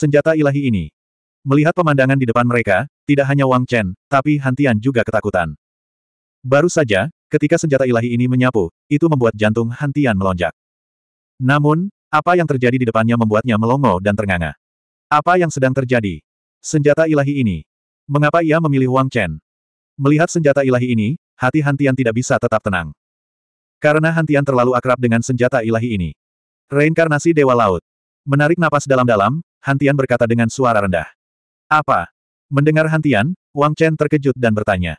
senjata ilahi ini. Melihat pemandangan di depan mereka, tidak hanya Wang Chen, tapi Hantian juga ketakutan. Baru saja, ketika senjata ilahi ini menyapu, itu membuat jantung Hantian melonjak. Namun, apa yang terjadi di depannya membuatnya melongo dan ternganga. Apa yang sedang terjadi? Senjata ilahi ini. Mengapa ia memilih Wang Chen? Melihat senjata ilahi ini, hati Hantian tidak bisa tetap tenang. Karena Hantian terlalu akrab dengan senjata ilahi ini. Reinkarnasi Dewa Laut. Menarik napas dalam-dalam, Hantian berkata dengan suara rendah. Apa? Mendengar Hantian, Wang Chen terkejut dan bertanya.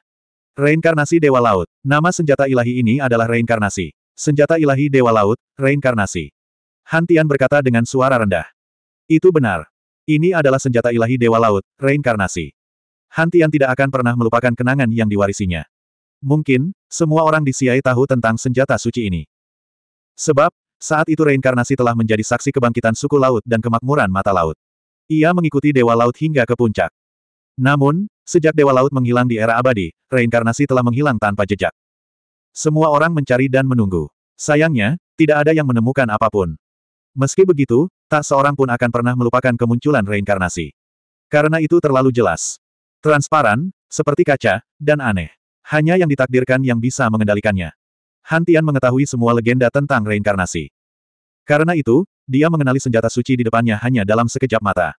Reinkarnasi Dewa Laut. Nama senjata ilahi ini adalah reinkarnasi. Senjata ilahi Dewa Laut, reinkarnasi. Hantian berkata dengan suara rendah. Itu benar. Ini adalah senjata ilahi Dewa Laut, reinkarnasi. Hantian tidak akan pernah melupakan kenangan yang diwarisinya. Mungkin, semua orang di Siai tahu tentang senjata suci ini. Sebab, saat itu reinkarnasi telah menjadi saksi kebangkitan suku laut dan kemakmuran mata laut. Ia mengikuti Dewa Laut hingga ke puncak. Namun, sejak Dewa Laut menghilang di era abadi, reinkarnasi telah menghilang tanpa jejak. Semua orang mencari dan menunggu. Sayangnya, tidak ada yang menemukan apapun. Meski begitu, tak seorang pun akan pernah melupakan kemunculan reinkarnasi. Karena itu terlalu jelas. Transparan, seperti kaca, dan aneh. Hanya yang ditakdirkan yang bisa mengendalikannya. Hantian mengetahui semua legenda tentang reinkarnasi. Karena itu, dia mengenali senjata suci di depannya hanya dalam sekejap mata.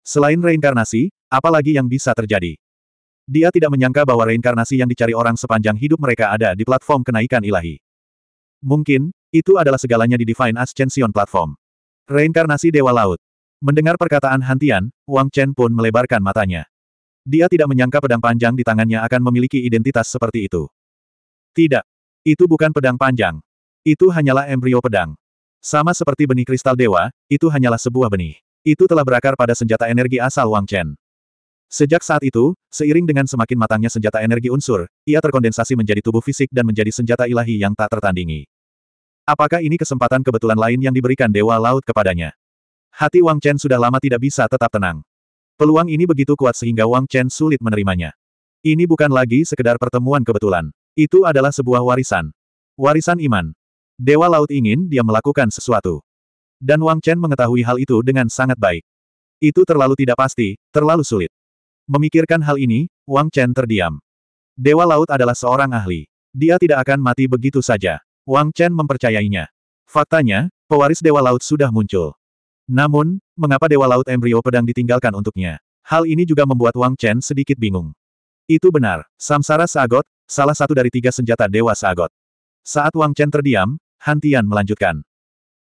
Selain reinkarnasi, apalagi yang bisa terjadi? Dia tidak menyangka bahwa reinkarnasi yang dicari orang sepanjang hidup mereka ada di platform kenaikan ilahi. Mungkin, itu adalah segalanya di Divine Ascension Platform. Reinkarnasi Dewa Laut. Mendengar perkataan Hantian, Wang Chen pun melebarkan matanya. Dia tidak menyangka pedang panjang di tangannya akan memiliki identitas seperti itu. Tidak, itu bukan pedang panjang. Itu hanyalah embrio pedang. Sama seperti benih kristal dewa, itu hanyalah sebuah benih. Itu telah berakar pada senjata energi asal Wang Chen. Sejak saat itu, seiring dengan semakin matangnya senjata energi unsur, ia terkondensasi menjadi tubuh fisik dan menjadi senjata ilahi yang tak tertandingi. Apakah ini kesempatan kebetulan lain yang diberikan Dewa Laut kepadanya? Hati Wang Chen sudah lama tidak bisa tetap tenang. Peluang ini begitu kuat sehingga Wang Chen sulit menerimanya. Ini bukan lagi sekedar pertemuan kebetulan. Itu adalah sebuah warisan. Warisan iman. Dewa Laut ingin dia melakukan sesuatu. Dan Wang Chen mengetahui hal itu dengan sangat baik. Itu terlalu tidak pasti, terlalu sulit. Memikirkan hal ini, Wang Chen terdiam. Dewa Laut adalah seorang ahli. Dia tidak akan mati begitu saja. Wang Chen mempercayainya. Faktanya, pewaris Dewa Laut sudah muncul. Namun, mengapa Dewa Laut embrio pedang ditinggalkan untuknya? Hal ini juga membuat Wang Chen sedikit bingung. Itu benar, Samsara Sagot, Salah satu dari tiga senjata Dewa Sagot. Saat Wang Chen terdiam, Han Tian melanjutkan.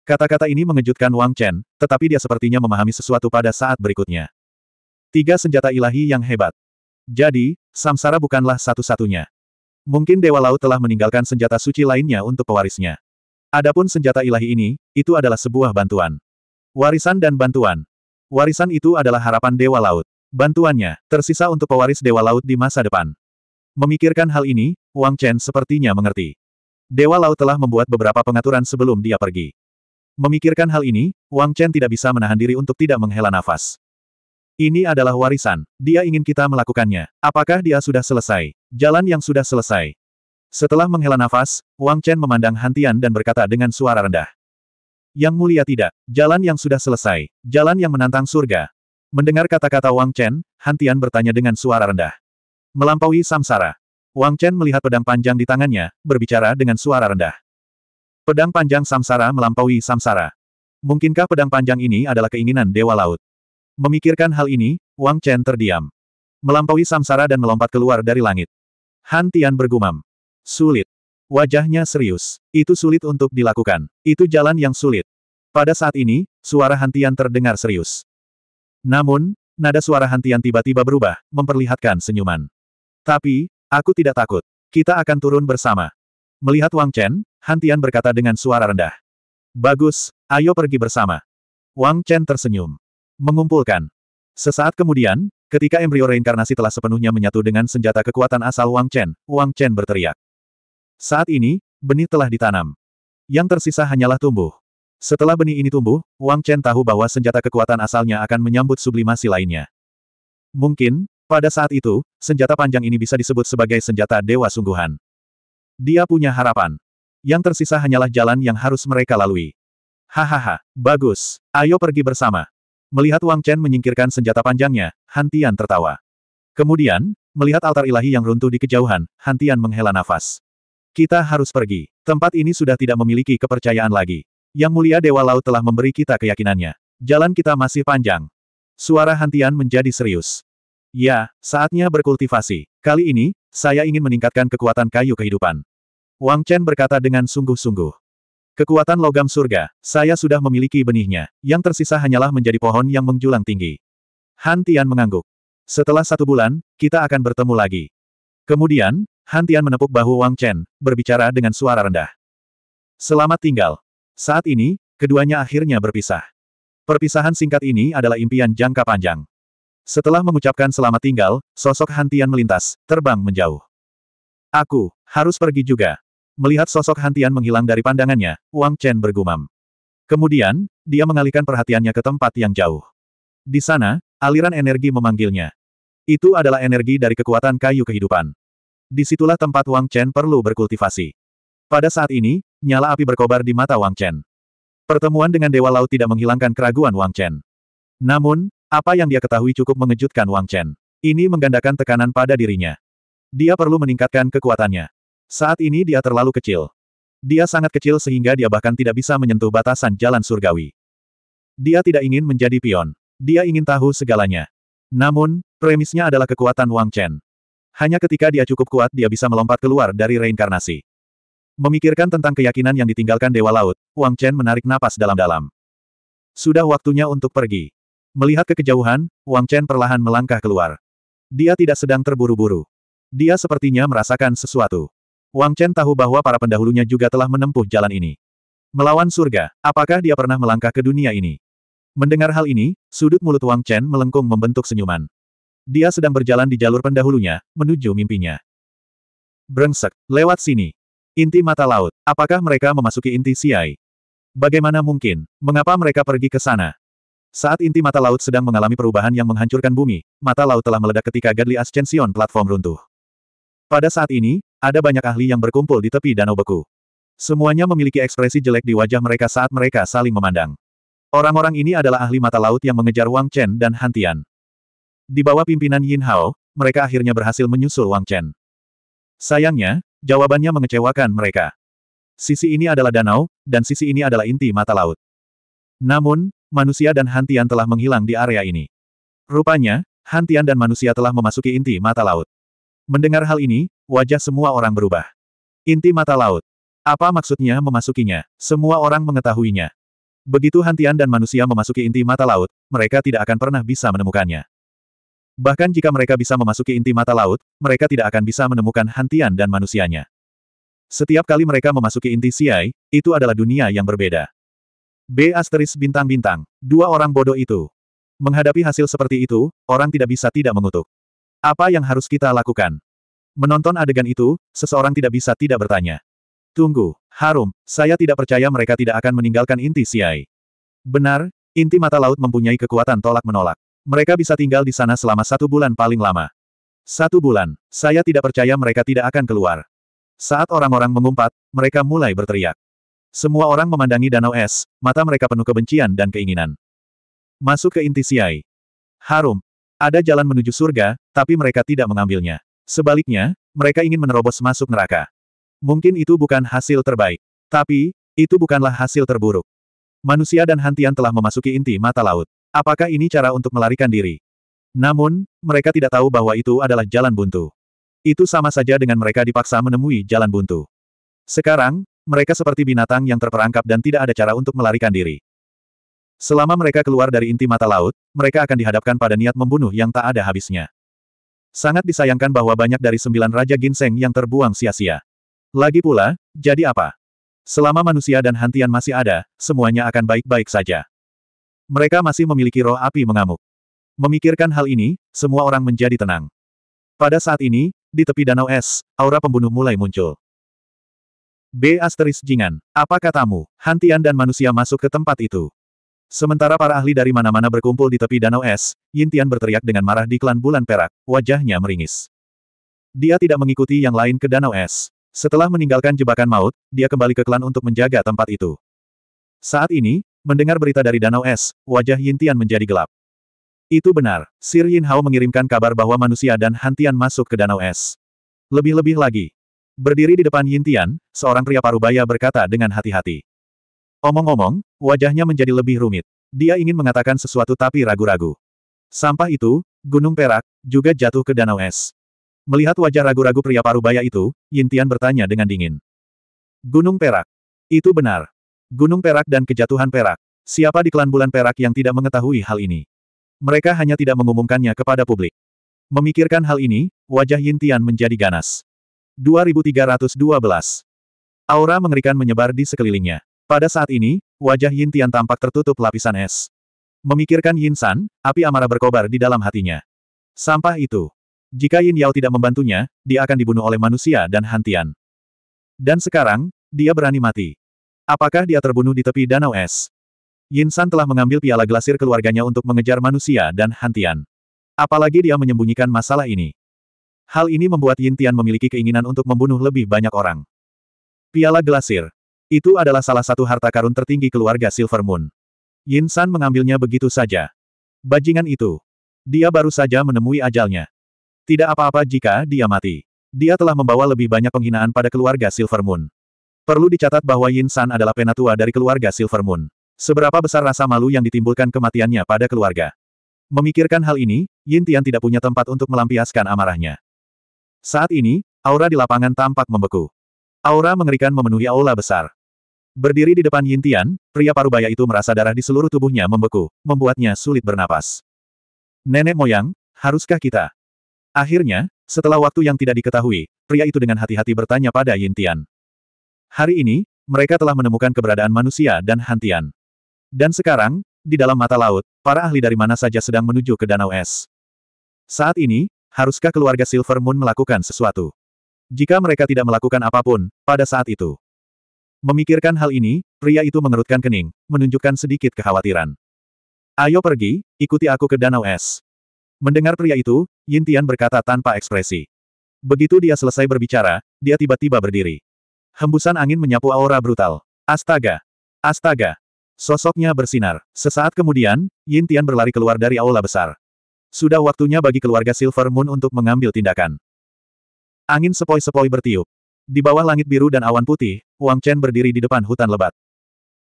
Kata-kata ini mengejutkan Wang Chen, tetapi dia sepertinya memahami sesuatu pada saat berikutnya. Tiga senjata ilahi yang hebat. Jadi, samsara bukanlah satu-satunya. Mungkin Dewa Laut telah meninggalkan senjata suci lainnya untuk pewarisnya. Adapun senjata ilahi ini, itu adalah sebuah bantuan. Warisan dan bantuan. Warisan itu adalah harapan Dewa Laut. Bantuannya, tersisa untuk pewaris Dewa Laut di masa depan. Memikirkan hal ini, Wang Chen sepertinya mengerti. Dewa Laut telah membuat beberapa pengaturan sebelum dia pergi. Memikirkan hal ini, Wang Chen tidak bisa menahan diri untuk tidak menghela nafas. Ini adalah warisan, dia ingin kita melakukannya. Apakah dia sudah selesai? Jalan yang sudah selesai. Setelah menghela nafas, Wang Chen memandang Hantian dan berkata dengan suara rendah. Yang mulia tidak, jalan yang sudah selesai, jalan yang menantang surga. Mendengar kata-kata Wang Chen, Hantian bertanya dengan suara rendah. Melampaui samsara. Wang Chen melihat pedang panjang di tangannya, berbicara dengan suara rendah. Pedang panjang samsara melampaui samsara. Mungkinkah pedang panjang ini adalah keinginan Dewa Laut? Memikirkan hal ini, Wang Chen terdiam. Melampaui samsara dan melompat keluar dari langit. Han Tian bergumam. Sulit. Wajahnya serius. Itu sulit untuk dilakukan. Itu jalan yang sulit. Pada saat ini, suara Han Tian terdengar serius. Namun, nada suara Han Tian tiba-tiba berubah, memperlihatkan senyuman. Tapi, aku tidak takut. Kita akan turun bersama. Melihat Wang Chen, Hantian berkata dengan suara rendah. Bagus, ayo pergi bersama. Wang Chen tersenyum. Mengumpulkan. Sesaat kemudian, ketika embrio reinkarnasi telah sepenuhnya menyatu dengan senjata kekuatan asal Wang Chen, Wang Chen berteriak. Saat ini, benih telah ditanam. Yang tersisa hanyalah tumbuh. Setelah benih ini tumbuh, Wang Chen tahu bahwa senjata kekuatan asalnya akan menyambut sublimasi lainnya. Mungkin, pada saat itu, senjata panjang ini bisa disebut sebagai senjata dewa sungguhan. Dia punya harapan. Yang tersisa hanyalah jalan yang harus mereka lalui. Hahaha, bagus. Ayo pergi bersama. Melihat Wang Chen menyingkirkan senjata panjangnya, Hantian tertawa. Kemudian, melihat altar ilahi yang runtuh di kejauhan, Hantian menghela nafas. Kita harus pergi. Tempat ini sudah tidak memiliki kepercayaan lagi. Yang mulia Dewa Laut telah memberi kita keyakinannya. Jalan kita masih panjang. Suara Hantian menjadi serius. Ya, saatnya berkultivasi. Kali ini, saya ingin meningkatkan kekuatan kayu kehidupan. Wang Chen berkata dengan sungguh-sungguh. Kekuatan logam surga, saya sudah memiliki benihnya, yang tersisa hanyalah menjadi pohon yang menjulang tinggi. Han Tian mengangguk. Setelah satu bulan, kita akan bertemu lagi. Kemudian, Han Tian menepuk bahu Wang Chen, berbicara dengan suara rendah. Selamat tinggal. Saat ini, keduanya akhirnya berpisah. Perpisahan singkat ini adalah impian jangka panjang. Setelah mengucapkan selamat tinggal, sosok Hantian melintas, terbang menjauh. Aku, harus pergi juga. Melihat sosok Hantian menghilang dari pandangannya, Wang Chen bergumam. Kemudian, dia mengalihkan perhatiannya ke tempat yang jauh. Di sana, aliran energi memanggilnya. Itu adalah energi dari kekuatan kayu kehidupan. Disitulah tempat Wang Chen perlu berkultivasi. Pada saat ini, nyala api berkobar di mata Wang Chen. Pertemuan dengan Dewa Laut tidak menghilangkan keraguan Wang Chen. Namun, apa yang dia ketahui cukup mengejutkan Wang Chen. Ini menggandakan tekanan pada dirinya. Dia perlu meningkatkan kekuatannya. Saat ini dia terlalu kecil. Dia sangat kecil sehingga dia bahkan tidak bisa menyentuh batasan jalan surgawi. Dia tidak ingin menjadi pion. Dia ingin tahu segalanya. Namun, premisnya adalah kekuatan Wang Chen. Hanya ketika dia cukup kuat dia bisa melompat keluar dari reinkarnasi. Memikirkan tentang keyakinan yang ditinggalkan Dewa Laut, Wang Chen menarik napas dalam-dalam. Sudah waktunya untuk pergi. Melihat ke kejauhan, Wang Chen perlahan melangkah keluar. Dia tidak sedang terburu-buru. Dia sepertinya merasakan sesuatu. Wang Chen tahu bahwa para pendahulunya juga telah menempuh jalan ini. Melawan surga, apakah dia pernah melangkah ke dunia ini? Mendengar hal ini, sudut mulut Wang Chen melengkung membentuk senyuman. Dia sedang berjalan di jalur pendahulunya, menuju mimpinya. Brengsek, lewat sini. Inti mata laut, apakah mereka memasuki inti siai? Bagaimana mungkin, mengapa mereka pergi ke sana? Saat inti mata laut sedang mengalami perubahan yang menghancurkan bumi, mata laut telah meledak ketika Godly Ascension platform runtuh. Pada saat ini, ada banyak ahli yang berkumpul di tepi danau beku. Semuanya memiliki ekspresi jelek di wajah mereka saat mereka saling memandang. Orang-orang ini adalah ahli mata laut yang mengejar Wang Chen dan Han Tian. Di bawah pimpinan Yin Hao, mereka akhirnya berhasil menyusul Wang Chen. Sayangnya, jawabannya mengecewakan mereka. Sisi ini adalah danau, dan sisi ini adalah inti mata laut. Namun, manusia dan Hantian telah menghilang di area ini. Rupanya, Hantian dan manusia telah memasuki inti mata laut. Mendengar hal ini, wajah semua orang berubah. Inti mata laut. Apa maksudnya memasukinya? Semua orang mengetahuinya. Begitu Hantian dan manusia memasuki inti mata laut, mereka tidak akan pernah bisa menemukannya. Bahkan jika mereka bisa memasuki inti mata laut, mereka tidak akan bisa menemukan Hantian dan manusianya. Setiap kali mereka memasuki inti Siai, itu adalah dunia yang berbeda. B asteris bintang-bintang, dua orang bodoh itu. Menghadapi hasil seperti itu, orang tidak bisa tidak mengutuk. Apa yang harus kita lakukan? Menonton adegan itu, seseorang tidak bisa tidak bertanya. Tunggu, Harum, saya tidak percaya mereka tidak akan meninggalkan inti Siai. Benar, inti mata laut mempunyai kekuatan tolak-menolak. Mereka bisa tinggal di sana selama satu bulan paling lama. Satu bulan, saya tidak percaya mereka tidak akan keluar. Saat orang-orang mengumpat, mereka mulai berteriak. Semua orang memandangi danau es, mata mereka penuh kebencian dan keinginan. Masuk ke inti siai. Harum. Ada jalan menuju surga, tapi mereka tidak mengambilnya. Sebaliknya, mereka ingin menerobos masuk neraka. Mungkin itu bukan hasil terbaik. Tapi, itu bukanlah hasil terburuk. Manusia dan hantian telah memasuki inti mata laut. Apakah ini cara untuk melarikan diri? Namun, mereka tidak tahu bahwa itu adalah jalan buntu. Itu sama saja dengan mereka dipaksa menemui jalan buntu. Sekarang, mereka seperti binatang yang terperangkap dan tidak ada cara untuk melarikan diri. Selama mereka keluar dari inti mata laut, mereka akan dihadapkan pada niat membunuh yang tak ada habisnya. Sangat disayangkan bahwa banyak dari sembilan Raja Ginseng yang terbuang sia-sia. Lagi pula, jadi apa? Selama manusia dan hantian masih ada, semuanya akan baik-baik saja. Mereka masih memiliki roh api mengamuk. Memikirkan hal ini, semua orang menjadi tenang. Pada saat ini, di tepi danau es, aura pembunuh mulai muncul. B. Asteris Jingan, apa katamu, hantian dan manusia masuk ke tempat itu? Sementara para ahli dari mana-mana berkumpul di tepi danau es, Yintian berteriak dengan marah di klan bulan perak, wajahnya meringis. Dia tidak mengikuti yang lain ke danau es. Setelah meninggalkan jebakan maut, dia kembali ke klan untuk menjaga tempat itu. Saat ini, mendengar berita dari danau es, wajah Yintian menjadi gelap. Itu benar, Sir Yin Hao mengirimkan kabar bahwa manusia dan hantian masuk ke danau es. Lebih-lebih lagi, Berdiri di depan Yintian, seorang pria parubaya berkata dengan hati-hati. Omong-omong, wajahnya menjadi lebih rumit. Dia ingin mengatakan sesuatu tapi ragu-ragu. Sampah itu, Gunung Perak, juga jatuh ke danau es. Melihat wajah ragu-ragu pria parubaya itu, Yintian bertanya dengan dingin. Gunung Perak. Itu benar. Gunung Perak dan kejatuhan Perak. Siapa di klan bulan Perak yang tidak mengetahui hal ini? Mereka hanya tidak mengumumkannya kepada publik. Memikirkan hal ini, wajah Yintian menjadi ganas. 2312. Aura mengerikan menyebar di sekelilingnya. Pada saat ini, wajah Yin Tian tampak tertutup lapisan es. Memikirkan Yin San, api amarah berkobar di dalam hatinya. Sampah itu. Jika Yin Yao tidak membantunya, dia akan dibunuh oleh manusia dan hantian. Dan sekarang, dia berani mati. Apakah dia terbunuh di tepi danau es? Yin San telah mengambil piala glasir keluarganya untuk mengejar manusia dan hantian. Apalagi dia menyembunyikan masalah ini. Hal ini membuat Yin Tian memiliki keinginan untuk membunuh lebih banyak orang. Piala Glasir. Itu adalah salah satu harta karun tertinggi keluarga Silver Moon. Yin San mengambilnya begitu saja. Bajingan itu. Dia baru saja menemui ajalnya. Tidak apa-apa jika dia mati. Dia telah membawa lebih banyak penghinaan pada keluarga Silver Moon. Perlu dicatat bahwa Yin San adalah penatua dari keluarga Silver Moon. Seberapa besar rasa malu yang ditimbulkan kematiannya pada keluarga. Memikirkan hal ini, Yin Tian tidak punya tempat untuk melampiaskan amarahnya. Saat ini, aura di lapangan tampak membeku. Aura mengerikan memenuhi aula besar. Berdiri di depan Yintian, pria parubaya itu merasa darah di seluruh tubuhnya membeku, membuatnya sulit bernapas. Nenek moyang, haruskah kita? Akhirnya, setelah waktu yang tidak diketahui, pria itu dengan hati-hati bertanya pada Yintian. Hari ini, mereka telah menemukan keberadaan manusia dan hantian. Dan sekarang, di dalam mata laut, para ahli dari mana saja sedang menuju ke danau es. Saat ini, haruskah keluarga Silver Moon melakukan sesuatu? Jika mereka tidak melakukan apapun, pada saat itu. Memikirkan hal ini, pria itu mengerutkan kening, menunjukkan sedikit kekhawatiran. Ayo pergi, ikuti aku ke danau es. Mendengar pria itu, Yin Tian berkata tanpa ekspresi. Begitu dia selesai berbicara, dia tiba-tiba berdiri. Hembusan angin menyapu aura brutal. Astaga! Astaga! Sosoknya bersinar. Sesaat kemudian, Yin Tian berlari keluar dari aula besar. Sudah waktunya bagi keluarga Silver Moon untuk mengambil tindakan. Angin sepoi-sepoi bertiup. Di bawah langit biru dan awan putih, Wang Chen berdiri di depan hutan lebat.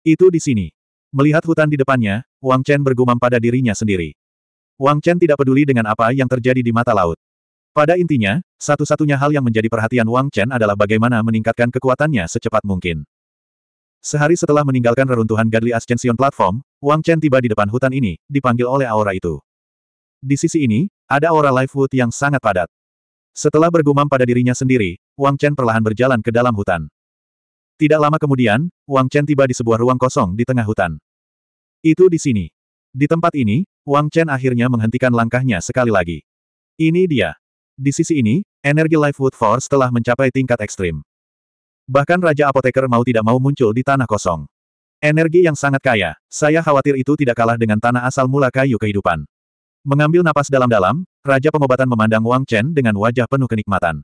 Itu di sini. Melihat hutan di depannya, Wang Chen bergumam pada dirinya sendiri. Wang Chen tidak peduli dengan apa yang terjadi di mata laut. Pada intinya, satu-satunya hal yang menjadi perhatian Wang Chen adalah bagaimana meningkatkan kekuatannya secepat mungkin. Sehari setelah meninggalkan reruntuhan Godly Ascension Platform, Wang Chen tiba di depan hutan ini, dipanggil oleh aura itu. Di sisi ini, ada aura Lifewood yang sangat padat. Setelah bergumam pada dirinya sendiri, Wang Chen perlahan berjalan ke dalam hutan. Tidak lama kemudian, Wang Chen tiba di sebuah ruang kosong di tengah hutan. Itu di sini. Di tempat ini, Wang Chen akhirnya menghentikan langkahnya sekali lagi. Ini dia. Di sisi ini, energi life Lifewood Force telah mencapai tingkat ekstrim. Bahkan Raja Apoteker mau tidak mau muncul di tanah kosong. Energi yang sangat kaya, saya khawatir itu tidak kalah dengan tanah asal mula kayu kehidupan. Mengambil napas dalam-dalam, Raja Pengobatan memandang Wang Chen dengan wajah penuh kenikmatan.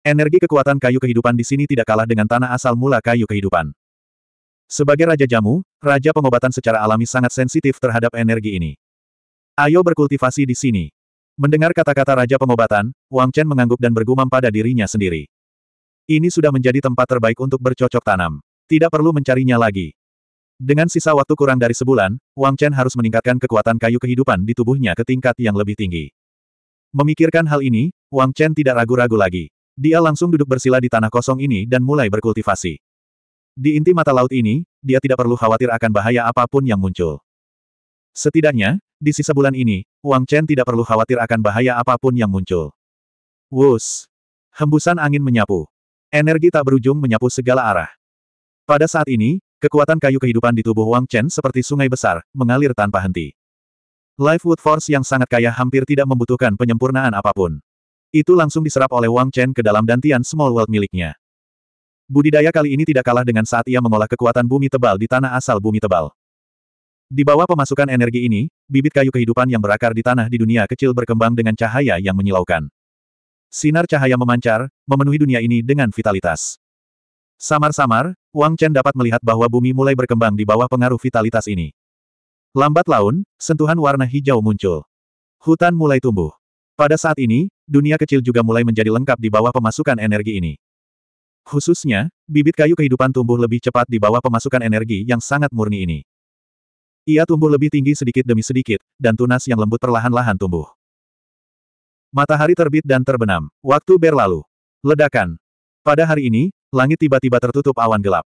Energi kekuatan kayu kehidupan di sini tidak kalah dengan tanah asal mula kayu kehidupan. Sebagai Raja Jamu, Raja Pengobatan secara alami sangat sensitif terhadap energi ini. Ayo berkultivasi di sini. Mendengar kata-kata Raja Pengobatan, Wang Chen mengangguk dan bergumam pada dirinya sendiri. Ini sudah menjadi tempat terbaik untuk bercocok tanam. Tidak perlu mencarinya lagi. Dengan sisa waktu kurang dari sebulan, Wang Chen harus meningkatkan kekuatan kayu kehidupan di tubuhnya ke tingkat yang lebih tinggi. Memikirkan hal ini, Wang Chen tidak ragu-ragu lagi. Dia langsung duduk bersila di tanah kosong ini dan mulai berkultivasi. Di inti mata laut ini, dia tidak perlu khawatir akan bahaya apapun yang muncul. Setidaknya, di sisa bulan ini, Wang Chen tidak perlu khawatir akan bahaya apapun yang muncul. Wus! Hembusan angin menyapu. Energi tak berujung menyapu segala arah. Pada saat ini, Kekuatan kayu kehidupan di tubuh Wang Chen seperti sungai besar, mengalir tanpa henti. Life Wood Force yang sangat kaya hampir tidak membutuhkan penyempurnaan apapun. Itu langsung diserap oleh Wang Chen ke dalam dantian Small World miliknya. Budidaya kali ini tidak kalah dengan saat ia mengolah kekuatan bumi tebal di tanah asal bumi tebal. Di bawah pemasukan energi ini, bibit kayu kehidupan yang berakar di tanah di dunia kecil berkembang dengan cahaya yang menyilaukan. Sinar cahaya memancar, memenuhi dunia ini dengan vitalitas. Samar-samar, Wang Chen dapat melihat bahwa bumi mulai berkembang di bawah pengaruh vitalitas ini. Lambat laun, sentuhan warna hijau muncul. Hutan mulai tumbuh. Pada saat ini, dunia kecil juga mulai menjadi lengkap di bawah pemasukan energi ini. Khususnya, bibit kayu kehidupan tumbuh lebih cepat di bawah pemasukan energi yang sangat murni ini. Ia tumbuh lebih tinggi sedikit demi sedikit, dan tunas yang lembut perlahan-lahan tumbuh. Matahari terbit dan terbenam. Waktu berlalu. Ledakan. Pada hari ini, langit tiba-tiba tertutup awan gelap.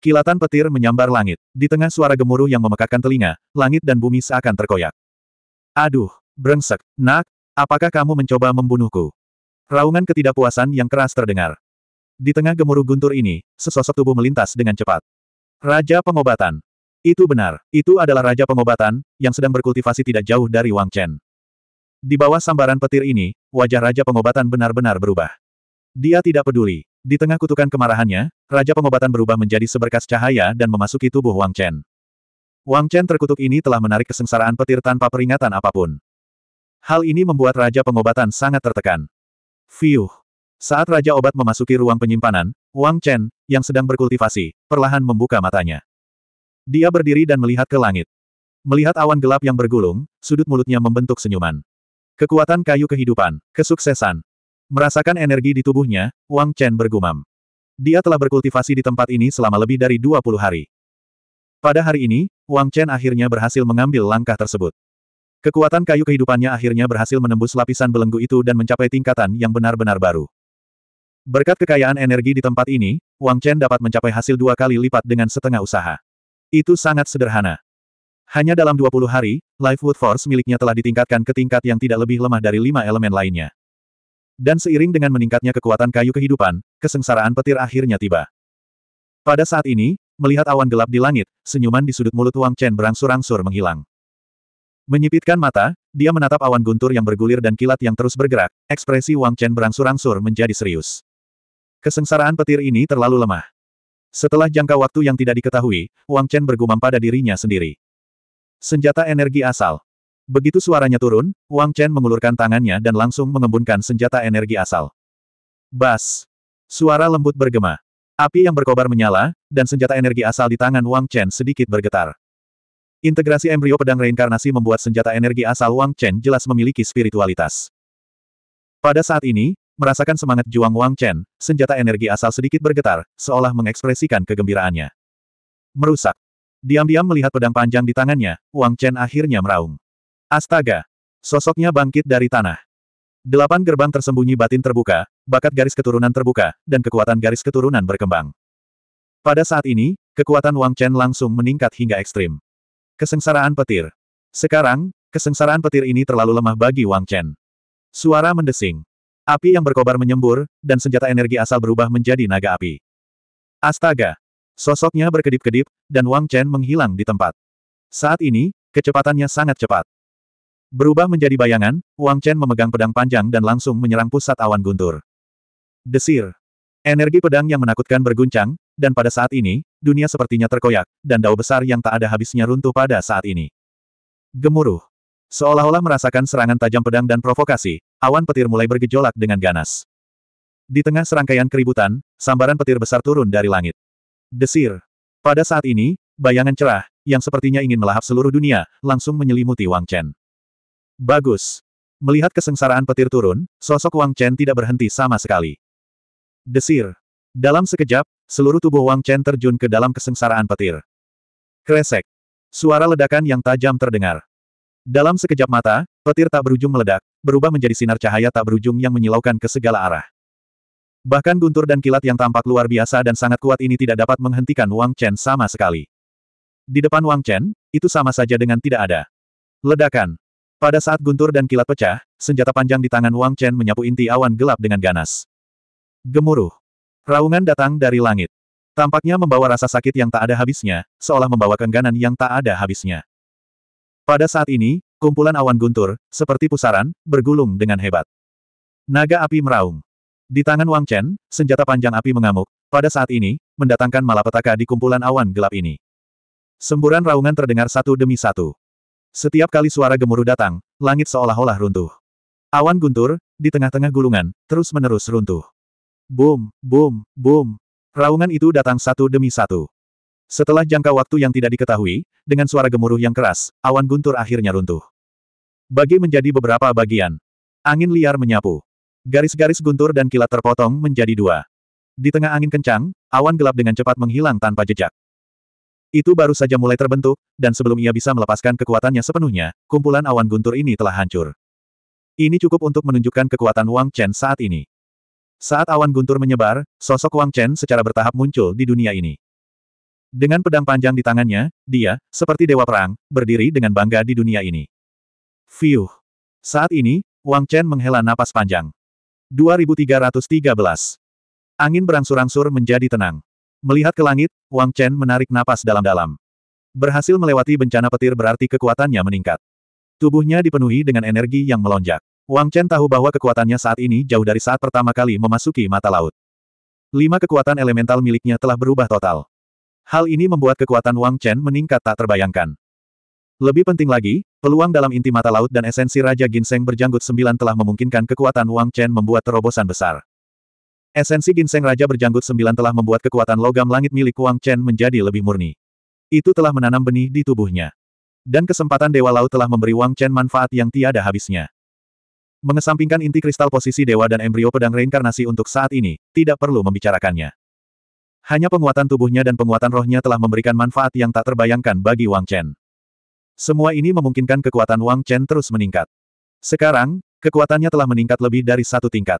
Kilatan petir menyambar langit. Di tengah suara gemuruh yang memekakkan telinga, langit dan bumi seakan terkoyak. Aduh, brengsek, nak, apakah kamu mencoba membunuhku? Raungan ketidakpuasan yang keras terdengar. Di tengah gemuruh guntur ini, sesosok tubuh melintas dengan cepat. Raja pengobatan. Itu benar, itu adalah Raja pengobatan, yang sedang berkultivasi tidak jauh dari Wang Chen. Di bawah sambaran petir ini, wajah Raja pengobatan benar-benar berubah. Dia tidak peduli. Di tengah kutukan kemarahannya, Raja Pengobatan berubah menjadi seberkas cahaya dan memasuki tubuh Wang Chen. Wang Chen terkutuk ini telah menarik kesengsaraan petir tanpa peringatan apapun. Hal ini membuat Raja Pengobatan sangat tertekan. Fiuh! Saat Raja Obat memasuki ruang penyimpanan, Wang Chen, yang sedang berkultivasi, perlahan membuka matanya. Dia berdiri dan melihat ke langit. Melihat awan gelap yang bergulung, sudut mulutnya membentuk senyuman. Kekuatan kayu kehidupan, kesuksesan, Merasakan energi di tubuhnya, Wang Chen bergumam. Dia telah berkultivasi di tempat ini selama lebih dari 20 hari. Pada hari ini, Wang Chen akhirnya berhasil mengambil langkah tersebut. Kekuatan kayu kehidupannya akhirnya berhasil menembus lapisan belenggu itu dan mencapai tingkatan yang benar-benar baru. Berkat kekayaan energi di tempat ini, Wang Chen dapat mencapai hasil dua kali lipat dengan setengah usaha. Itu sangat sederhana. Hanya dalam 20 hari, Lifewood Force miliknya telah ditingkatkan ke tingkat yang tidak lebih lemah dari lima elemen lainnya. Dan seiring dengan meningkatnya kekuatan kayu kehidupan, kesengsaraan petir akhirnya tiba. Pada saat ini, melihat awan gelap di langit, senyuman di sudut mulut Wang Chen berangsur-angsur menghilang. Menyipitkan mata, dia menatap awan guntur yang bergulir dan kilat yang terus bergerak, ekspresi Wang Chen berangsur-angsur menjadi serius. Kesengsaraan petir ini terlalu lemah. Setelah jangka waktu yang tidak diketahui, Wang Chen bergumam pada dirinya sendiri. Senjata energi asal. Begitu suaranya turun, Wang Chen mengulurkan tangannya dan langsung mengembunkan senjata energi asal. Bas! Suara lembut bergema. Api yang berkobar menyala, dan senjata energi asal di tangan Wang Chen sedikit bergetar. Integrasi embrio pedang reinkarnasi membuat senjata energi asal Wang Chen jelas memiliki spiritualitas. Pada saat ini, merasakan semangat juang Wang Chen, senjata energi asal sedikit bergetar, seolah mengekspresikan kegembiraannya. Merusak. Diam-diam melihat pedang panjang di tangannya, Wang Chen akhirnya meraung. Astaga! Sosoknya bangkit dari tanah. Delapan gerbang tersembunyi batin terbuka, bakat garis keturunan terbuka, dan kekuatan garis keturunan berkembang. Pada saat ini, kekuatan Wang Chen langsung meningkat hingga ekstrim. Kesengsaraan petir. Sekarang, kesengsaraan petir ini terlalu lemah bagi Wang Chen. Suara mendesing. Api yang berkobar menyembur, dan senjata energi asal berubah menjadi naga api. Astaga! Sosoknya berkedip-kedip, dan Wang Chen menghilang di tempat. Saat ini, kecepatannya sangat cepat. Berubah menjadi bayangan, Wang Chen memegang pedang panjang dan langsung menyerang pusat awan guntur. Desir. Energi pedang yang menakutkan berguncang, dan pada saat ini, dunia sepertinya terkoyak, dan dao besar yang tak ada habisnya runtuh pada saat ini. Gemuruh. Seolah-olah merasakan serangan tajam pedang dan provokasi, awan petir mulai bergejolak dengan ganas. Di tengah serangkaian keributan, sambaran petir besar turun dari langit. Desir. Pada saat ini, bayangan cerah, yang sepertinya ingin melahap seluruh dunia, langsung menyelimuti Wang Chen. Bagus. Melihat kesengsaraan petir turun, sosok Wang Chen tidak berhenti sama sekali. Desir. Dalam sekejap, seluruh tubuh Wang Chen terjun ke dalam kesengsaraan petir. Kresek. Suara ledakan yang tajam terdengar. Dalam sekejap mata, petir tak berujung meledak, berubah menjadi sinar cahaya tak berujung yang menyilaukan ke segala arah. Bahkan guntur dan kilat yang tampak luar biasa dan sangat kuat ini tidak dapat menghentikan Wang Chen sama sekali. Di depan Wang Chen, itu sama saja dengan tidak ada. Ledakan. Pada saat guntur dan kilat pecah, senjata panjang di tangan Wang Chen menyapu inti awan gelap dengan ganas. Gemuruh. Raungan datang dari langit. Tampaknya membawa rasa sakit yang tak ada habisnya, seolah membawa kengganan yang tak ada habisnya. Pada saat ini, kumpulan awan guntur, seperti pusaran, bergulung dengan hebat. Naga api meraung. Di tangan Wang Chen, senjata panjang api mengamuk, pada saat ini, mendatangkan malapetaka di kumpulan awan gelap ini. Semburan raungan terdengar satu demi satu. Setiap kali suara gemuruh datang, langit seolah-olah runtuh. Awan guntur, di tengah-tengah gulungan, terus-menerus runtuh. Boom, boom, boom. Raungan itu datang satu demi satu. Setelah jangka waktu yang tidak diketahui, dengan suara gemuruh yang keras, awan guntur akhirnya runtuh. Bagi menjadi beberapa bagian. Angin liar menyapu. Garis-garis guntur dan kilat terpotong menjadi dua. Di tengah angin kencang, awan gelap dengan cepat menghilang tanpa jejak. Itu baru saja mulai terbentuk, dan sebelum ia bisa melepaskan kekuatannya sepenuhnya, kumpulan awan guntur ini telah hancur. Ini cukup untuk menunjukkan kekuatan Wang Chen saat ini. Saat awan guntur menyebar, sosok Wang Chen secara bertahap muncul di dunia ini. Dengan pedang panjang di tangannya, dia, seperti dewa perang, berdiri dengan bangga di dunia ini. Fiuh! Saat ini, Wang Chen menghela napas panjang. 2313. Angin berangsur-angsur menjadi tenang. Melihat ke langit, Wang Chen menarik napas dalam-dalam. Berhasil melewati bencana petir berarti kekuatannya meningkat. Tubuhnya dipenuhi dengan energi yang melonjak. Wang Chen tahu bahwa kekuatannya saat ini jauh dari saat pertama kali memasuki mata laut. Lima kekuatan elemental miliknya telah berubah total. Hal ini membuat kekuatan Wang Chen meningkat tak terbayangkan. Lebih penting lagi, peluang dalam inti mata laut dan esensi Raja Ginseng berjanggut sembilan telah memungkinkan kekuatan Wang Chen membuat terobosan besar. Esensi ginseng Raja Berjanggut Sembilan telah membuat kekuatan logam langit milik Wang Chen menjadi lebih murni. Itu telah menanam benih di tubuhnya. Dan kesempatan Dewa Laut telah memberi Wang Chen manfaat yang tiada habisnya. Mengesampingkan inti kristal posisi Dewa dan embrio pedang reinkarnasi untuk saat ini, tidak perlu membicarakannya. Hanya penguatan tubuhnya dan penguatan rohnya telah memberikan manfaat yang tak terbayangkan bagi Wang Chen. Semua ini memungkinkan kekuatan Wang Chen terus meningkat. Sekarang, kekuatannya telah meningkat lebih dari satu tingkat.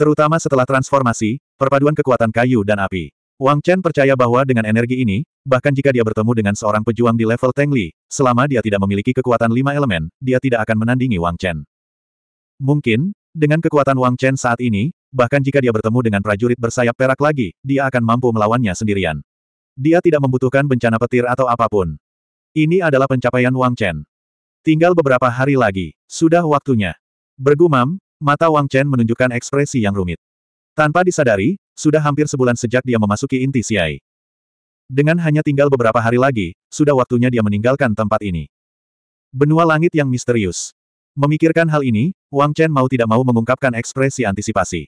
Terutama setelah transformasi, perpaduan kekuatan kayu dan api. Wang Chen percaya bahwa dengan energi ini, bahkan jika dia bertemu dengan seorang pejuang di level Teng Li, selama dia tidak memiliki kekuatan lima elemen, dia tidak akan menandingi Wang Chen. Mungkin, dengan kekuatan Wang Chen saat ini, bahkan jika dia bertemu dengan prajurit bersayap perak lagi, dia akan mampu melawannya sendirian. Dia tidak membutuhkan bencana petir atau apapun. Ini adalah pencapaian Wang Chen. Tinggal beberapa hari lagi. Sudah waktunya. Bergumam, Mata Wang Chen menunjukkan ekspresi yang rumit. Tanpa disadari, sudah hampir sebulan sejak dia memasuki inti Siai. Dengan hanya tinggal beberapa hari lagi, sudah waktunya dia meninggalkan tempat ini. Benua langit yang misterius. Memikirkan hal ini, Wang Chen mau tidak mau mengungkapkan ekspresi antisipasi.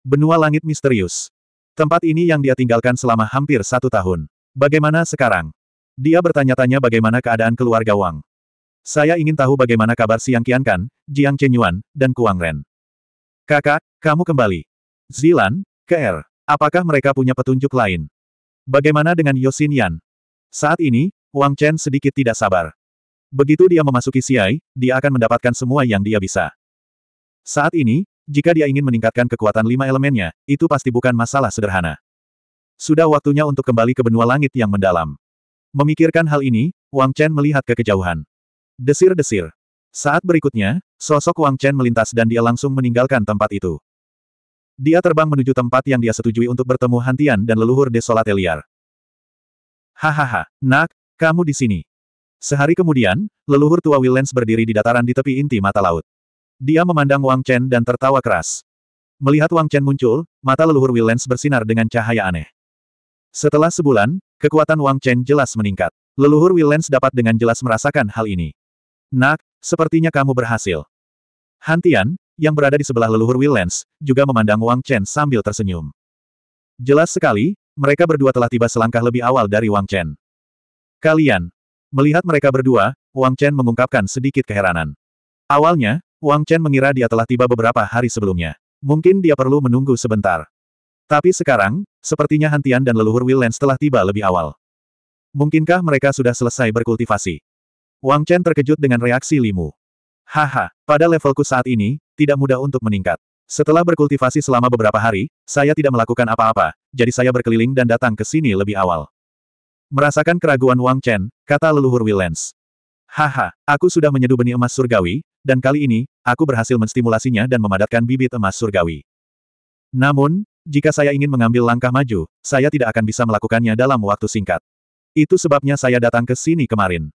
Benua langit misterius. Tempat ini yang dia tinggalkan selama hampir satu tahun. Bagaimana sekarang? Dia bertanya-tanya bagaimana keadaan keluarga Wang. Saya ingin tahu bagaimana kabar Siang Kan, Jiang Chen Yuan, dan Kuang Ren. Kakak, kamu kembali. Zilan, KR, apakah mereka punya petunjuk lain? Bagaimana dengan Yosin Yan? Saat ini, Wang Chen sedikit tidak sabar. Begitu dia memasuki Siai, dia akan mendapatkan semua yang dia bisa. Saat ini, jika dia ingin meningkatkan kekuatan lima elemennya, itu pasti bukan masalah sederhana. Sudah waktunya untuk kembali ke benua langit yang mendalam. Memikirkan hal ini, Wang Chen melihat ke kejauhan. Desir-desir. Saat berikutnya, sosok Wang Chen melintas dan dia langsung meninggalkan tempat itu. Dia terbang menuju tempat yang dia setujui untuk bertemu Hantian dan leluhur desolate liar. Hahaha, nak, kamu di sini. Sehari kemudian, leluhur tua Willens berdiri di dataran di tepi inti mata laut. Dia memandang Wang Chen dan tertawa keras. Melihat Wang Chen muncul, mata leluhur Willens bersinar dengan cahaya aneh. Setelah sebulan, kekuatan Wang Chen jelas meningkat. Leluhur Willens dapat dengan jelas merasakan hal ini. Nak, sepertinya kamu berhasil. Hantian, yang berada di sebelah leluhur Willens, juga memandang Wang Chen sambil tersenyum. Jelas sekali, mereka berdua telah tiba selangkah lebih awal dari Wang Chen. Kalian. Melihat mereka berdua, Wang Chen mengungkapkan sedikit keheranan. Awalnya, Wang Chen mengira dia telah tiba beberapa hari sebelumnya. Mungkin dia perlu menunggu sebentar. Tapi sekarang, sepertinya Hantian dan leluhur Willens telah tiba lebih awal. Mungkinkah mereka sudah selesai berkultivasi? Wang Chen terkejut dengan reaksi Limu. Haha, pada levelku saat ini, tidak mudah untuk meningkat. Setelah berkultivasi selama beberapa hari, saya tidak melakukan apa-apa, jadi saya berkeliling dan datang ke sini lebih awal. Merasakan keraguan Wang Chen, kata leluhur Willens. Haha, aku sudah menyeduh benih emas surgawi, dan kali ini, aku berhasil menstimulasinya dan memadatkan bibit emas surgawi. Namun, jika saya ingin mengambil langkah maju, saya tidak akan bisa melakukannya dalam waktu singkat. Itu sebabnya saya datang ke sini kemarin.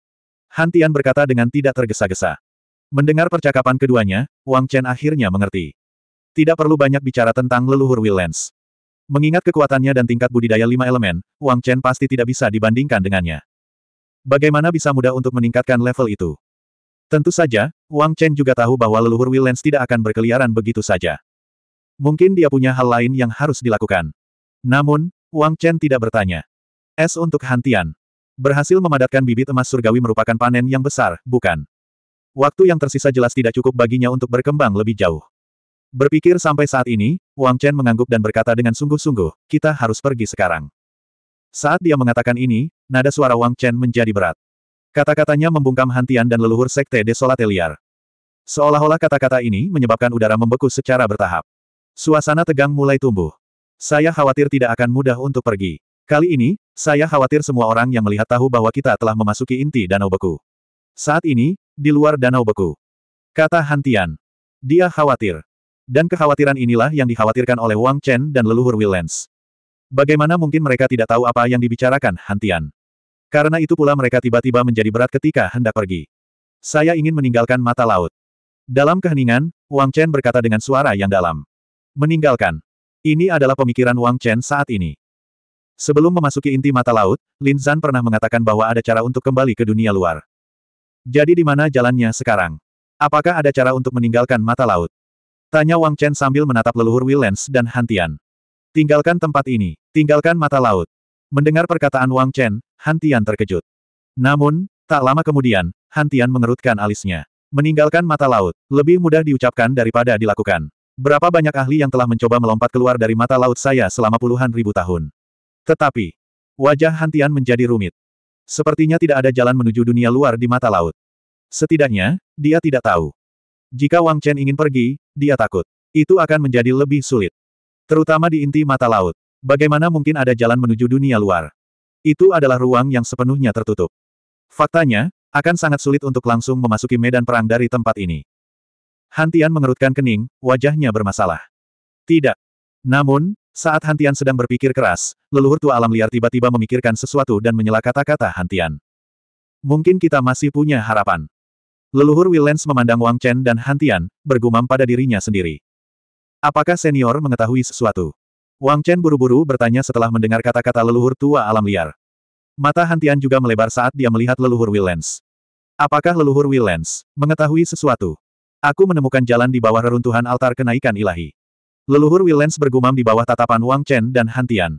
Hantian berkata dengan tidak tergesa-gesa. Mendengar percakapan keduanya, Wang Chen akhirnya mengerti. Tidak perlu banyak bicara tentang leluhur Willens. Mengingat kekuatannya dan tingkat budidaya lima elemen, Wang Chen pasti tidak bisa dibandingkan dengannya. Bagaimana bisa mudah untuk meningkatkan level itu? Tentu saja, Wang Chen juga tahu bahwa leluhur Willens tidak akan berkeliaran begitu saja. Mungkin dia punya hal lain yang harus dilakukan. Namun, Wang Chen tidak bertanya. Es untuk Hantian. Berhasil memadatkan bibit emas surgawi merupakan panen yang besar, bukan? Waktu yang tersisa jelas tidak cukup baginya untuk berkembang lebih jauh. Berpikir sampai saat ini, Wang Chen mengangguk dan berkata dengan sungguh-sungguh, kita harus pergi sekarang. Saat dia mengatakan ini, nada suara Wang Chen menjadi berat. Kata-katanya membungkam hantian dan leluhur sekte desolate liar. Seolah-olah kata-kata ini menyebabkan udara membeku secara bertahap. Suasana tegang mulai tumbuh. Saya khawatir tidak akan mudah untuk pergi. Kali ini, saya khawatir semua orang yang melihat tahu bahwa kita telah memasuki inti danau beku. Saat ini, di luar danau beku. Kata Hantian. Dia khawatir. Dan kekhawatiran inilah yang dikhawatirkan oleh Wang Chen dan leluhur Willens. Bagaimana mungkin mereka tidak tahu apa yang dibicarakan Hantian? Karena itu pula mereka tiba-tiba menjadi berat ketika hendak pergi. Saya ingin meninggalkan mata laut. Dalam keheningan, Wang Chen berkata dengan suara yang dalam. Meninggalkan. Ini adalah pemikiran Wang Chen saat ini. Sebelum memasuki inti mata laut, Lin Zan pernah mengatakan bahwa ada cara untuk kembali ke dunia luar. Jadi di mana jalannya sekarang? Apakah ada cara untuk meninggalkan mata laut? Tanya Wang Chen sambil menatap leluhur Willens dan Hantian. Tinggalkan tempat ini, tinggalkan mata laut. Mendengar perkataan Wang Chen, Hantian terkejut. Namun, tak lama kemudian, Hantian mengerutkan alisnya. Meninggalkan mata laut, lebih mudah diucapkan daripada dilakukan. Berapa banyak ahli yang telah mencoba melompat keluar dari mata laut saya selama puluhan ribu tahun. Tetapi, wajah Hantian menjadi rumit. Sepertinya tidak ada jalan menuju dunia luar di mata laut. Setidaknya, dia tidak tahu. Jika Wang Chen ingin pergi, dia takut. Itu akan menjadi lebih sulit. Terutama di inti mata laut. Bagaimana mungkin ada jalan menuju dunia luar? Itu adalah ruang yang sepenuhnya tertutup. Faktanya, akan sangat sulit untuk langsung memasuki medan perang dari tempat ini. Hantian mengerutkan kening, wajahnya bermasalah. Tidak. Namun, saat Hantian sedang berpikir keras, leluhur tua alam liar tiba-tiba memikirkan sesuatu dan menyela kata-kata Hantian. Mungkin kita masih punya harapan. Leluhur Willens memandang Wang Chen dan Hantian, bergumam pada dirinya sendiri. Apakah senior mengetahui sesuatu? Wang Chen buru-buru bertanya setelah mendengar kata-kata leluhur tua alam liar. Mata Hantian juga melebar saat dia melihat leluhur Willens. Apakah leluhur Willens mengetahui sesuatu? Aku menemukan jalan di bawah reruntuhan altar kenaikan ilahi. Leluhur Willens bergumam di bawah tatapan Wang Chen dan Hantian.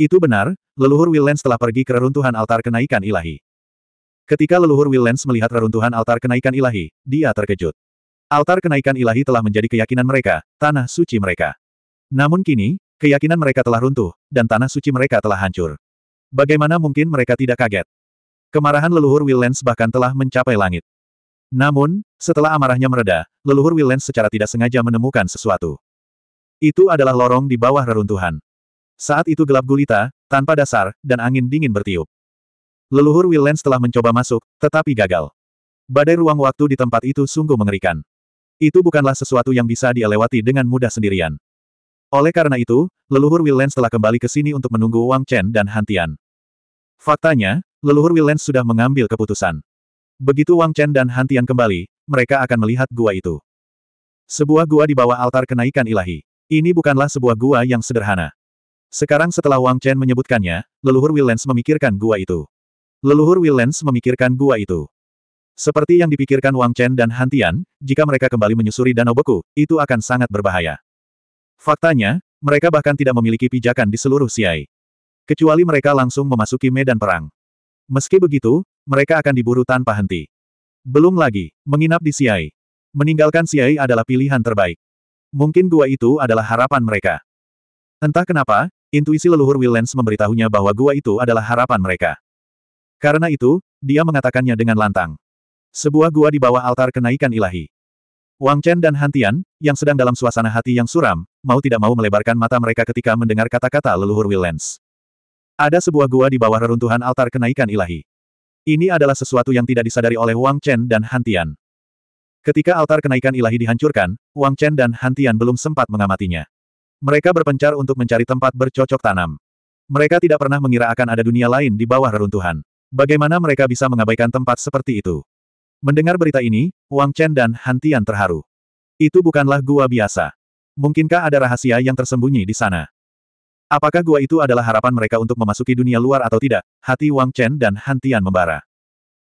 Itu benar, leluhur Willens telah pergi ke reruntuhan altar kenaikan ilahi. Ketika leluhur Willens melihat reruntuhan altar kenaikan ilahi, dia terkejut. Altar kenaikan ilahi telah menjadi keyakinan mereka, tanah suci mereka. Namun kini, keyakinan mereka telah runtuh, dan tanah suci mereka telah hancur. Bagaimana mungkin mereka tidak kaget? Kemarahan leluhur Willens bahkan telah mencapai langit. Namun, setelah amarahnya mereda, leluhur Willens secara tidak sengaja menemukan sesuatu. Itu adalah lorong di bawah reruntuhan. Saat itu gelap gulita, tanpa dasar, dan angin dingin bertiup. Leluhur Willens telah mencoba masuk, tetapi gagal. Badai ruang waktu di tempat itu sungguh mengerikan. Itu bukanlah sesuatu yang bisa dilewati dengan mudah sendirian. Oleh karena itu, leluhur Willens telah kembali ke sini untuk menunggu Wang Chen dan Hantian. Faktanya, leluhur Willens sudah mengambil keputusan. Begitu Wang Chen dan Hantian kembali, mereka akan melihat gua itu. Sebuah gua di bawah altar kenaikan ilahi. Ini bukanlah sebuah gua yang sederhana. Sekarang setelah Wang Chen menyebutkannya, leluhur Willens memikirkan gua itu. Leluhur Willens memikirkan gua itu. Seperti yang dipikirkan Wang Chen dan Hantian, jika mereka kembali menyusuri danau beku, itu akan sangat berbahaya. Faktanya, mereka bahkan tidak memiliki pijakan di seluruh Siai, Kecuali mereka langsung memasuki medan perang. Meski begitu, mereka akan diburu tanpa henti. Belum lagi, menginap di Siai, Meninggalkan Siai adalah pilihan terbaik. Mungkin gua itu adalah harapan mereka. Entah kenapa, intuisi leluhur Willens memberitahunya bahwa gua itu adalah harapan mereka. Karena itu, dia mengatakannya dengan lantang. Sebuah gua di bawah altar kenaikan ilahi. Wang Chen dan Hantian, yang sedang dalam suasana hati yang suram, mau tidak mau melebarkan mata mereka ketika mendengar kata-kata leluhur Willens. Ada sebuah gua di bawah reruntuhan altar kenaikan ilahi. Ini adalah sesuatu yang tidak disadari oleh Wang Chen dan Hantian. Ketika altar kenaikan ilahi dihancurkan, Wang Chen dan Han Tian belum sempat mengamatinya. Mereka berpencar untuk mencari tempat bercocok tanam. Mereka tidak pernah mengira akan ada dunia lain di bawah reruntuhan. Bagaimana mereka bisa mengabaikan tempat seperti itu? Mendengar berita ini, Wang Chen dan Han Tian terharu. Itu bukanlah gua biasa. Mungkinkah ada rahasia yang tersembunyi di sana? Apakah gua itu adalah harapan mereka untuk memasuki dunia luar atau tidak? Hati Wang Chen dan Han Tian membara.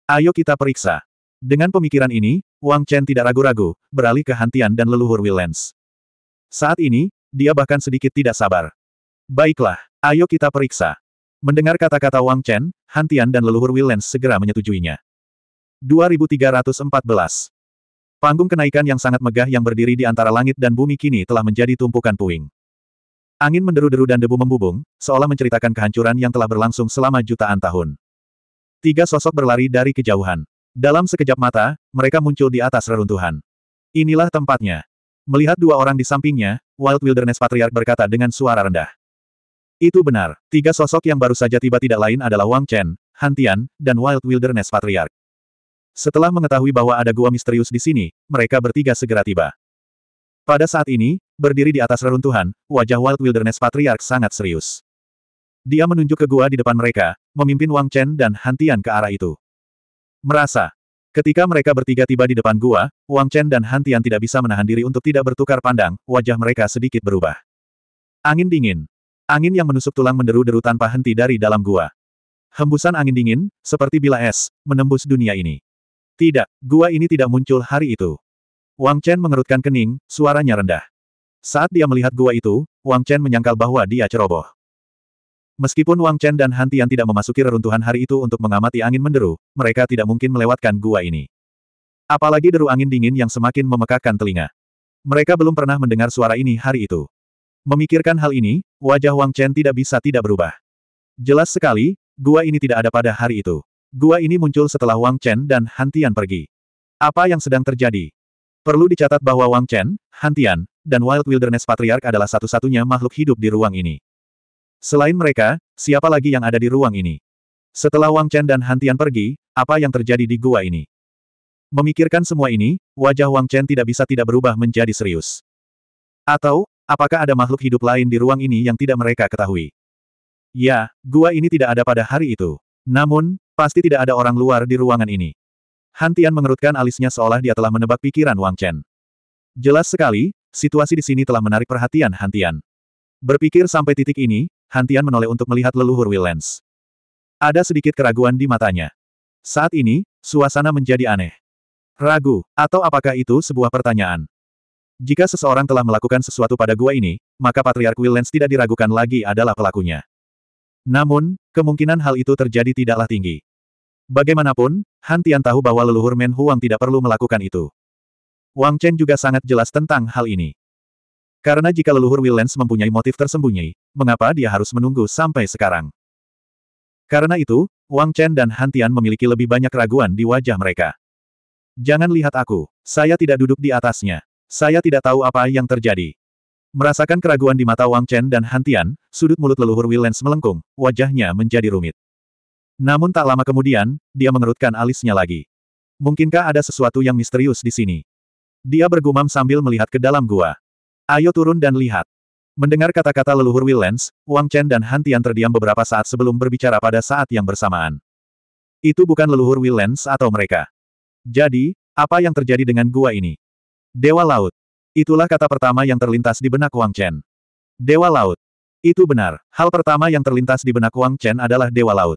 Ayo kita periksa. Dengan pemikiran ini, Wang Chen tidak ragu-ragu, beralih ke Hantian dan leluhur Willens. Saat ini, dia bahkan sedikit tidak sabar. Baiklah, ayo kita periksa. Mendengar kata-kata Wang Chen, Hantian dan leluhur Willens segera menyetujuinya. 2314 Panggung kenaikan yang sangat megah yang berdiri di antara langit dan bumi kini telah menjadi tumpukan puing. Angin menderu-deru dan debu membubung, seolah menceritakan kehancuran yang telah berlangsung selama jutaan tahun. Tiga sosok berlari dari kejauhan. Dalam sekejap mata, mereka muncul di atas reruntuhan. Inilah tempatnya. Melihat dua orang di sampingnya, Wild Wilderness Patriarch berkata dengan suara rendah. Itu benar, tiga sosok yang baru saja tiba tidak lain adalah Wang Chen, Han Tian, dan Wild Wilderness Patriarch. Setelah mengetahui bahwa ada gua misterius di sini, mereka bertiga segera tiba. Pada saat ini, berdiri di atas reruntuhan, wajah Wild Wilderness Patriarch sangat serius. Dia menunjuk ke gua di depan mereka, memimpin Wang Chen dan Han Tian ke arah itu. Merasa. Ketika mereka bertiga tiba di depan gua, Wang Chen dan Han Tian tidak bisa menahan diri untuk tidak bertukar pandang, wajah mereka sedikit berubah. Angin dingin. Angin yang menusuk tulang menderu-deru tanpa henti dari dalam gua. Hembusan angin dingin, seperti bila es, menembus dunia ini. Tidak, gua ini tidak muncul hari itu. Wang Chen mengerutkan kening, suaranya rendah. Saat dia melihat gua itu, Wang Chen menyangkal bahwa dia ceroboh. Meskipun Wang Chen dan Han Tian tidak memasuki reruntuhan hari itu untuk mengamati angin menderu, mereka tidak mungkin melewatkan gua ini. Apalagi deru angin dingin yang semakin memekakkan telinga. Mereka belum pernah mendengar suara ini hari itu. Memikirkan hal ini, wajah Wang Chen tidak bisa tidak berubah. Jelas sekali, gua ini tidak ada pada hari itu. Gua ini muncul setelah Wang Chen dan Han Tian pergi. Apa yang sedang terjadi? Perlu dicatat bahwa Wang Chen, Han Tian, dan Wild Wilderness Patriarch adalah satu-satunya makhluk hidup di ruang ini. Selain mereka, siapa lagi yang ada di ruang ini? Setelah Wang Chen dan Hantian pergi, apa yang terjadi di gua ini? Memikirkan semua ini, wajah Wang Chen tidak bisa tidak berubah menjadi serius. Atau, apakah ada makhluk hidup lain di ruang ini yang tidak mereka ketahui? Ya, gua ini tidak ada pada hari itu. Namun, pasti tidak ada orang luar di ruangan ini. Hantian mengerutkan alisnya seolah dia telah menebak pikiran Wang Chen. Jelas sekali, situasi di sini telah menarik perhatian Hantian. Berpikir sampai titik ini, Hantian menoleh untuk melihat leluhur Willens. Ada sedikit keraguan di matanya. Saat ini, suasana menjadi aneh. Ragu, atau apakah itu sebuah pertanyaan? Jika seseorang telah melakukan sesuatu pada gua ini, maka Patriark Willens tidak diragukan lagi adalah pelakunya. Namun, kemungkinan hal itu terjadi tidaklah tinggi. Bagaimanapun, Hantian tahu bahwa leluhur Men Huang tidak perlu melakukan itu. Wang Chen juga sangat jelas tentang hal ini. Karena jika leluhur Willens mempunyai motif tersembunyi, mengapa dia harus menunggu sampai sekarang? Karena itu, Wang Chen dan Han Tian memiliki lebih banyak keraguan di wajah mereka. Jangan lihat aku. Saya tidak duduk di atasnya. Saya tidak tahu apa yang terjadi. Merasakan keraguan di mata Wang Chen dan Han Tian, sudut mulut leluhur Willens melengkung, wajahnya menjadi rumit. Namun tak lama kemudian, dia mengerutkan alisnya lagi. Mungkinkah ada sesuatu yang misterius di sini? Dia bergumam sambil melihat ke dalam gua. Ayo turun dan lihat. Mendengar kata-kata leluhur Willens, Wang Chen dan Hantian terdiam beberapa saat sebelum berbicara pada saat yang bersamaan. Itu bukan leluhur Willens atau mereka. Jadi, apa yang terjadi dengan gua ini? Dewa Laut. Itulah kata pertama yang terlintas di benak Wang Chen. Dewa Laut. Itu benar, hal pertama yang terlintas di benak Wang Chen adalah Dewa Laut.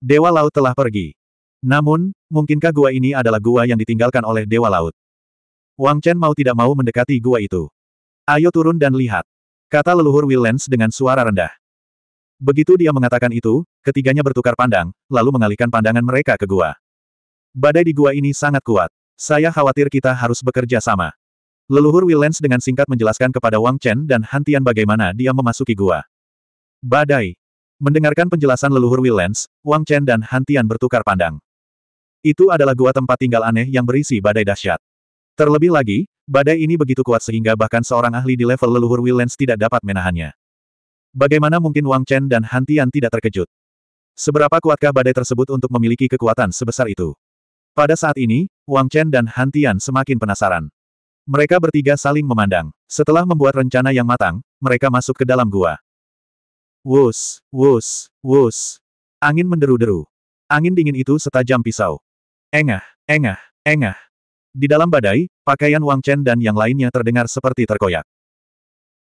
Dewa Laut telah pergi. Namun, mungkinkah gua ini adalah gua yang ditinggalkan oleh Dewa Laut? Wang Chen mau tidak mau mendekati gua itu. Ayo turun dan lihat. Kata leluhur Willens dengan suara rendah. Begitu dia mengatakan itu, ketiganya bertukar pandang, lalu mengalihkan pandangan mereka ke gua. Badai di gua ini sangat kuat. Saya khawatir kita harus bekerja sama. Leluhur Willens dengan singkat menjelaskan kepada Wang Chen dan Hantian bagaimana dia memasuki gua. Badai. Mendengarkan penjelasan leluhur Willens, Wang Chen dan Hantian bertukar pandang. Itu adalah gua tempat tinggal aneh yang berisi badai dahsyat. Terlebih lagi, Badai ini begitu kuat sehingga bahkan seorang ahli di level leluhur Willens tidak dapat menahannya. Bagaimana mungkin Wang Chen dan Han Tian tidak terkejut? Seberapa kuatkah badai tersebut untuk memiliki kekuatan sebesar itu? Pada saat ini, Wang Chen dan Han Tian semakin penasaran. Mereka bertiga saling memandang. Setelah membuat rencana yang matang, mereka masuk ke dalam gua. Wus, wus, wus. Angin menderu-deru. Angin dingin itu setajam pisau. Engah, engah, engah. Di dalam badai, pakaian Wang Chen dan yang lainnya terdengar seperti terkoyak.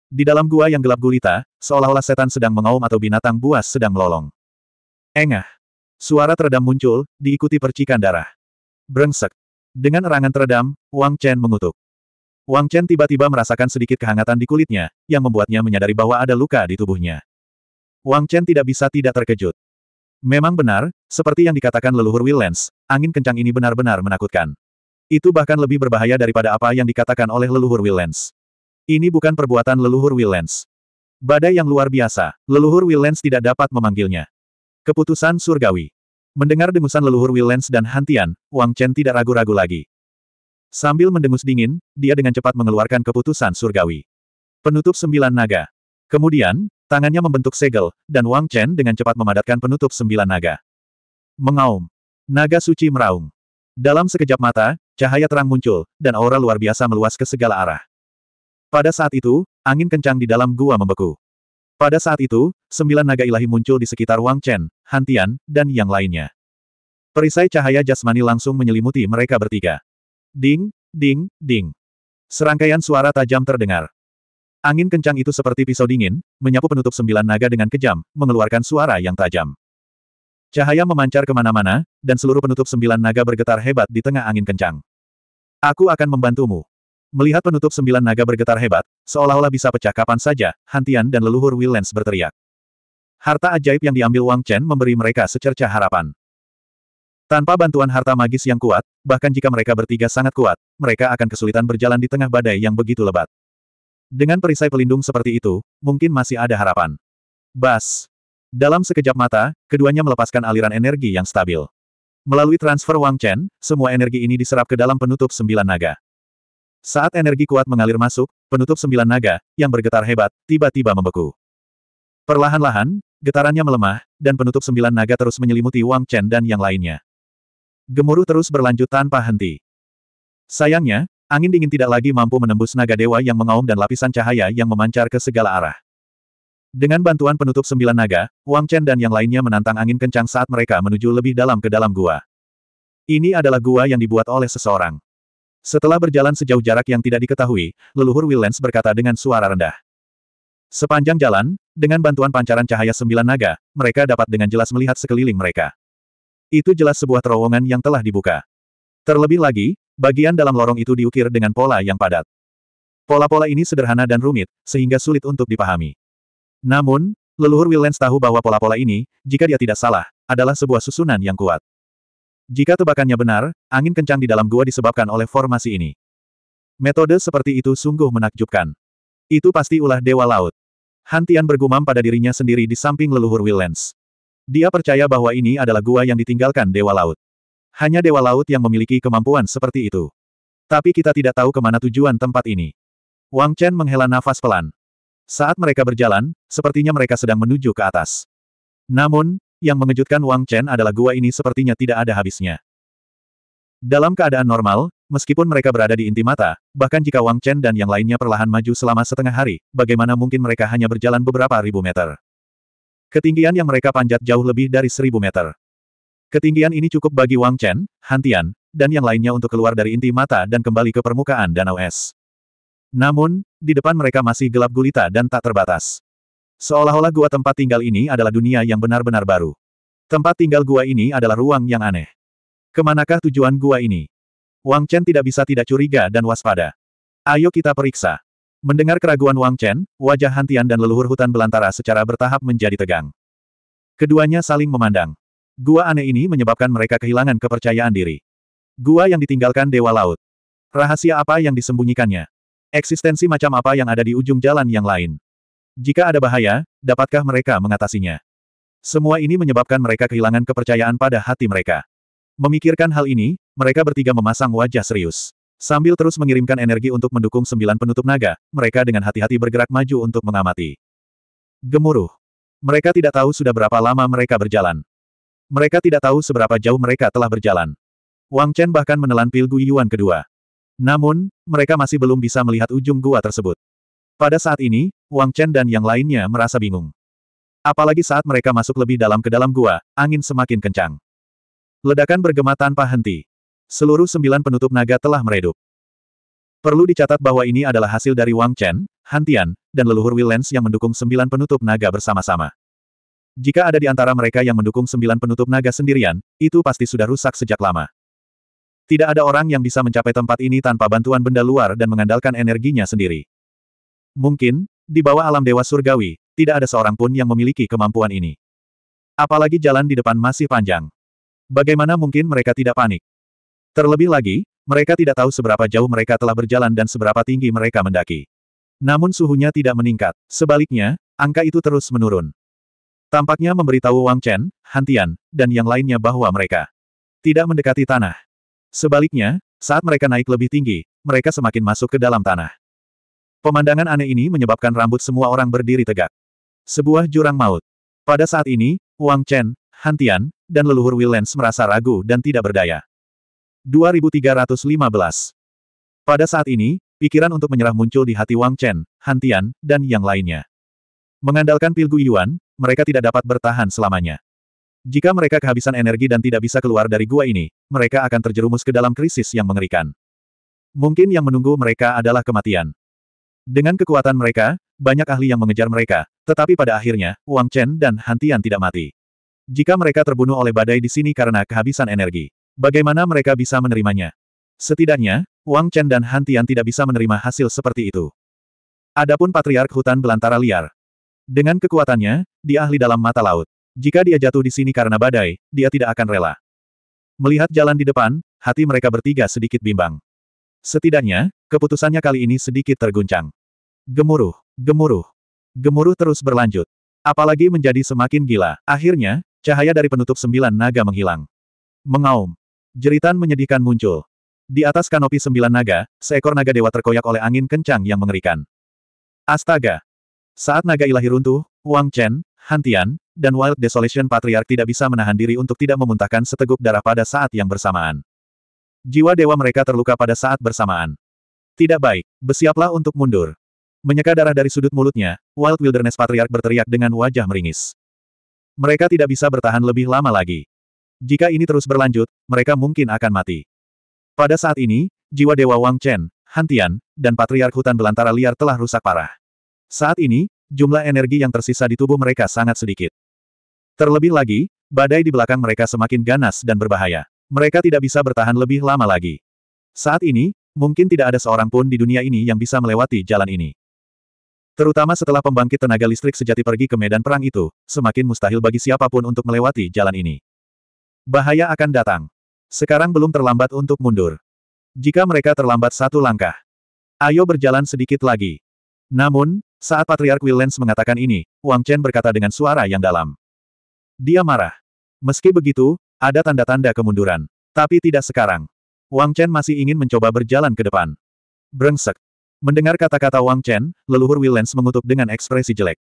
Di dalam gua yang gelap gulita, seolah-olah setan sedang mengaum atau binatang buas sedang melolong. Engah. Suara teredam muncul, diikuti percikan darah. Brengsek. Dengan erangan teredam, Wang Chen mengutuk. Wang Chen tiba-tiba merasakan sedikit kehangatan di kulitnya, yang membuatnya menyadari bahwa ada luka di tubuhnya. Wang Chen tidak bisa tidak terkejut. Memang benar, seperti yang dikatakan leluhur Willens, angin kencang ini benar-benar menakutkan. Itu bahkan lebih berbahaya daripada apa yang dikatakan oleh leluhur Willens. Ini bukan perbuatan leluhur Willens. Badai yang luar biasa, leluhur Willens tidak dapat memanggilnya. Keputusan surgawi. Mendengar dengusan leluhur Willens dan Hantian, Wang Chen tidak ragu-ragu lagi. Sambil mendengus dingin, dia dengan cepat mengeluarkan keputusan surgawi. Penutup sembilan naga. Kemudian, tangannya membentuk segel, dan Wang Chen dengan cepat memadatkan penutup sembilan naga. Mengaum. Naga suci meraung. Dalam sekejap mata, cahaya terang muncul, dan aura luar biasa meluas ke segala arah. Pada saat itu, angin kencang di dalam gua membeku. Pada saat itu, sembilan naga ilahi muncul di sekitar Wang Chen, Han Tian, dan yang lainnya. Perisai cahaya jasmani langsung menyelimuti mereka bertiga. Ding, ding, ding. Serangkaian suara tajam terdengar. Angin kencang itu seperti pisau dingin, menyapu penutup sembilan naga dengan kejam, mengeluarkan suara yang tajam. Cahaya memancar kemana-mana, dan seluruh penutup sembilan naga bergetar hebat di tengah angin kencang. Aku akan membantumu. Melihat penutup sembilan naga bergetar hebat, seolah-olah bisa pecah kapan saja, Hantian dan leluhur Willens berteriak. Harta ajaib yang diambil Wang Chen memberi mereka secerca harapan. Tanpa bantuan harta magis yang kuat, bahkan jika mereka bertiga sangat kuat, mereka akan kesulitan berjalan di tengah badai yang begitu lebat. Dengan perisai pelindung seperti itu, mungkin masih ada harapan. Bas! Dalam sekejap mata, keduanya melepaskan aliran energi yang stabil. Melalui transfer Wang Chen, semua energi ini diserap ke dalam penutup sembilan naga. Saat energi kuat mengalir masuk, penutup sembilan naga, yang bergetar hebat, tiba-tiba membeku. Perlahan-lahan, getarannya melemah, dan penutup sembilan naga terus menyelimuti Wang Chen dan yang lainnya. Gemuruh terus berlanjut tanpa henti. Sayangnya, angin dingin tidak lagi mampu menembus naga dewa yang mengaum dan lapisan cahaya yang memancar ke segala arah. Dengan bantuan penutup sembilan naga, Wang Chen dan yang lainnya menantang angin kencang saat mereka menuju lebih dalam ke dalam gua. Ini adalah gua yang dibuat oleh seseorang. Setelah berjalan sejauh jarak yang tidak diketahui, leluhur Willens berkata dengan suara rendah. Sepanjang jalan, dengan bantuan pancaran cahaya sembilan naga, mereka dapat dengan jelas melihat sekeliling mereka. Itu jelas sebuah terowongan yang telah dibuka. Terlebih lagi, bagian dalam lorong itu diukir dengan pola yang padat. Pola-pola ini sederhana dan rumit, sehingga sulit untuk dipahami. Namun, leluhur Willens tahu bahwa pola-pola ini, jika dia tidak salah, adalah sebuah susunan yang kuat. Jika tebakannya benar, angin kencang di dalam gua disebabkan oleh formasi ini. Metode seperti itu sungguh menakjubkan. Itu pasti ulah Dewa Laut. Hantian bergumam pada dirinya sendiri di samping leluhur Willens. Dia percaya bahwa ini adalah gua yang ditinggalkan Dewa Laut. Hanya Dewa Laut yang memiliki kemampuan seperti itu. Tapi kita tidak tahu kemana tujuan tempat ini. Wang Chen menghela nafas pelan. Saat mereka berjalan, sepertinya mereka sedang menuju ke atas. Namun, yang mengejutkan Wang Chen adalah gua ini sepertinya tidak ada habisnya. Dalam keadaan normal, meskipun mereka berada di inti mata, bahkan jika Wang Chen dan yang lainnya perlahan maju selama setengah hari, bagaimana mungkin mereka hanya berjalan beberapa ribu meter. Ketinggian yang mereka panjat jauh lebih dari seribu meter. Ketinggian ini cukup bagi Wang Chen, Han Tian, dan yang lainnya untuk keluar dari inti mata dan kembali ke permukaan danau es. Namun, di depan mereka masih gelap gulita dan tak terbatas. Seolah-olah gua tempat tinggal ini adalah dunia yang benar-benar baru. Tempat tinggal gua ini adalah ruang yang aneh. Kemanakah tujuan gua ini? Wang Chen tidak bisa tidak curiga dan waspada. Ayo kita periksa. Mendengar keraguan Wang Chen, wajah Hantian dan leluhur hutan belantara secara bertahap menjadi tegang. Keduanya saling memandang. Gua aneh ini menyebabkan mereka kehilangan kepercayaan diri. Gua yang ditinggalkan Dewa Laut. Rahasia apa yang disembunyikannya? Eksistensi macam apa yang ada di ujung jalan yang lain? Jika ada bahaya, dapatkah mereka mengatasinya? Semua ini menyebabkan mereka kehilangan kepercayaan pada hati mereka. Memikirkan hal ini, mereka bertiga memasang wajah serius. Sambil terus mengirimkan energi untuk mendukung sembilan penutup naga, mereka dengan hati-hati bergerak maju untuk mengamati. Gemuruh. Mereka tidak tahu sudah berapa lama mereka berjalan. Mereka tidak tahu seberapa jauh mereka telah berjalan. Wang Chen bahkan menelan pil Guyuan kedua. Namun, mereka masih belum bisa melihat ujung gua tersebut. Pada saat ini, Wang Chen dan yang lainnya merasa bingung. Apalagi saat mereka masuk lebih dalam ke dalam gua, angin semakin kencang. Ledakan bergema tanpa henti. Seluruh sembilan penutup naga telah meredup. Perlu dicatat bahwa ini adalah hasil dari Wang Chen, Hantian, dan leluhur Willens yang mendukung sembilan penutup naga bersama-sama. Jika ada di antara mereka yang mendukung sembilan penutup naga sendirian, itu pasti sudah rusak sejak lama. Tidak ada orang yang bisa mencapai tempat ini tanpa bantuan benda luar dan mengandalkan energinya sendiri. Mungkin, di bawah alam dewa surgawi, tidak ada seorang pun yang memiliki kemampuan ini. Apalagi jalan di depan masih panjang. Bagaimana mungkin mereka tidak panik? Terlebih lagi, mereka tidak tahu seberapa jauh mereka telah berjalan dan seberapa tinggi mereka mendaki. Namun suhunya tidak meningkat. Sebaliknya, angka itu terus menurun. Tampaknya memberitahu Wang Chen, Hantian, dan yang lainnya bahwa mereka tidak mendekati tanah. Sebaliknya, saat mereka naik lebih tinggi, mereka semakin masuk ke dalam tanah. Pemandangan aneh ini menyebabkan rambut semua orang berdiri tegak. Sebuah jurang maut. Pada saat ini, Wang Chen, Han Tian, dan leluhur Willens merasa ragu dan tidak berdaya. 2315 Pada saat ini, pikiran untuk menyerah muncul di hati Wang Chen, Han Tian, dan yang lainnya. Mengandalkan Pilgu Yuan, mereka tidak dapat bertahan selamanya. Jika mereka kehabisan energi dan tidak bisa keluar dari gua ini, mereka akan terjerumus ke dalam krisis yang mengerikan. Mungkin yang menunggu mereka adalah kematian. Dengan kekuatan mereka, banyak ahli yang mengejar mereka, tetapi pada akhirnya, Wang Chen dan Han Tian tidak mati. Jika mereka terbunuh oleh badai di sini karena kehabisan energi, bagaimana mereka bisa menerimanya? Setidaknya, Wang Chen dan Han Tian tidak bisa menerima hasil seperti itu. Adapun Patriark Hutan Belantara Liar. Dengan kekuatannya, dia ahli dalam mata laut. Jika dia jatuh di sini karena badai, dia tidak akan rela. Melihat jalan di depan, hati mereka bertiga sedikit bimbang. Setidaknya, keputusannya kali ini sedikit terguncang. Gemuruh, gemuruh, gemuruh terus berlanjut. Apalagi menjadi semakin gila. Akhirnya, cahaya dari penutup sembilan naga menghilang. Mengaum. Jeritan menyedihkan muncul. Di atas kanopi sembilan naga, seekor naga dewa terkoyak oleh angin kencang yang mengerikan. Astaga! Saat naga ilahi runtuh, Wang Chen, Han Tian, dan Wild Desolation Patriarch tidak bisa menahan diri untuk tidak memuntahkan seteguk darah pada saat yang bersamaan. Jiwa dewa mereka terluka pada saat bersamaan. Tidak baik, bersiaplah untuk mundur. Menyeka darah dari sudut mulutnya, Wild Wilderness Patriarch berteriak dengan wajah meringis. Mereka tidak bisa bertahan lebih lama lagi. Jika ini terus berlanjut, mereka mungkin akan mati. Pada saat ini, jiwa dewa Wang Chen, Hantian, dan Patriark Hutan Belantara Liar telah rusak parah. Saat ini, jumlah energi yang tersisa di tubuh mereka sangat sedikit. Terlebih lagi, badai di belakang mereka semakin ganas dan berbahaya. Mereka tidak bisa bertahan lebih lama lagi. Saat ini, mungkin tidak ada seorang pun di dunia ini yang bisa melewati jalan ini. Terutama setelah pembangkit tenaga listrik sejati pergi ke medan perang itu, semakin mustahil bagi siapapun untuk melewati jalan ini. Bahaya akan datang. Sekarang belum terlambat untuk mundur. Jika mereka terlambat satu langkah, ayo berjalan sedikit lagi. Namun, saat Patriark Willens mengatakan ini, Wang Chen berkata dengan suara yang dalam. Dia marah. Meski begitu, ada tanda-tanda kemunduran. Tapi tidak sekarang. Wang Chen masih ingin mencoba berjalan ke depan. Brengsek. Mendengar kata-kata Wang Chen, leluhur Willens mengutuk dengan ekspresi jelek.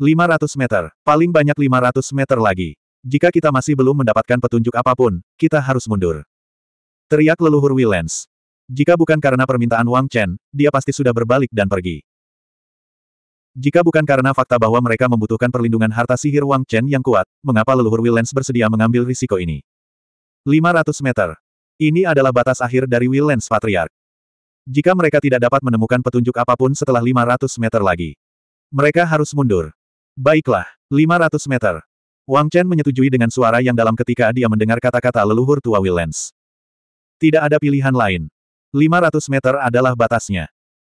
500 meter, paling banyak 500 meter lagi. Jika kita masih belum mendapatkan petunjuk apapun, kita harus mundur. Teriak leluhur Willens. Jika bukan karena permintaan Wang Chen, dia pasti sudah berbalik dan pergi. Jika bukan karena fakta bahwa mereka membutuhkan perlindungan harta sihir Wang Chen yang kuat, mengapa leluhur Willens bersedia mengambil risiko ini? 500 meter. Ini adalah batas akhir dari Willens Patriark. Jika mereka tidak dapat menemukan petunjuk apapun setelah 500 meter lagi, mereka harus mundur. Baiklah, 500 meter. Wang Chen menyetujui dengan suara yang dalam ketika dia mendengar kata-kata leluhur tua Willens. Tidak ada pilihan lain. 500 meter adalah batasnya.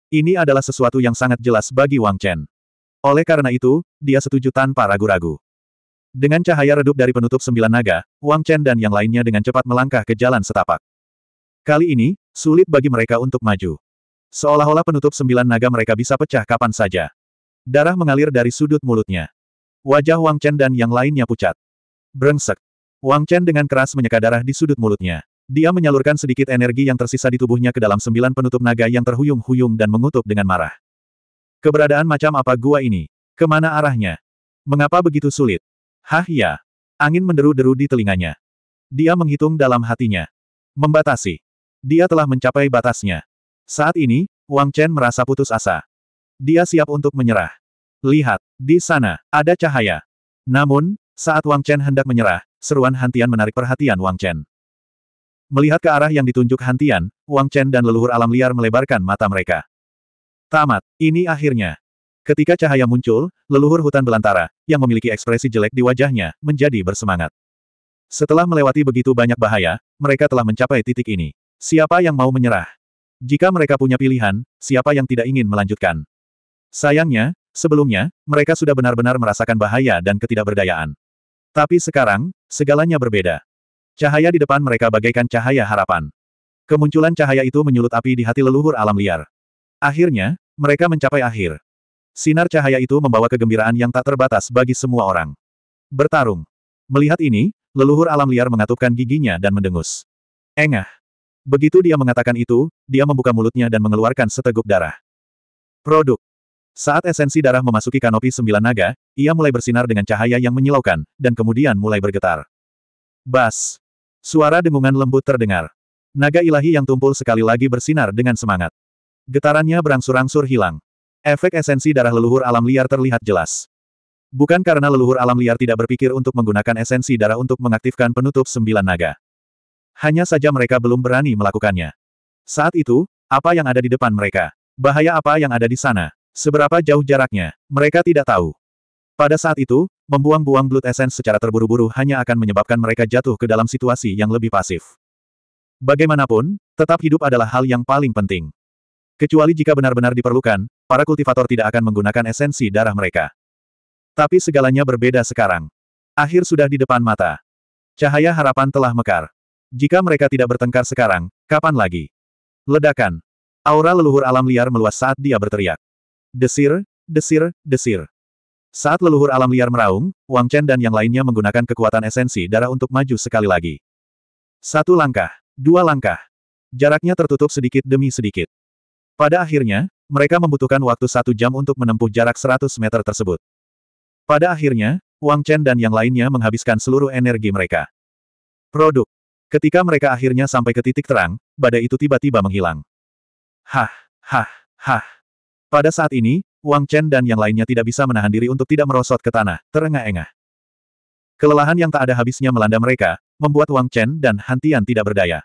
Ini adalah sesuatu yang sangat jelas bagi Wang Chen. Oleh karena itu, dia setuju tanpa ragu-ragu. Dengan cahaya redup dari penutup sembilan naga, Wang Chen dan yang lainnya dengan cepat melangkah ke jalan setapak. Kali ini, sulit bagi mereka untuk maju. Seolah-olah penutup sembilan naga mereka bisa pecah kapan saja. Darah mengalir dari sudut mulutnya. Wajah Wang Chen dan yang lainnya pucat. Brengsek. Wang Chen dengan keras menyeka darah di sudut mulutnya. Dia menyalurkan sedikit energi yang tersisa di tubuhnya ke dalam sembilan penutup naga yang terhuyung-huyung dan mengutuk dengan marah. Keberadaan macam apa gua ini? Kemana arahnya? Mengapa begitu sulit? Hah ya. Angin menderu-deru di telinganya. Dia menghitung dalam hatinya. Membatasi. Dia telah mencapai batasnya. Saat ini, Wang Chen merasa putus asa. Dia siap untuk menyerah. Lihat, di sana, ada cahaya. Namun, saat Wang Chen hendak menyerah, seruan hantian menarik perhatian Wang Chen. Melihat ke arah yang ditunjuk Hantian, Wang Chen dan leluhur alam liar melebarkan mata mereka. Tamat, ini akhirnya. Ketika cahaya muncul, leluhur hutan belantara, yang memiliki ekspresi jelek di wajahnya, menjadi bersemangat. Setelah melewati begitu banyak bahaya, mereka telah mencapai titik ini. Siapa yang mau menyerah? Jika mereka punya pilihan, siapa yang tidak ingin melanjutkan? Sayangnya, sebelumnya, mereka sudah benar-benar merasakan bahaya dan ketidakberdayaan. Tapi sekarang, segalanya berbeda. Cahaya di depan mereka bagaikan cahaya harapan. Kemunculan cahaya itu menyulut api di hati leluhur alam liar. Akhirnya, mereka mencapai akhir. Sinar cahaya itu membawa kegembiraan yang tak terbatas bagi semua orang. Bertarung. Melihat ini, leluhur alam liar mengatupkan giginya dan mendengus. Engah. Begitu dia mengatakan itu, dia membuka mulutnya dan mengeluarkan seteguk darah. Produk. Saat esensi darah memasuki kanopi sembilan naga, ia mulai bersinar dengan cahaya yang menyilaukan, dan kemudian mulai bergetar. Bas. Suara dengungan lembut terdengar. Naga ilahi yang tumpul sekali lagi bersinar dengan semangat. Getarannya berangsur-angsur hilang. Efek esensi darah leluhur alam liar terlihat jelas. Bukan karena leluhur alam liar tidak berpikir untuk menggunakan esensi darah untuk mengaktifkan penutup sembilan naga. Hanya saja mereka belum berani melakukannya. Saat itu, apa yang ada di depan mereka? Bahaya apa yang ada di sana? Seberapa jauh jaraknya? Mereka tidak tahu. Pada saat itu, Membuang-buang Blood Essence secara terburu-buru hanya akan menyebabkan mereka jatuh ke dalam situasi yang lebih pasif. Bagaimanapun, tetap hidup adalah hal yang paling penting. Kecuali jika benar-benar diperlukan, para kultivator tidak akan menggunakan esensi darah mereka. Tapi segalanya berbeda sekarang. Akhir sudah di depan mata. Cahaya harapan telah mekar. Jika mereka tidak bertengkar sekarang, kapan lagi? Ledakan. Aura leluhur alam liar meluas saat dia berteriak. Desir, desir, desir. Saat leluhur alam liar meraung, Wang Chen dan yang lainnya menggunakan kekuatan esensi darah untuk maju sekali lagi. Satu langkah, dua langkah. Jaraknya tertutup sedikit demi sedikit. Pada akhirnya, mereka membutuhkan waktu satu jam untuk menempuh jarak 100 meter tersebut. Pada akhirnya, Wang Chen dan yang lainnya menghabiskan seluruh energi mereka. Produk. Ketika mereka akhirnya sampai ke titik terang, badai itu tiba-tiba menghilang. Hah, hah, hah. Pada saat ini, Wang Chen dan yang lainnya tidak bisa menahan diri untuk tidak merosot ke tanah, terengah-engah. Kelelahan yang tak ada habisnya melanda mereka, membuat Wang Chen dan hantian tidak berdaya.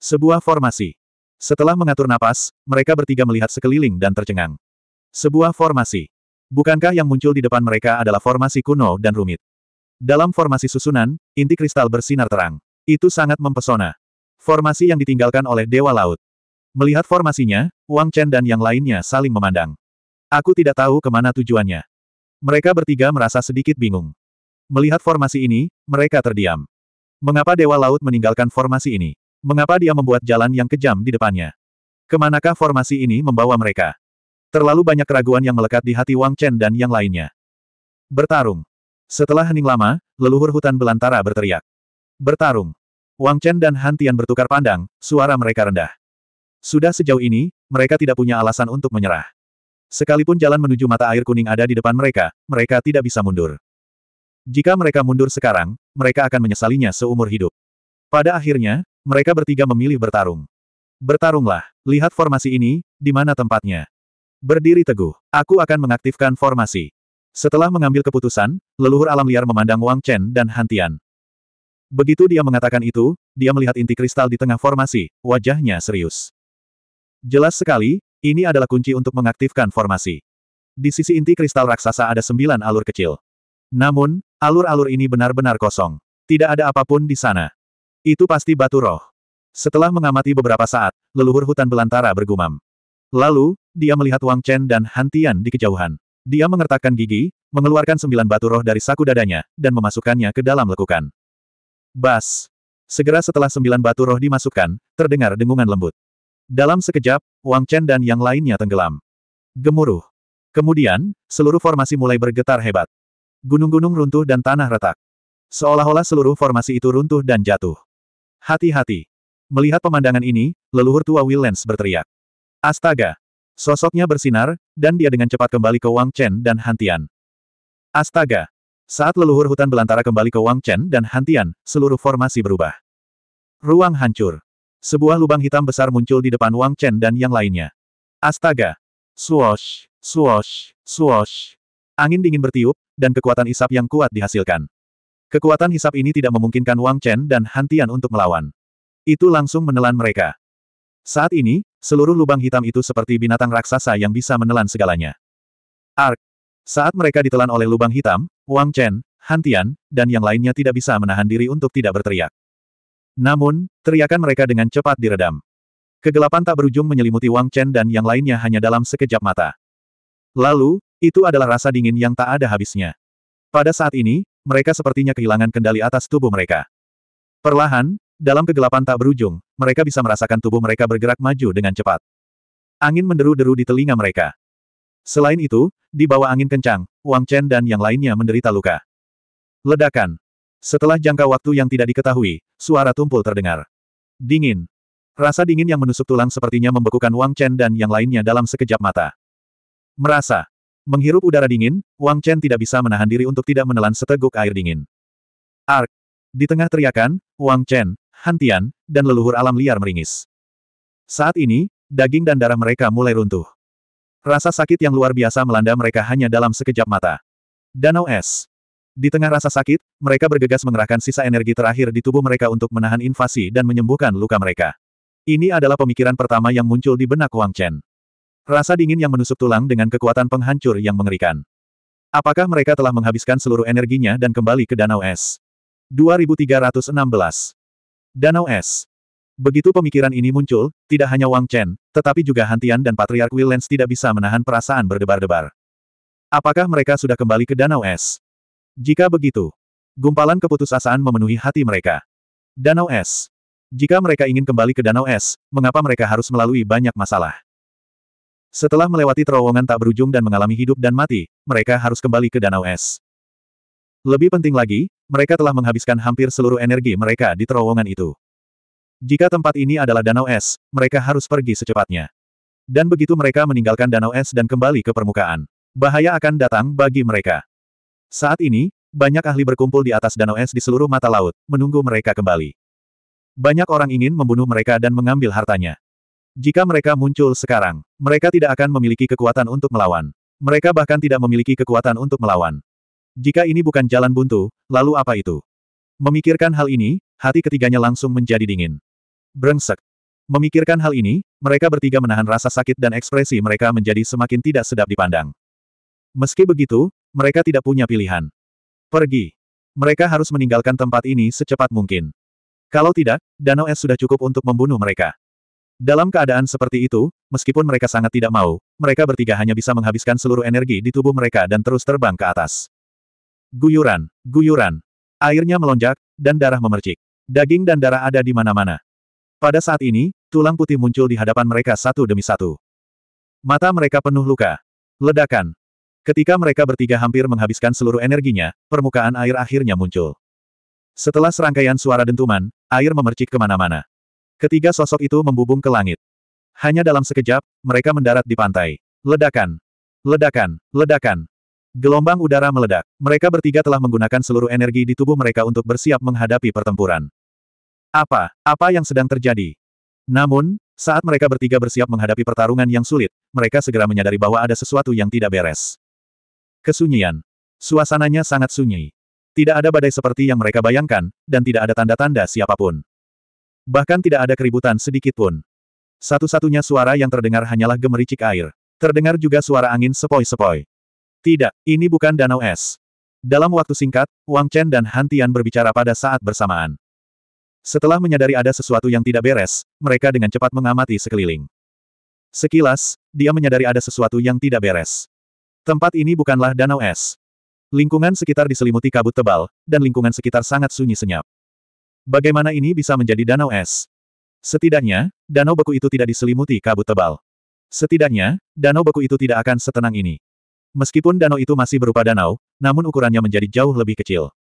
Sebuah formasi. Setelah mengatur napas, mereka bertiga melihat sekeliling dan tercengang. Sebuah formasi. Bukankah yang muncul di depan mereka adalah formasi kuno dan rumit? Dalam formasi susunan, inti kristal bersinar terang. Itu sangat mempesona. Formasi yang ditinggalkan oleh Dewa Laut. Melihat formasinya, Wang Chen dan yang lainnya saling memandang. Aku tidak tahu kemana tujuannya. Mereka bertiga merasa sedikit bingung. Melihat formasi ini, mereka terdiam. Mengapa Dewa Laut meninggalkan formasi ini? Mengapa dia membuat jalan yang kejam di depannya? Kemanakah formasi ini membawa mereka? Terlalu banyak keraguan yang melekat di hati Wang Chen dan yang lainnya. Bertarung. Setelah hening lama, leluhur hutan belantara berteriak. Bertarung. Wang Chen dan Han Tian bertukar pandang, suara mereka rendah. Sudah sejauh ini, mereka tidak punya alasan untuk menyerah. Sekalipun jalan menuju mata air kuning ada di depan mereka, mereka tidak bisa mundur. Jika mereka mundur sekarang, mereka akan menyesalinya seumur hidup. Pada akhirnya, mereka bertiga memilih bertarung. Bertarunglah, lihat formasi ini, di mana tempatnya. Berdiri teguh, aku akan mengaktifkan formasi. Setelah mengambil keputusan, leluhur alam liar memandang Wang Chen dan Hantian. Begitu dia mengatakan itu, dia melihat inti kristal di tengah formasi, wajahnya serius. Jelas sekali, ini adalah kunci untuk mengaktifkan formasi. Di sisi inti kristal raksasa ada sembilan alur kecil. Namun, alur-alur ini benar-benar kosong. Tidak ada apapun di sana. Itu pasti batu roh. Setelah mengamati beberapa saat, leluhur hutan belantara bergumam. Lalu, dia melihat Wang Chen dan Hantian di kejauhan. Dia mengertakkan gigi, mengeluarkan sembilan batu roh dari saku dadanya, dan memasukkannya ke dalam lekukan. Bas! Segera setelah sembilan batu roh dimasukkan, terdengar dengungan lembut. Dalam sekejap, Wang Chen dan yang lainnya tenggelam. Gemuruh. Kemudian, seluruh formasi mulai bergetar hebat. Gunung-gunung runtuh dan tanah retak. Seolah-olah seluruh formasi itu runtuh dan jatuh. Hati-hati. Melihat pemandangan ini, leluhur tua Willens berteriak. Astaga! Sosoknya bersinar, dan dia dengan cepat kembali ke Wang Chen dan Hantian. Astaga! Saat leluhur hutan belantara kembali ke Wang Chen dan Hantian, seluruh formasi berubah. Ruang hancur. Sebuah lubang hitam besar muncul di depan Wang Chen dan yang lainnya. Astaga! Swosh, swosh, swosh. Angin dingin bertiup, dan kekuatan isap yang kuat dihasilkan. Kekuatan hisap ini tidak memungkinkan Wang Chen dan Hantian untuk melawan. Itu langsung menelan mereka. Saat ini, seluruh lubang hitam itu seperti binatang raksasa yang bisa menelan segalanya. Ark! Saat mereka ditelan oleh lubang hitam, Wang Chen, Hantian, dan yang lainnya tidak bisa menahan diri untuk tidak berteriak. Namun, teriakan mereka dengan cepat diredam. Kegelapan tak berujung menyelimuti Wang Chen dan yang lainnya hanya dalam sekejap mata. Lalu, itu adalah rasa dingin yang tak ada habisnya. Pada saat ini, mereka sepertinya kehilangan kendali atas tubuh mereka. Perlahan, dalam kegelapan tak berujung, mereka bisa merasakan tubuh mereka bergerak maju dengan cepat. Angin menderu-deru di telinga mereka. Selain itu, di bawah angin kencang, Wang Chen dan yang lainnya menderita luka. Ledakan. Setelah jangka waktu yang tidak diketahui, suara tumpul terdengar. Dingin. Rasa dingin yang menusuk tulang sepertinya membekukan Wang Chen dan yang lainnya dalam sekejap mata. Merasa. Menghirup udara dingin, Wang Chen tidak bisa menahan diri untuk tidak menelan seteguk air dingin. Ark. Di tengah teriakan, Wang Chen, Hantian, dan leluhur alam liar meringis. Saat ini, daging dan darah mereka mulai runtuh. Rasa sakit yang luar biasa melanda mereka hanya dalam sekejap mata. Danau es. Di tengah rasa sakit, mereka bergegas mengerahkan sisa energi terakhir di tubuh mereka untuk menahan invasi dan menyembuhkan luka mereka. Ini adalah pemikiran pertama yang muncul di benak Wang Chen. Rasa dingin yang menusuk tulang dengan kekuatan penghancur yang mengerikan. Apakah mereka telah menghabiskan seluruh energinya dan kembali ke Danau Es? 2316 Danau Es Begitu pemikiran ini muncul, tidak hanya Wang Chen, tetapi juga Hantian dan Patriark Willens tidak bisa menahan perasaan berdebar-debar. Apakah mereka sudah kembali ke Danau Es? Jika begitu, gumpalan keputusasaan memenuhi hati mereka. Danau Es. Jika mereka ingin kembali ke Danau Es, mengapa mereka harus melalui banyak masalah? Setelah melewati terowongan tak berujung dan mengalami hidup dan mati, mereka harus kembali ke Danau Es. Lebih penting lagi, mereka telah menghabiskan hampir seluruh energi mereka di terowongan itu. Jika tempat ini adalah Danau Es, mereka harus pergi secepatnya. Dan begitu mereka meninggalkan Danau Es dan kembali ke permukaan, bahaya akan datang bagi mereka. Saat ini, banyak ahli berkumpul di atas danau es di seluruh mata laut, menunggu mereka kembali. Banyak orang ingin membunuh mereka dan mengambil hartanya. Jika mereka muncul sekarang, mereka tidak akan memiliki kekuatan untuk melawan. Mereka bahkan tidak memiliki kekuatan untuk melawan. Jika ini bukan jalan buntu, lalu apa itu? Memikirkan hal ini, hati ketiganya langsung menjadi dingin. Brengsek. Memikirkan hal ini, mereka bertiga menahan rasa sakit dan ekspresi mereka menjadi semakin tidak sedap dipandang. Meski begitu, mereka tidak punya pilihan. Pergi. Mereka harus meninggalkan tempat ini secepat mungkin. Kalau tidak, danau es sudah cukup untuk membunuh mereka. Dalam keadaan seperti itu, meskipun mereka sangat tidak mau, mereka bertiga hanya bisa menghabiskan seluruh energi di tubuh mereka dan terus terbang ke atas. Guyuran, guyuran. Airnya melonjak, dan darah memercik. Daging dan darah ada di mana-mana. Pada saat ini, tulang putih muncul di hadapan mereka satu demi satu. Mata mereka penuh luka. Ledakan. Ketika mereka bertiga hampir menghabiskan seluruh energinya, permukaan air akhirnya muncul. Setelah serangkaian suara dentuman, air memercik kemana-mana. Ketiga sosok itu membubung ke langit. Hanya dalam sekejap, mereka mendarat di pantai. Ledakan! Ledakan! Ledakan! Gelombang udara meledak. Mereka bertiga telah menggunakan seluruh energi di tubuh mereka untuk bersiap menghadapi pertempuran. Apa? Apa yang sedang terjadi? Namun, saat mereka bertiga bersiap menghadapi pertarungan yang sulit, mereka segera menyadari bahwa ada sesuatu yang tidak beres. Kesunyian. Suasananya sangat sunyi. Tidak ada badai seperti yang mereka bayangkan, dan tidak ada tanda-tanda siapapun. Bahkan tidak ada keributan sedikit pun. Satu-satunya suara yang terdengar hanyalah gemericik air. Terdengar juga suara angin sepoi-sepoi. Tidak, ini bukan danau es. Dalam waktu singkat, Wang Chen dan Han Tian berbicara pada saat bersamaan. Setelah menyadari ada sesuatu yang tidak beres, mereka dengan cepat mengamati sekeliling. Sekilas, dia menyadari ada sesuatu yang tidak beres. Tempat ini bukanlah danau es. Lingkungan sekitar diselimuti kabut tebal, dan lingkungan sekitar sangat sunyi senyap. Bagaimana ini bisa menjadi danau es? Setidaknya, danau beku itu tidak diselimuti kabut tebal. Setidaknya, danau beku itu tidak akan setenang ini. Meskipun danau itu masih berupa danau, namun ukurannya menjadi jauh lebih kecil.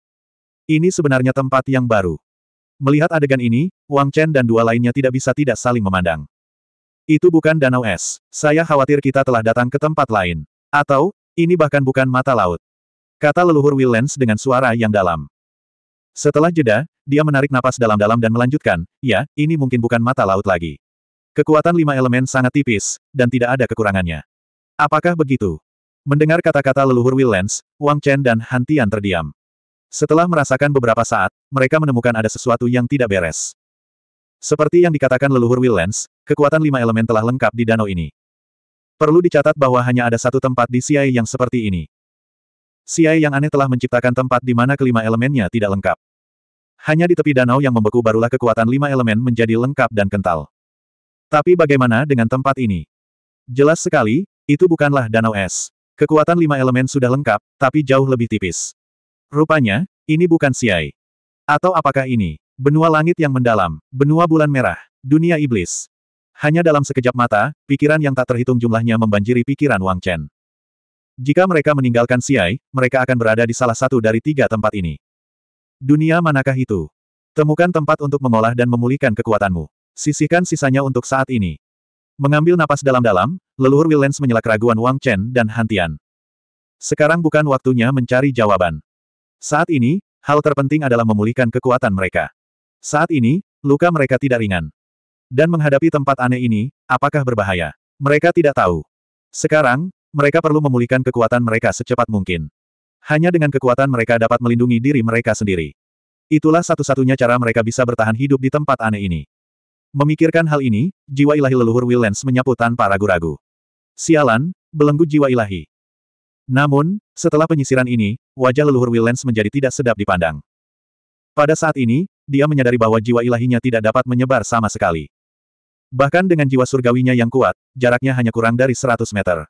Ini sebenarnya tempat yang baru. Melihat adegan ini, Wang Chen dan dua lainnya tidak bisa tidak saling memandang. Itu bukan danau es. Saya khawatir kita telah datang ke tempat lain. Atau, ini bahkan bukan mata laut. Kata leluhur Willens dengan suara yang dalam. Setelah jeda, dia menarik napas dalam-dalam dan melanjutkan, ya, ini mungkin bukan mata laut lagi. Kekuatan lima elemen sangat tipis, dan tidak ada kekurangannya. Apakah begitu? Mendengar kata-kata leluhur Willens, Wang Chen dan Han Tian terdiam. Setelah merasakan beberapa saat, mereka menemukan ada sesuatu yang tidak beres. Seperti yang dikatakan leluhur Willens, kekuatan lima elemen telah lengkap di danau ini. Perlu dicatat bahwa hanya ada satu tempat di Siai yang seperti ini. Siai yang aneh telah menciptakan tempat di mana kelima elemennya tidak lengkap. Hanya di tepi danau yang membeku barulah kekuatan lima elemen menjadi lengkap dan kental. Tapi bagaimana dengan tempat ini? Jelas sekali, itu bukanlah danau es. Kekuatan lima elemen sudah lengkap, tapi jauh lebih tipis. Rupanya, ini bukan Siai. Atau apakah ini? Benua langit yang mendalam, benua bulan merah, dunia iblis, hanya dalam sekejap mata, pikiran yang tak terhitung jumlahnya membanjiri pikiran Wang Chen. Jika mereka meninggalkan Siai, mereka akan berada di salah satu dari tiga tempat ini. Dunia manakah itu? Temukan tempat untuk mengolah dan memulihkan kekuatanmu. Sisihkan sisanya untuk saat ini. Mengambil napas dalam-dalam, leluhur Willens menyela keraguan Wang Chen dan hantian. Sekarang bukan waktunya mencari jawaban. Saat ini, hal terpenting adalah memulihkan kekuatan mereka. Saat ini, luka mereka tidak ringan. Dan menghadapi tempat aneh ini, apakah berbahaya? Mereka tidak tahu. Sekarang, mereka perlu memulihkan kekuatan mereka secepat mungkin. Hanya dengan kekuatan mereka dapat melindungi diri mereka sendiri. Itulah satu-satunya cara mereka bisa bertahan hidup di tempat aneh ini. Memikirkan hal ini, jiwa ilahi leluhur Willens menyapu tanpa ragu-ragu. Sialan, belenggu jiwa ilahi. Namun, setelah penyisiran ini, wajah leluhur Willens menjadi tidak sedap dipandang. Pada saat ini, dia menyadari bahwa jiwa ilahinya tidak dapat menyebar sama sekali. Bahkan dengan jiwa surgawinya yang kuat, jaraknya hanya kurang dari 100 meter.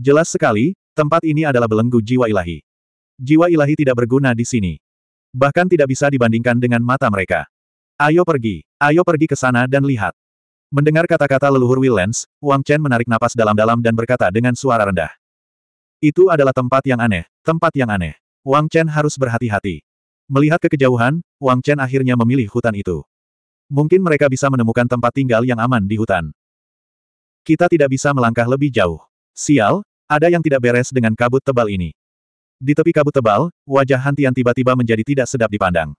Jelas sekali, tempat ini adalah belenggu jiwa ilahi. Jiwa ilahi tidak berguna di sini. Bahkan tidak bisa dibandingkan dengan mata mereka. Ayo pergi, ayo pergi ke sana dan lihat. Mendengar kata-kata leluhur Willens, Wang Chen menarik napas dalam-dalam dan berkata dengan suara rendah. Itu adalah tempat yang aneh, tempat yang aneh. Wang Chen harus berhati-hati. Melihat ke kejauhan, Wang Chen akhirnya memilih hutan itu. Mungkin mereka bisa menemukan tempat tinggal yang aman di hutan. Kita tidak bisa melangkah lebih jauh. Sial, ada yang tidak beres dengan kabut tebal ini. Di tepi kabut tebal, wajah Hantian tiba-tiba menjadi tidak sedap dipandang.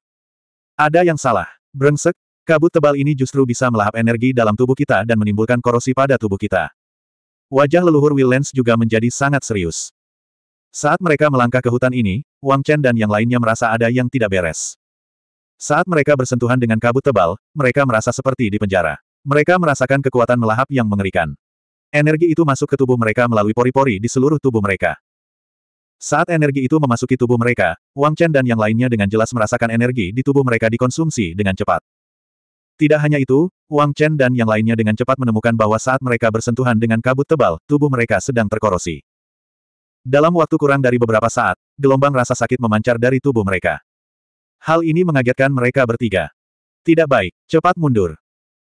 Ada yang salah. Brengsek, kabut tebal ini justru bisa melahap energi dalam tubuh kita dan menimbulkan korosi pada tubuh kita. Wajah leluhur Willens juga menjadi sangat serius. Saat mereka melangkah ke hutan ini, Wang Chen dan yang lainnya merasa ada yang tidak beres. Saat mereka bersentuhan dengan kabut tebal, mereka merasa seperti di penjara. Mereka merasakan kekuatan melahap yang mengerikan. Energi itu masuk ke tubuh mereka melalui pori-pori di seluruh tubuh mereka. Saat energi itu memasuki tubuh mereka, Wang Chen dan yang lainnya dengan jelas merasakan energi di tubuh mereka dikonsumsi dengan cepat. Tidak hanya itu, Wang Chen dan yang lainnya dengan cepat menemukan bahwa saat mereka bersentuhan dengan kabut tebal, tubuh mereka sedang terkorosi. Dalam waktu kurang dari beberapa saat, gelombang rasa sakit memancar dari tubuh mereka. Hal ini mengagetkan mereka bertiga. Tidak baik, cepat mundur.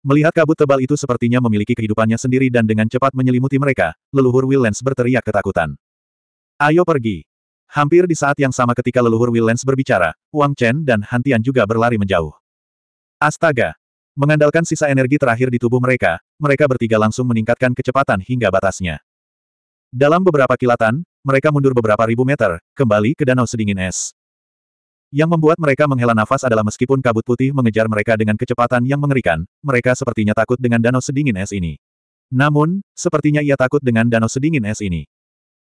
Melihat kabut tebal itu sepertinya memiliki kehidupannya sendiri dan dengan cepat menyelimuti mereka, leluhur Willens berteriak ketakutan. Ayo pergi. Hampir di saat yang sama ketika leluhur Willens berbicara, Wang Chen dan Hantian juga berlari menjauh. Astaga! Mengandalkan sisa energi terakhir di tubuh mereka, mereka bertiga langsung meningkatkan kecepatan hingga batasnya. Dalam beberapa kilatan, mereka mundur beberapa ribu meter, kembali ke danau sedingin es. Yang membuat mereka menghela nafas adalah meskipun kabut putih mengejar mereka dengan kecepatan yang mengerikan, mereka sepertinya takut dengan danau sedingin es ini. Namun, sepertinya ia takut dengan danau sedingin es ini.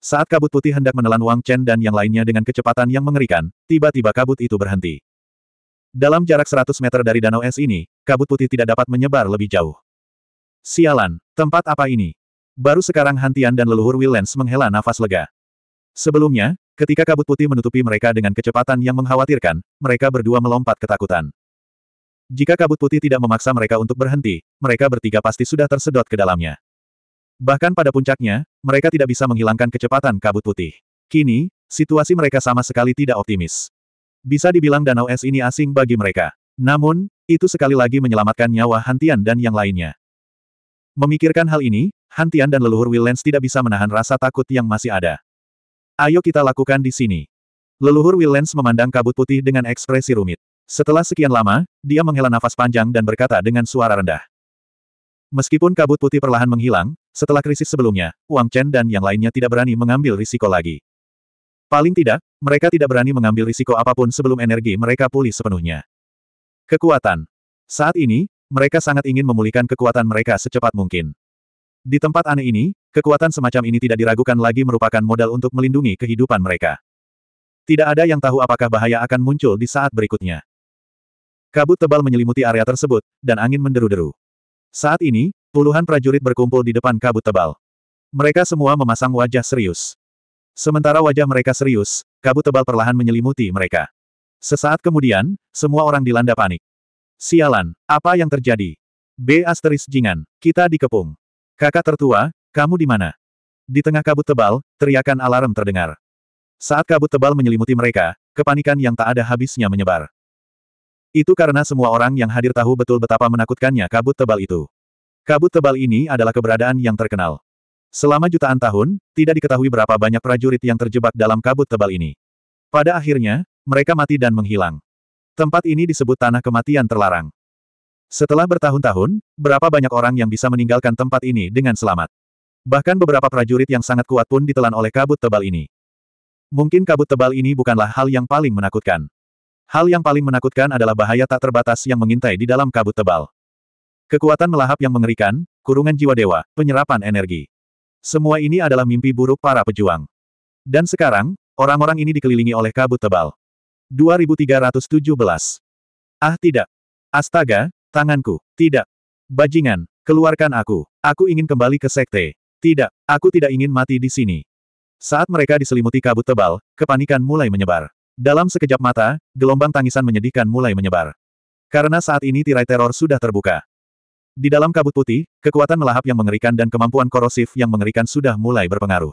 Saat kabut putih hendak menelan Wang Chen dan yang lainnya dengan kecepatan yang mengerikan, tiba-tiba kabut itu berhenti. Dalam jarak 100 meter dari danau es ini, kabut putih tidak dapat menyebar lebih jauh. Sialan, tempat apa ini? Baru sekarang Hantian dan leluhur Willens menghela nafas lega. Sebelumnya, Ketika kabut putih menutupi mereka dengan kecepatan yang mengkhawatirkan, mereka berdua melompat ketakutan. Jika kabut putih tidak memaksa mereka untuk berhenti, mereka bertiga pasti sudah tersedot ke dalamnya. Bahkan pada puncaknya, mereka tidak bisa menghilangkan kecepatan kabut putih. Kini, situasi mereka sama sekali tidak optimis. Bisa dibilang danau es ini asing bagi mereka. Namun, itu sekali lagi menyelamatkan nyawa Hantian dan yang lainnya. Memikirkan hal ini, Hantian dan leluhur Willens tidak bisa menahan rasa takut yang masih ada. Ayo kita lakukan di sini. Leluhur Willens memandang kabut putih dengan ekspresi rumit. Setelah sekian lama, dia menghela nafas panjang dan berkata dengan suara rendah. Meskipun kabut putih perlahan menghilang, setelah krisis sebelumnya, Wang Chen dan yang lainnya tidak berani mengambil risiko lagi. Paling tidak, mereka tidak berani mengambil risiko apapun sebelum energi mereka pulih sepenuhnya. Kekuatan. Saat ini, mereka sangat ingin memulihkan kekuatan mereka secepat mungkin. Di tempat aneh ini, kekuatan semacam ini tidak diragukan lagi merupakan modal untuk melindungi kehidupan mereka. Tidak ada yang tahu apakah bahaya akan muncul di saat berikutnya. Kabut tebal menyelimuti area tersebut, dan angin menderu-deru. Saat ini, puluhan prajurit berkumpul di depan kabut tebal. Mereka semua memasang wajah serius. Sementara wajah mereka serius, kabut tebal perlahan menyelimuti mereka. Sesaat kemudian, semua orang dilanda panik. Sialan, apa yang terjadi? B asteris jingan, kita dikepung. Kakak tertua, kamu di mana? Di tengah kabut tebal, teriakan alarm terdengar. Saat kabut tebal menyelimuti mereka, kepanikan yang tak ada habisnya menyebar. Itu karena semua orang yang hadir tahu betul betapa menakutkannya kabut tebal itu. Kabut tebal ini adalah keberadaan yang terkenal. Selama jutaan tahun, tidak diketahui berapa banyak prajurit yang terjebak dalam kabut tebal ini. Pada akhirnya, mereka mati dan menghilang. Tempat ini disebut tanah kematian terlarang. Setelah bertahun-tahun, berapa banyak orang yang bisa meninggalkan tempat ini dengan selamat. Bahkan beberapa prajurit yang sangat kuat pun ditelan oleh kabut tebal ini. Mungkin kabut tebal ini bukanlah hal yang paling menakutkan. Hal yang paling menakutkan adalah bahaya tak terbatas yang mengintai di dalam kabut tebal. Kekuatan melahap yang mengerikan, kurungan jiwa dewa, penyerapan energi. Semua ini adalah mimpi buruk para pejuang. Dan sekarang, orang-orang ini dikelilingi oleh kabut tebal. 2317. Ah tidak. Astaga, Tanganku. Tidak. Bajingan, keluarkan aku. Aku ingin kembali ke sekte. Tidak, aku tidak ingin mati di sini. Saat mereka diselimuti kabut tebal, kepanikan mulai menyebar. Dalam sekejap mata, gelombang tangisan menyedihkan mulai menyebar. Karena saat ini tirai teror sudah terbuka. Di dalam kabut putih, kekuatan melahap yang mengerikan dan kemampuan korosif yang mengerikan sudah mulai berpengaruh.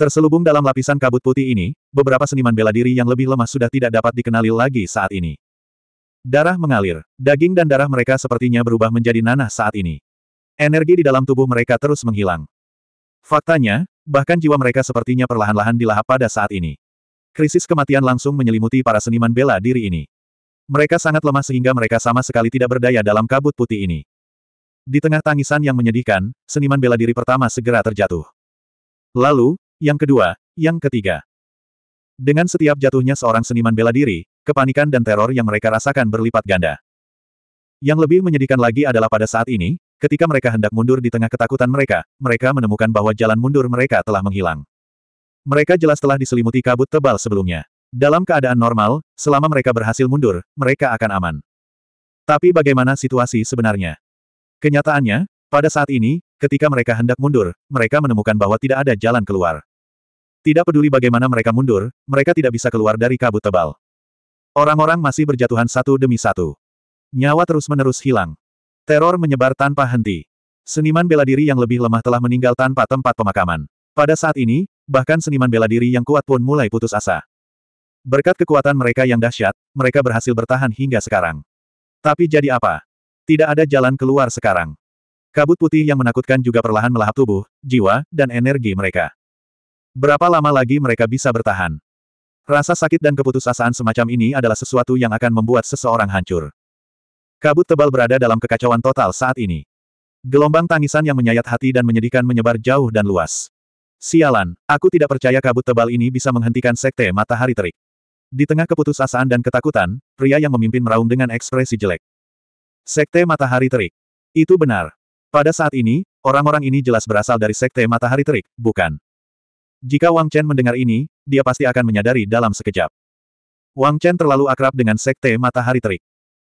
Terselubung dalam lapisan kabut putih ini, beberapa seniman bela diri yang lebih lemah sudah tidak dapat dikenali lagi saat ini. Darah mengalir. Daging dan darah mereka sepertinya berubah menjadi nanah saat ini. Energi di dalam tubuh mereka terus menghilang. Faktanya, bahkan jiwa mereka sepertinya perlahan-lahan dilahap pada saat ini. Krisis kematian langsung menyelimuti para seniman bela diri ini. Mereka sangat lemah sehingga mereka sama sekali tidak berdaya dalam kabut putih ini. Di tengah tangisan yang menyedihkan, seniman bela diri pertama segera terjatuh. Lalu, yang kedua, yang ketiga. Dengan setiap jatuhnya seorang seniman bela diri, Kepanikan dan teror yang mereka rasakan berlipat ganda. Yang lebih menyedihkan lagi adalah pada saat ini, ketika mereka hendak mundur di tengah ketakutan mereka, mereka menemukan bahwa jalan mundur mereka telah menghilang. Mereka jelas telah diselimuti kabut tebal sebelumnya. Dalam keadaan normal, selama mereka berhasil mundur, mereka akan aman. Tapi bagaimana situasi sebenarnya? Kenyataannya, pada saat ini, ketika mereka hendak mundur, mereka menemukan bahwa tidak ada jalan keluar. Tidak peduli bagaimana mereka mundur, mereka tidak bisa keluar dari kabut tebal. Orang-orang masih berjatuhan satu demi satu. Nyawa terus-menerus hilang. Teror menyebar tanpa henti. Seniman bela diri yang lebih lemah telah meninggal tanpa tempat pemakaman. Pada saat ini, bahkan seniman bela diri yang kuat pun mulai putus asa. Berkat kekuatan mereka yang dahsyat, mereka berhasil bertahan hingga sekarang. Tapi jadi apa? Tidak ada jalan keluar sekarang. Kabut putih yang menakutkan juga perlahan melahap tubuh, jiwa, dan energi mereka. Berapa lama lagi mereka bisa bertahan? Rasa sakit dan keputusasaan semacam ini adalah sesuatu yang akan membuat seseorang hancur. Kabut tebal berada dalam kekacauan total saat ini. Gelombang tangisan yang menyayat hati dan menyedihkan menyebar jauh dan luas. Sialan, aku tidak percaya kabut tebal ini bisa menghentikan sekte matahari terik. Di tengah keputusasaan dan ketakutan, pria yang memimpin meraung dengan ekspresi jelek. Sekte matahari terik. Itu benar. Pada saat ini, orang-orang ini jelas berasal dari sekte matahari terik, bukan? Jika Wang Chen mendengar ini, dia pasti akan menyadari dalam sekejap. Wang Chen terlalu akrab dengan sekte matahari terik.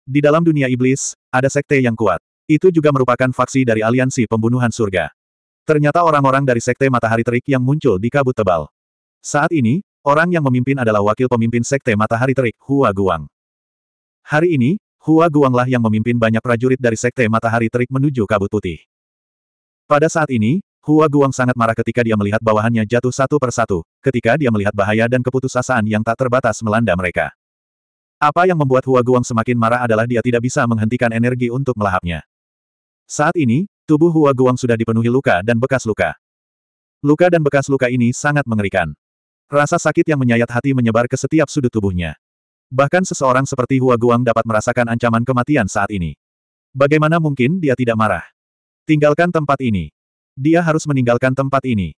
Di dalam dunia iblis, ada sekte yang kuat. Itu juga merupakan faksi dari aliansi pembunuhan surga. Ternyata orang-orang dari sekte matahari terik yang muncul di kabut tebal. Saat ini, orang yang memimpin adalah wakil pemimpin sekte matahari terik, Hua Guang. Hari ini, Hua Guanglah yang memimpin banyak prajurit dari sekte matahari terik menuju kabut putih. Pada saat ini, Hua Guang sangat marah ketika dia melihat bawahannya jatuh satu persatu. ketika dia melihat bahaya dan keputusasaan yang tak terbatas melanda mereka. Apa yang membuat Hua Guang semakin marah adalah dia tidak bisa menghentikan energi untuk melahapnya. Saat ini, tubuh Hua Guang sudah dipenuhi luka dan bekas luka. Luka dan bekas luka ini sangat mengerikan. Rasa sakit yang menyayat hati menyebar ke setiap sudut tubuhnya. Bahkan seseorang seperti Hua Guang dapat merasakan ancaman kematian saat ini. Bagaimana mungkin dia tidak marah? Tinggalkan tempat ini. Dia harus meninggalkan tempat ini.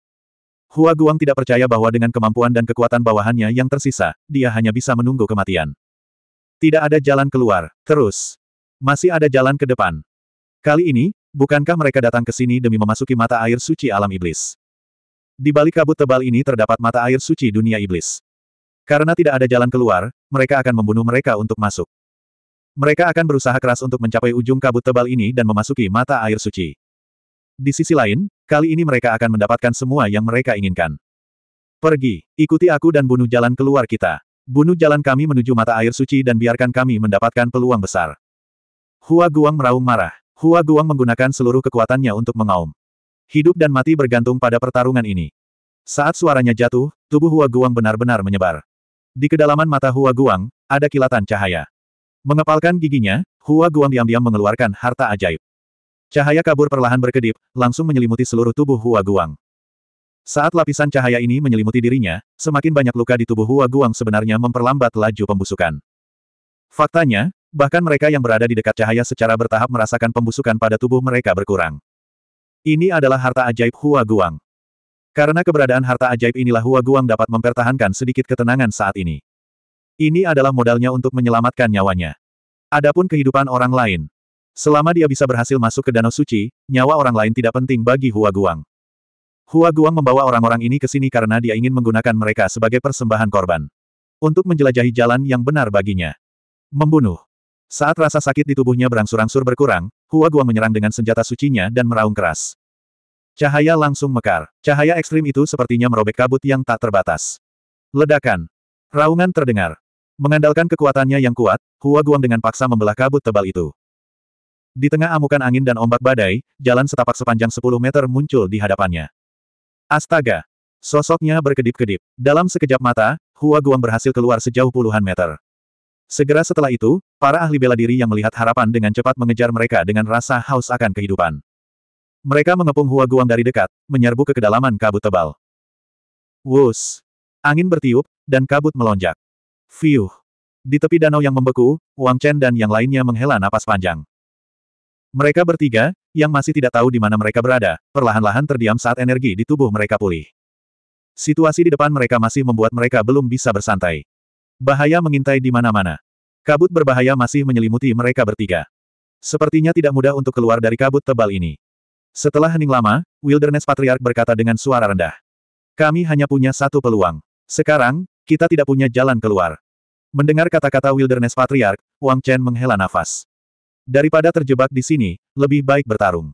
Hua Guang tidak percaya bahwa dengan kemampuan dan kekuatan bawahannya yang tersisa, dia hanya bisa menunggu kematian. Tidak ada jalan keluar. Terus. Masih ada jalan ke depan. Kali ini, bukankah mereka datang ke sini demi memasuki mata air suci alam iblis? Di balik kabut tebal ini terdapat mata air suci dunia iblis. Karena tidak ada jalan keluar, mereka akan membunuh mereka untuk masuk. Mereka akan berusaha keras untuk mencapai ujung kabut tebal ini dan memasuki mata air suci. Di sisi lain, kali ini mereka akan mendapatkan semua yang mereka inginkan. Pergi, ikuti aku dan bunuh jalan keluar kita. Bunuh jalan kami menuju mata air suci dan biarkan kami mendapatkan peluang besar. Hua Guang meraung marah. Hua Guang menggunakan seluruh kekuatannya untuk mengaum. Hidup dan mati bergantung pada pertarungan ini. Saat suaranya jatuh, tubuh Hua Guang benar-benar menyebar. Di kedalaman mata Hua Guang, ada kilatan cahaya. Mengepalkan giginya, Hua Guang diam-diam mengeluarkan harta ajaib. Cahaya kabur perlahan berkedip, langsung menyelimuti seluruh tubuh Hua Guang. Saat lapisan cahaya ini menyelimuti dirinya, semakin banyak luka di tubuh Hua Guang sebenarnya memperlambat laju pembusukan. Faktanya, bahkan mereka yang berada di dekat cahaya secara bertahap merasakan pembusukan pada tubuh mereka berkurang. Ini adalah harta ajaib Hua Guang. Karena keberadaan harta ajaib inilah Hua Guang dapat mempertahankan sedikit ketenangan saat ini. Ini adalah modalnya untuk menyelamatkan nyawanya. Adapun kehidupan orang lain, Selama dia bisa berhasil masuk ke Danau Suci, nyawa orang lain tidak penting bagi Hua Guang. Hua Guang membawa orang-orang ini ke sini karena dia ingin menggunakan mereka sebagai persembahan korban. Untuk menjelajahi jalan yang benar baginya. Membunuh. Saat rasa sakit di tubuhnya berangsur-angsur berkurang, Hua Guang menyerang dengan senjata sucinya dan meraung keras. Cahaya langsung mekar. Cahaya ekstrim itu sepertinya merobek kabut yang tak terbatas. Ledakan. Raungan terdengar. Mengandalkan kekuatannya yang kuat, Hua Guang dengan paksa membelah kabut tebal itu. Di tengah amukan angin dan ombak badai, jalan setapak sepanjang 10 meter muncul di hadapannya. Astaga! Sosoknya berkedip-kedip. Dalam sekejap mata, Hua Guang berhasil keluar sejauh puluhan meter. Segera setelah itu, para ahli bela diri yang melihat harapan dengan cepat mengejar mereka dengan rasa haus akan kehidupan. Mereka mengepung Hua Guang dari dekat, menyerbu ke kedalaman kabut tebal. Wus! Angin bertiup, dan kabut melonjak. Fiuh! Di tepi danau yang membeku, Wang Chen dan yang lainnya menghela napas panjang. Mereka bertiga, yang masih tidak tahu di mana mereka berada, perlahan-lahan terdiam saat energi di tubuh mereka pulih. Situasi di depan mereka masih membuat mereka belum bisa bersantai. Bahaya mengintai di mana-mana. Kabut berbahaya masih menyelimuti mereka bertiga. Sepertinya tidak mudah untuk keluar dari kabut tebal ini. Setelah hening lama, Wilderness Patriark berkata dengan suara rendah. Kami hanya punya satu peluang. Sekarang, kita tidak punya jalan keluar. Mendengar kata-kata Wilderness Patriark, Wang Chen menghela nafas. Daripada terjebak di sini, lebih baik bertarung.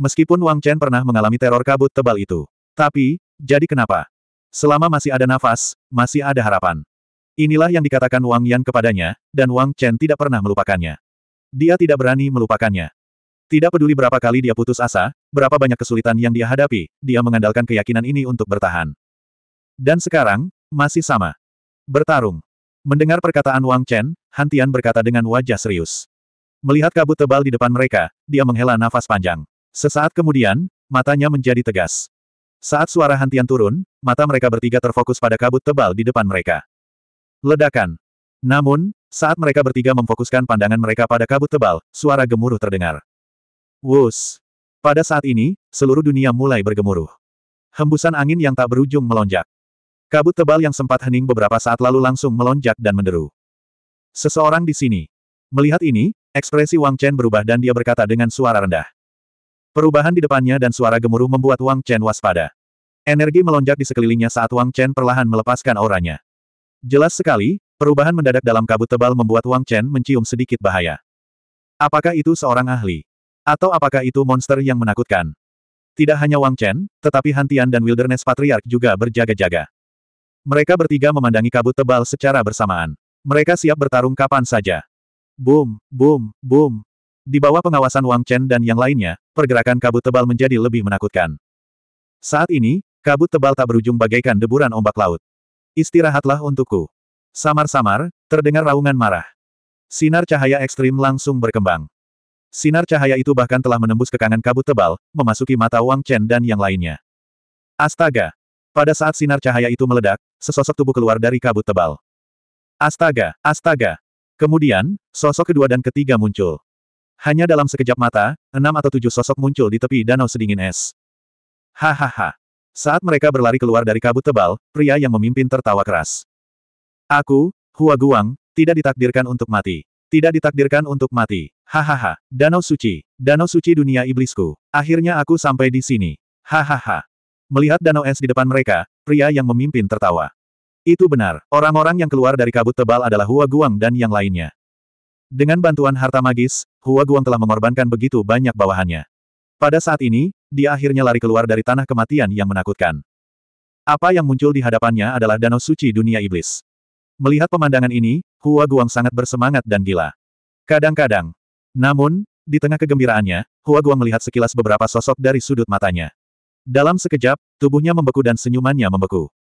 Meskipun Wang Chen pernah mengalami teror kabut tebal itu. Tapi, jadi kenapa? Selama masih ada nafas, masih ada harapan. Inilah yang dikatakan Wang Yan kepadanya, dan Wang Chen tidak pernah melupakannya. Dia tidak berani melupakannya. Tidak peduli berapa kali dia putus asa, berapa banyak kesulitan yang dia hadapi, dia mengandalkan keyakinan ini untuk bertahan. Dan sekarang, masih sama. Bertarung. Mendengar perkataan Wang Chen, Hantian berkata dengan wajah serius. Melihat kabut tebal di depan mereka, dia menghela nafas panjang. Sesaat kemudian, matanya menjadi tegas. Saat suara hantian turun, mata mereka bertiga terfokus pada kabut tebal di depan mereka. Ledakan. Namun, saat mereka bertiga memfokuskan pandangan mereka pada kabut tebal, suara gemuruh terdengar. Wus. Pada saat ini, seluruh dunia mulai bergemuruh. Hembusan angin yang tak berujung melonjak. Kabut tebal yang sempat hening beberapa saat lalu langsung melonjak dan menderu. Seseorang di sini. Melihat ini, Ekspresi Wang Chen berubah dan dia berkata dengan suara rendah. Perubahan di depannya dan suara gemuruh membuat Wang Chen waspada. Energi melonjak di sekelilingnya saat Wang Chen perlahan melepaskan auranya. Jelas sekali, perubahan mendadak dalam kabut tebal membuat Wang Chen mencium sedikit bahaya. Apakah itu seorang ahli? Atau apakah itu monster yang menakutkan? Tidak hanya Wang Chen, tetapi Hantian dan Wilderness Patriarch juga berjaga-jaga. Mereka bertiga memandangi kabut tebal secara bersamaan. Mereka siap bertarung kapan saja. Boom, boom, boom. Di bawah pengawasan Wang Chen dan yang lainnya, pergerakan kabut tebal menjadi lebih menakutkan. Saat ini, kabut tebal tak berujung bagaikan deburan ombak laut. Istirahatlah untukku. Samar-samar, terdengar raungan marah. Sinar cahaya ekstrim langsung berkembang. Sinar cahaya itu bahkan telah menembus kekangan kabut tebal, memasuki mata Wang Chen dan yang lainnya. Astaga! Pada saat sinar cahaya itu meledak, sesosok tubuh keluar dari kabut tebal. Astaga, astaga, Kemudian, sosok kedua dan ketiga muncul. Hanya dalam sekejap mata, enam atau tujuh sosok muncul di tepi danau sedingin es. Hahaha. Saat mereka berlari keluar dari kabut tebal, pria yang memimpin tertawa keras. Aku, Hua Guang, tidak ditakdirkan untuk mati. Tidak ditakdirkan untuk mati. Hahaha. Danau suci. Danau suci dunia iblisku. Akhirnya aku sampai di sini. Hahaha. Melihat danau es di depan mereka, pria yang memimpin tertawa. Itu benar, orang-orang yang keluar dari kabut tebal adalah Hua Guang dan yang lainnya. Dengan bantuan harta magis, Hua Guang telah mengorbankan begitu banyak bawahannya. Pada saat ini, dia akhirnya lari keluar dari tanah kematian yang menakutkan. Apa yang muncul di hadapannya adalah danau suci dunia iblis. Melihat pemandangan ini, Hua Guang sangat bersemangat dan gila. Kadang-kadang. Namun, di tengah kegembiraannya, Hua Guang melihat sekilas beberapa sosok dari sudut matanya. Dalam sekejap, tubuhnya membeku dan senyumannya membeku.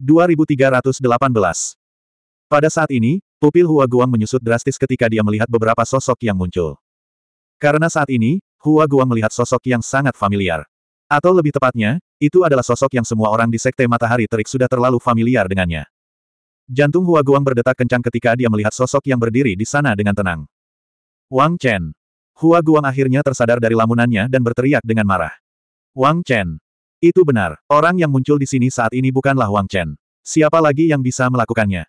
2318. Pada saat ini, pupil Hua Guang menyusut drastis ketika dia melihat beberapa sosok yang muncul. Karena saat ini, Hua Guang melihat sosok yang sangat familiar. Atau lebih tepatnya, itu adalah sosok yang semua orang di Sekte Matahari Terik sudah terlalu familiar dengannya. Jantung Hua Guang berdetak kencang ketika dia melihat sosok yang berdiri di sana dengan tenang. Wang Chen. Hua Guang akhirnya tersadar dari lamunannya dan berteriak dengan marah. Wang Chen. Itu benar, orang yang muncul di sini saat ini bukanlah Wang Chen. Siapa lagi yang bisa melakukannya?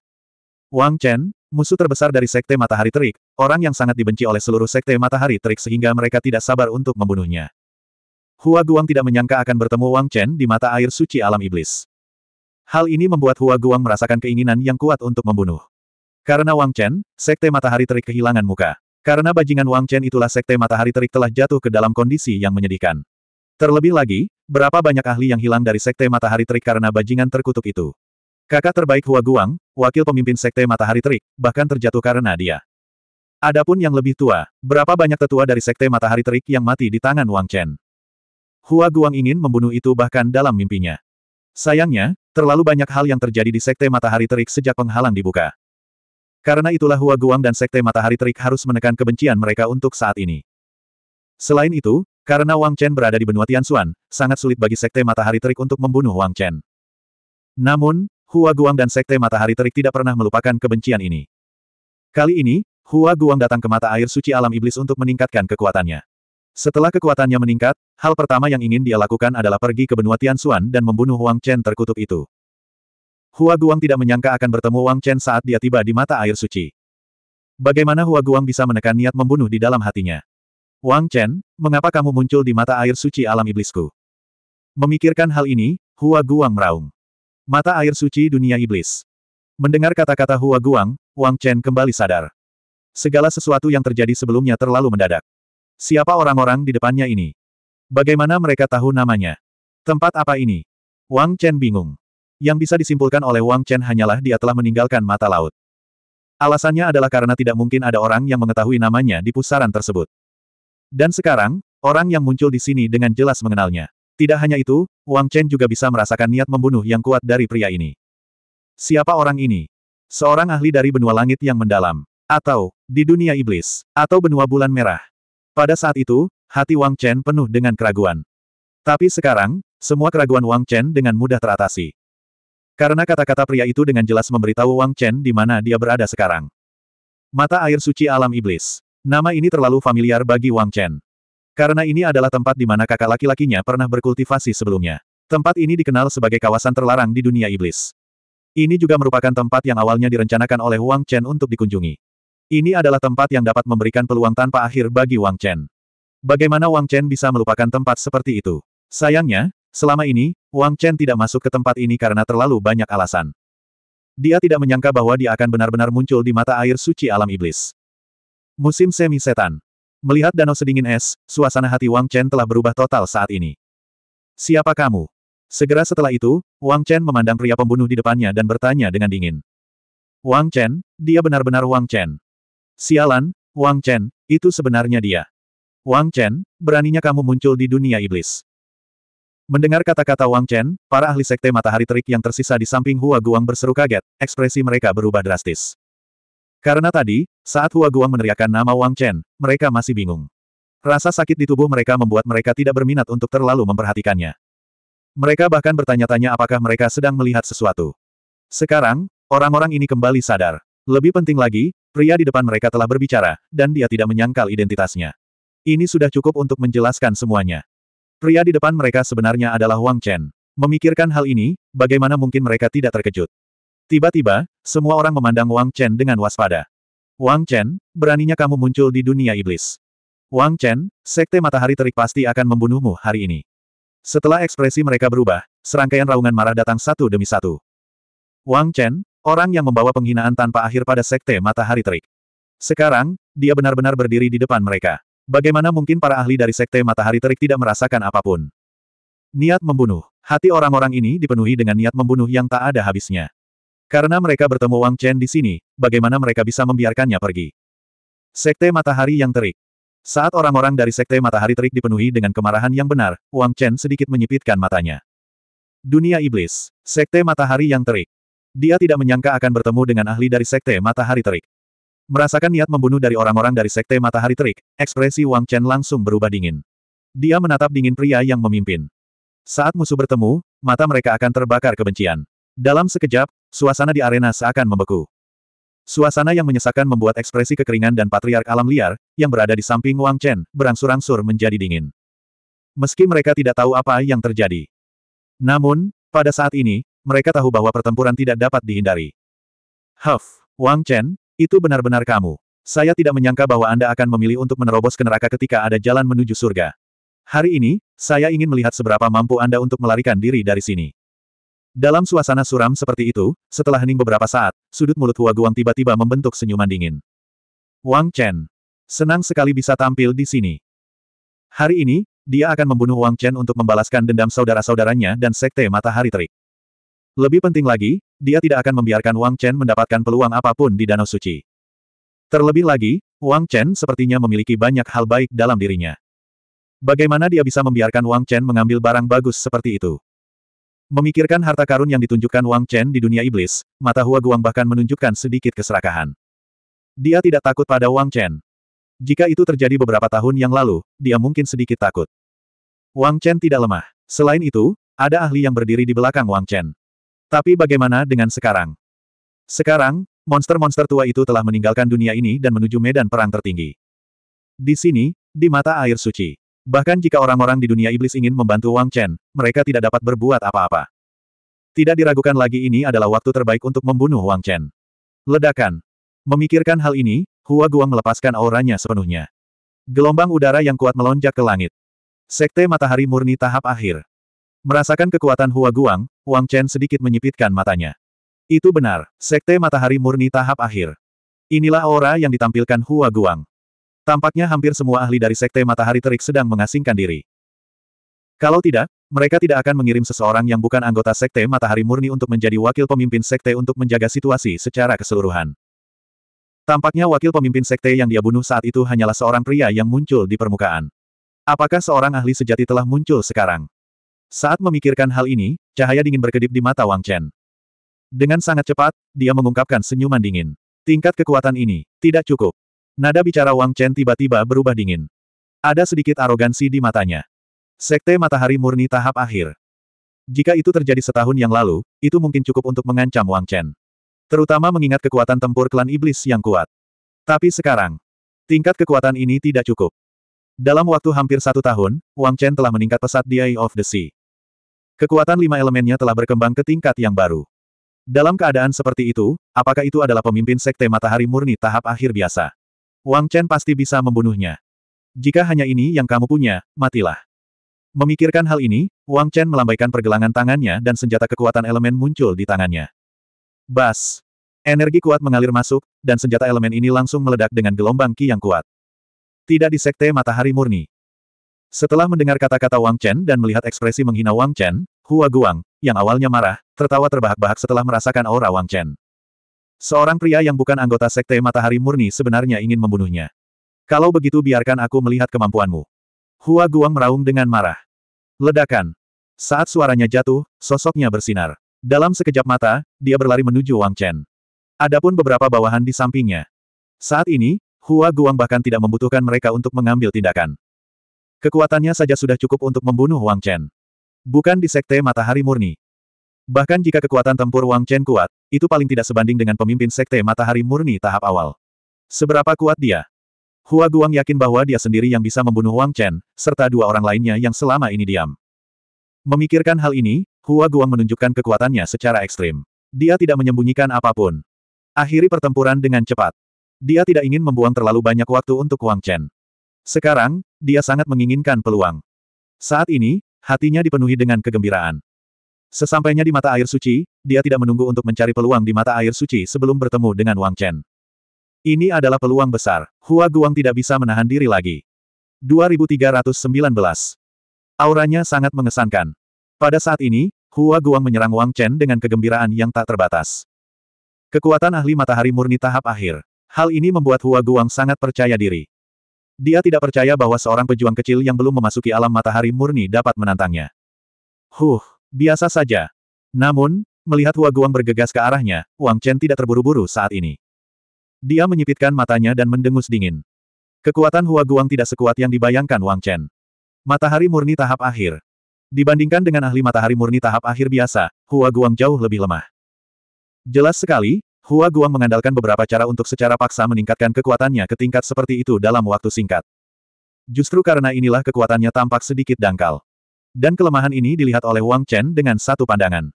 Wang Chen, musuh terbesar dari Sekte Matahari Terik, orang yang sangat dibenci oleh seluruh Sekte Matahari Terik sehingga mereka tidak sabar untuk membunuhnya. Hua Guang tidak menyangka akan bertemu Wang Chen di mata air suci alam iblis. Hal ini membuat Hua Guang merasakan keinginan yang kuat untuk membunuh. Karena Wang Chen, Sekte Matahari Terik kehilangan muka. Karena bajingan Wang Chen itulah Sekte Matahari Terik telah jatuh ke dalam kondisi yang menyedihkan. Terlebih lagi, Berapa banyak ahli yang hilang dari Sekte Matahari Terik karena bajingan terkutuk itu? Kakak terbaik Hua Guang, wakil pemimpin Sekte Matahari Terik, bahkan terjatuh karena dia. Adapun yang lebih tua, berapa banyak tetua dari Sekte Matahari Terik yang mati di tangan Wang Chen? Hua Guang ingin membunuh itu bahkan dalam mimpinya. Sayangnya, terlalu banyak hal yang terjadi di Sekte Matahari Terik sejak penghalang dibuka. Karena itulah Hua Guang dan Sekte Matahari Terik harus menekan kebencian mereka untuk saat ini. Selain itu, karena Wang Chen berada di benua Tianxuan, sangat sulit bagi Sekte Matahari Terik untuk membunuh Wang Chen. Namun, Hua Guang dan Sekte Matahari Terik tidak pernah melupakan kebencian ini. Kali ini, Hua Guang datang ke mata air suci alam iblis untuk meningkatkan kekuatannya. Setelah kekuatannya meningkat, hal pertama yang ingin dia lakukan adalah pergi ke benua Tianxuan dan membunuh Wang Chen terkutuk itu. Hua Guang tidak menyangka akan bertemu Wang Chen saat dia tiba di mata air suci. Bagaimana Hua Guang bisa menekan niat membunuh di dalam hatinya? Wang Chen, mengapa kamu muncul di mata air suci alam iblisku? Memikirkan hal ini, Hua Guang meraung. Mata air suci dunia iblis. Mendengar kata-kata Hua Guang, Wang Chen kembali sadar. Segala sesuatu yang terjadi sebelumnya terlalu mendadak. Siapa orang-orang di depannya ini? Bagaimana mereka tahu namanya? Tempat apa ini? Wang Chen bingung. Yang bisa disimpulkan oleh Wang Chen hanyalah dia telah meninggalkan mata laut. Alasannya adalah karena tidak mungkin ada orang yang mengetahui namanya di pusaran tersebut. Dan sekarang, orang yang muncul di sini dengan jelas mengenalnya. Tidak hanya itu, Wang Chen juga bisa merasakan niat membunuh yang kuat dari pria ini. Siapa orang ini? Seorang ahli dari benua langit yang mendalam. Atau, di dunia iblis. Atau benua bulan merah. Pada saat itu, hati Wang Chen penuh dengan keraguan. Tapi sekarang, semua keraguan Wang Chen dengan mudah teratasi. Karena kata-kata pria itu dengan jelas memberitahu Wang Chen di mana dia berada sekarang. Mata air suci alam iblis. Nama ini terlalu familiar bagi Wang Chen. Karena ini adalah tempat di mana kakak laki-lakinya pernah berkultivasi sebelumnya. Tempat ini dikenal sebagai kawasan terlarang di dunia iblis. Ini juga merupakan tempat yang awalnya direncanakan oleh Wang Chen untuk dikunjungi. Ini adalah tempat yang dapat memberikan peluang tanpa akhir bagi Wang Chen. Bagaimana Wang Chen bisa melupakan tempat seperti itu? Sayangnya, selama ini, Wang Chen tidak masuk ke tempat ini karena terlalu banyak alasan. Dia tidak menyangka bahwa dia akan benar-benar muncul di mata air suci alam iblis. Musim Semi Setan Melihat danau sedingin es, suasana hati Wang Chen telah berubah total saat ini. Siapa kamu? Segera setelah itu, Wang Chen memandang pria pembunuh di depannya dan bertanya dengan dingin. Wang Chen, dia benar-benar Wang Chen. Sialan, Wang Chen, itu sebenarnya dia. Wang Chen, beraninya kamu muncul di dunia iblis. Mendengar kata-kata Wang Chen, para ahli sekte matahari terik yang tersisa di samping Hua Guang berseru kaget, ekspresi mereka berubah drastis. Karena tadi, saat Hua Guang meneriakkan nama Wang Chen, mereka masih bingung. Rasa sakit di tubuh mereka membuat mereka tidak berminat untuk terlalu memperhatikannya. Mereka bahkan bertanya-tanya apakah mereka sedang melihat sesuatu. Sekarang, orang-orang ini kembali sadar. Lebih penting lagi, pria di depan mereka telah berbicara, dan dia tidak menyangkal identitasnya. Ini sudah cukup untuk menjelaskan semuanya. Pria di depan mereka sebenarnya adalah Wang Chen. Memikirkan hal ini, bagaimana mungkin mereka tidak terkejut? Tiba-tiba, semua orang memandang Wang Chen dengan waspada. Wang Chen, beraninya kamu muncul di dunia iblis. Wang Chen, Sekte Matahari Terik pasti akan membunuhmu hari ini. Setelah ekspresi mereka berubah, serangkaian raungan marah datang satu demi satu. Wang Chen, orang yang membawa penghinaan tanpa akhir pada Sekte Matahari Terik. Sekarang, dia benar-benar berdiri di depan mereka. Bagaimana mungkin para ahli dari Sekte Matahari Terik tidak merasakan apapun? Niat membunuh. Hati orang-orang ini dipenuhi dengan niat membunuh yang tak ada habisnya. Karena mereka bertemu Wang Chen di sini, bagaimana mereka bisa membiarkannya pergi? Sekte Matahari yang Terik Saat orang-orang dari Sekte Matahari Terik dipenuhi dengan kemarahan yang benar, Wang Chen sedikit menyipitkan matanya. Dunia Iblis Sekte Matahari yang Terik Dia tidak menyangka akan bertemu dengan ahli dari Sekte Matahari Terik. Merasakan niat membunuh dari orang-orang dari Sekte Matahari Terik, ekspresi Wang Chen langsung berubah dingin. Dia menatap dingin pria yang memimpin. Saat musuh bertemu, mata mereka akan terbakar kebencian. Dalam sekejap, Suasana di arena seakan membeku. Suasana yang menyesakkan membuat ekspresi kekeringan dan patriark alam liar, yang berada di samping Wang Chen, berangsur-angsur menjadi dingin. Meski mereka tidak tahu apa yang terjadi. Namun, pada saat ini, mereka tahu bahwa pertempuran tidak dapat dihindari. Huff, Wang Chen, itu benar-benar kamu. Saya tidak menyangka bahwa Anda akan memilih untuk menerobos ke neraka ketika ada jalan menuju surga. Hari ini, saya ingin melihat seberapa mampu Anda untuk melarikan diri dari sini. Dalam suasana suram seperti itu, setelah hening beberapa saat, sudut mulut Hua Guang tiba-tiba membentuk senyuman dingin. Wang Chen. Senang sekali bisa tampil di sini. Hari ini, dia akan membunuh Wang Chen untuk membalaskan dendam saudara-saudaranya dan Sekte Matahari Terik. Lebih penting lagi, dia tidak akan membiarkan Wang Chen mendapatkan peluang apapun di Danau Suci. Terlebih lagi, Wang Chen sepertinya memiliki banyak hal baik dalam dirinya. Bagaimana dia bisa membiarkan Wang Chen mengambil barang bagus seperti itu? Memikirkan harta karun yang ditunjukkan Wang Chen di dunia iblis, mata Hua Guang bahkan menunjukkan sedikit keserakahan. Dia tidak takut pada Wang Chen. Jika itu terjadi beberapa tahun yang lalu, dia mungkin sedikit takut. Wang Chen tidak lemah. Selain itu, ada ahli yang berdiri di belakang Wang Chen. Tapi bagaimana dengan sekarang? Sekarang, monster-monster tua itu telah meninggalkan dunia ini dan menuju medan perang tertinggi. Di sini, di mata air suci. Bahkan jika orang-orang di dunia iblis ingin membantu Wang Chen, mereka tidak dapat berbuat apa-apa. Tidak diragukan lagi ini adalah waktu terbaik untuk membunuh Wang Chen. Ledakan. Memikirkan hal ini, Hua Guang melepaskan auranya sepenuhnya. Gelombang udara yang kuat melonjak ke langit. Sekte matahari murni tahap akhir. Merasakan kekuatan Hua Guang, Wang Chen sedikit menyipitkan matanya. Itu benar, sekte matahari murni tahap akhir. Inilah aura yang ditampilkan Hua Guang. Tampaknya hampir semua ahli dari Sekte Matahari Terik sedang mengasingkan diri. Kalau tidak, mereka tidak akan mengirim seseorang yang bukan anggota Sekte Matahari Murni untuk menjadi wakil pemimpin Sekte untuk menjaga situasi secara keseluruhan. Tampaknya wakil pemimpin Sekte yang dia bunuh saat itu hanyalah seorang pria yang muncul di permukaan. Apakah seorang ahli sejati telah muncul sekarang? Saat memikirkan hal ini, cahaya dingin berkedip di mata Wang Chen. Dengan sangat cepat, dia mengungkapkan senyuman dingin. Tingkat kekuatan ini, tidak cukup. Nada bicara Wang Chen tiba-tiba berubah dingin. Ada sedikit arogansi di matanya. Sekte matahari murni tahap akhir. Jika itu terjadi setahun yang lalu, itu mungkin cukup untuk mengancam Wang Chen. Terutama mengingat kekuatan tempur klan iblis yang kuat. Tapi sekarang, tingkat kekuatan ini tidak cukup. Dalam waktu hampir satu tahun, Wang Chen telah meningkat pesat di Eye of the Sea. Kekuatan lima elemennya telah berkembang ke tingkat yang baru. Dalam keadaan seperti itu, apakah itu adalah pemimpin Sekte Matahari Murni tahap akhir biasa? Wang Chen pasti bisa membunuhnya. Jika hanya ini yang kamu punya, matilah. Memikirkan hal ini, Wang Chen melambaikan pergelangan tangannya dan senjata kekuatan elemen muncul di tangannya. Bas! Energi kuat mengalir masuk, dan senjata elemen ini langsung meledak dengan gelombang ki yang kuat. Tidak di sekte matahari murni. Setelah mendengar kata-kata Wang Chen dan melihat ekspresi menghina Wang Chen, Hua Guang, yang awalnya marah, tertawa terbahak-bahak setelah merasakan aura Wang Chen. Seorang pria yang bukan anggota Sekte Matahari Murni sebenarnya ingin membunuhnya. Kalau begitu biarkan aku melihat kemampuanmu. Hua Guang meraung dengan marah. Ledakan. Saat suaranya jatuh, sosoknya bersinar. Dalam sekejap mata, dia berlari menuju Wang Chen. Adapun beberapa bawahan di sampingnya. Saat ini, Hua Guang bahkan tidak membutuhkan mereka untuk mengambil tindakan. Kekuatannya saja sudah cukup untuk membunuh Wang Chen. Bukan di sekte matahari murni. Bahkan jika kekuatan tempur Wang Chen kuat, itu paling tidak sebanding dengan pemimpin Sekte Matahari Murni tahap awal. Seberapa kuat dia? Hua Guang yakin bahwa dia sendiri yang bisa membunuh Wang Chen, serta dua orang lainnya yang selama ini diam. Memikirkan hal ini, Hua Guang menunjukkan kekuatannya secara ekstrim. Dia tidak menyembunyikan apapun. Akhiri pertempuran dengan cepat. Dia tidak ingin membuang terlalu banyak waktu untuk Wang Chen. Sekarang, dia sangat menginginkan peluang. Saat ini, hatinya dipenuhi dengan kegembiraan. Sesampainya di mata air suci, dia tidak menunggu untuk mencari peluang di mata air suci sebelum bertemu dengan Wang Chen. Ini adalah peluang besar. Hua Guang tidak bisa menahan diri lagi. 2319. Auranya sangat mengesankan. Pada saat ini, Hua Guang menyerang Wang Chen dengan kegembiraan yang tak terbatas. Kekuatan ahli matahari murni tahap akhir. Hal ini membuat Hua Guang sangat percaya diri. Dia tidak percaya bahwa seorang pejuang kecil yang belum memasuki alam matahari murni dapat menantangnya. Huh, biasa saja. Namun, Melihat Hua Guang bergegas ke arahnya, Wang Chen tidak terburu-buru saat ini. Dia menyipitkan matanya dan mendengus dingin. Kekuatan Hua Guang tidak sekuat yang dibayangkan Wang Chen. Matahari murni tahap akhir. Dibandingkan dengan ahli matahari murni tahap akhir biasa, Hua Guang jauh lebih lemah. Jelas sekali, Hua Guang mengandalkan beberapa cara untuk secara paksa meningkatkan kekuatannya ke tingkat seperti itu dalam waktu singkat. Justru karena inilah kekuatannya tampak sedikit dangkal. Dan kelemahan ini dilihat oleh Wang Chen dengan satu pandangan.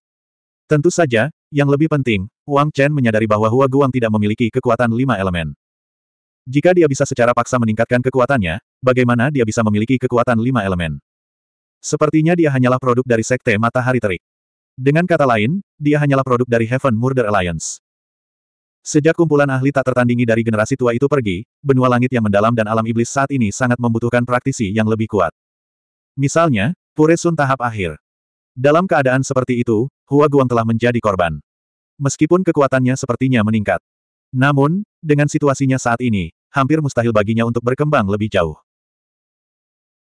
Tentu saja, yang lebih penting, Wang Chen menyadari bahwa Hua Guang tidak memiliki kekuatan lima elemen. Jika dia bisa secara paksa meningkatkan kekuatannya, bagaimana dia bisa memiliki kekuatan lima elemen? Sepertinya dia hanyalah produk dari Sekte Matahari Terik. Dengan kata lain, dia hanyalah produk dari Heaven Murder Alliance. Sejak kumpulan ahli tak tertandingi dari generasi tua itu pergi, benua langit yang mendalam dan alam iblis saat ini sangat membutuhkan praktisi yang lebih kuat. Misalnya, Puresun tahap akhir. Dalam keadaan seperti itu, Hua Guang telah menjadi korban. Meskipun kekuatannya sepertinya meningkat. Namun, dengan situasinya saat ini, hampir mustahil baginya untuk berkembang lebih jauh.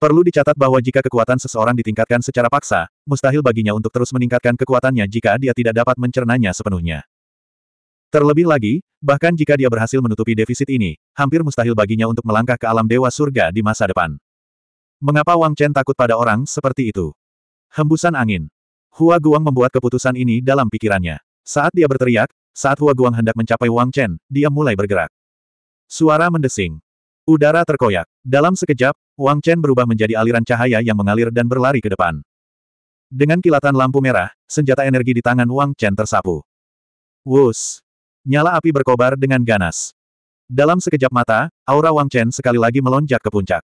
Perlu dicatat bahwa jika kekuatan seseorang ditingkatkan secara paksa, mustahil baginya untuk terus meningkatkan kekuatannya jika dia tidak dapat mencernanya sepenuhnya. Terlebih lagi, bahkan jika dia berhasil menutupi defisit ini, hampir mustahil baginya untuk melangkah ke alam dewa surga di masa depan. Mengapa Wang Chen takut pada orang seperti itu? Hembusan angin. Hua Guang membuat keputusan ini dalam pikirannya. Saat dia berteriak, saat Hua Guang hendak mencapai Wang Chen, dia mulai bergerak. Suara mendesing. Udara terkoyak. Dalam sekejap, Wang Chen berubah menjadi aliran cahaya yang mengalir dan berlari ke depan. Dengan kilatan lampu merah, senjata energi di tangan Wang Chen tersapu. Wus! Nyala api berkobar dengan ganas. Dalam sekejap mata, aura Wang Chen sekali lagi melonjak ke puncak.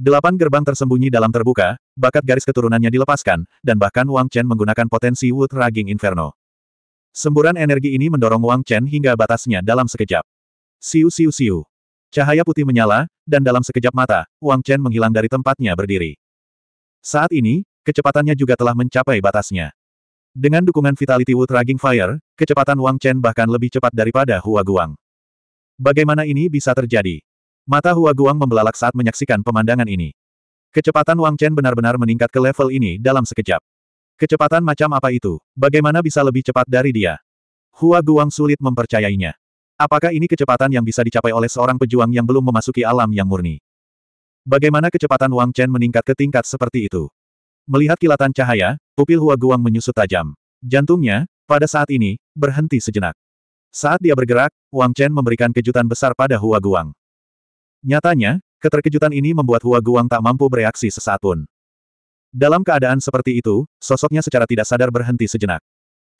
Delapan gerbang tersembunyi dalam terbuka, bakat garis keturunannya dilepaskan, dan bahkan Wang Chen menggunakan potensi Wood Raging Inferno. Semburan energi ini mendorong Wang Chen hingga batasnya dalam sekejap. Siu siu siu. Cahaya putih menyala, dan dalam sekejap mata, Wang Chen menghilang dari tempatnya berdiri. Saat ini, kecepatannya juga telah mencapai batasnya. Dengan dukungan Vitality Wood Raging Fire, kecepatan Wang Chen bahkan lebih cepat daripada Hua Guang. Bagaimana ini bisa terjadi? Mata Hua Guang membelalak saat menyaksikan pemandangan ini. Kecepatan Wang Chen benar-benar meningkat ke level ini dalam sekejap. Kecepatan macam apa itu? Bagaimana bisa lebih cepat dari dia? Hua Guang sulit mempercayainya. Apakah ini kecepatan yang bisa dicapai oleh seorang pejuang yang belum memasuki alam yang murni? Bagaimana kecepatan Wang Chen meningkat ke tingkat seperti itu? Melihat kilatan cahaya, pupil Hua Guang menyusut tajam. Jantungnya, pada saat ini, berhenti sejenak. Saat dia bergerak, Wang Chen memberikan kejutan besar pada Hua Guang. Nyatanya, Keterkejutan ini membuat Hua Guang tak mampu bereaksi sesaat pun. Dalam keadaan seperti itu, sosoknya secara tidak sadar berhenti sejenak.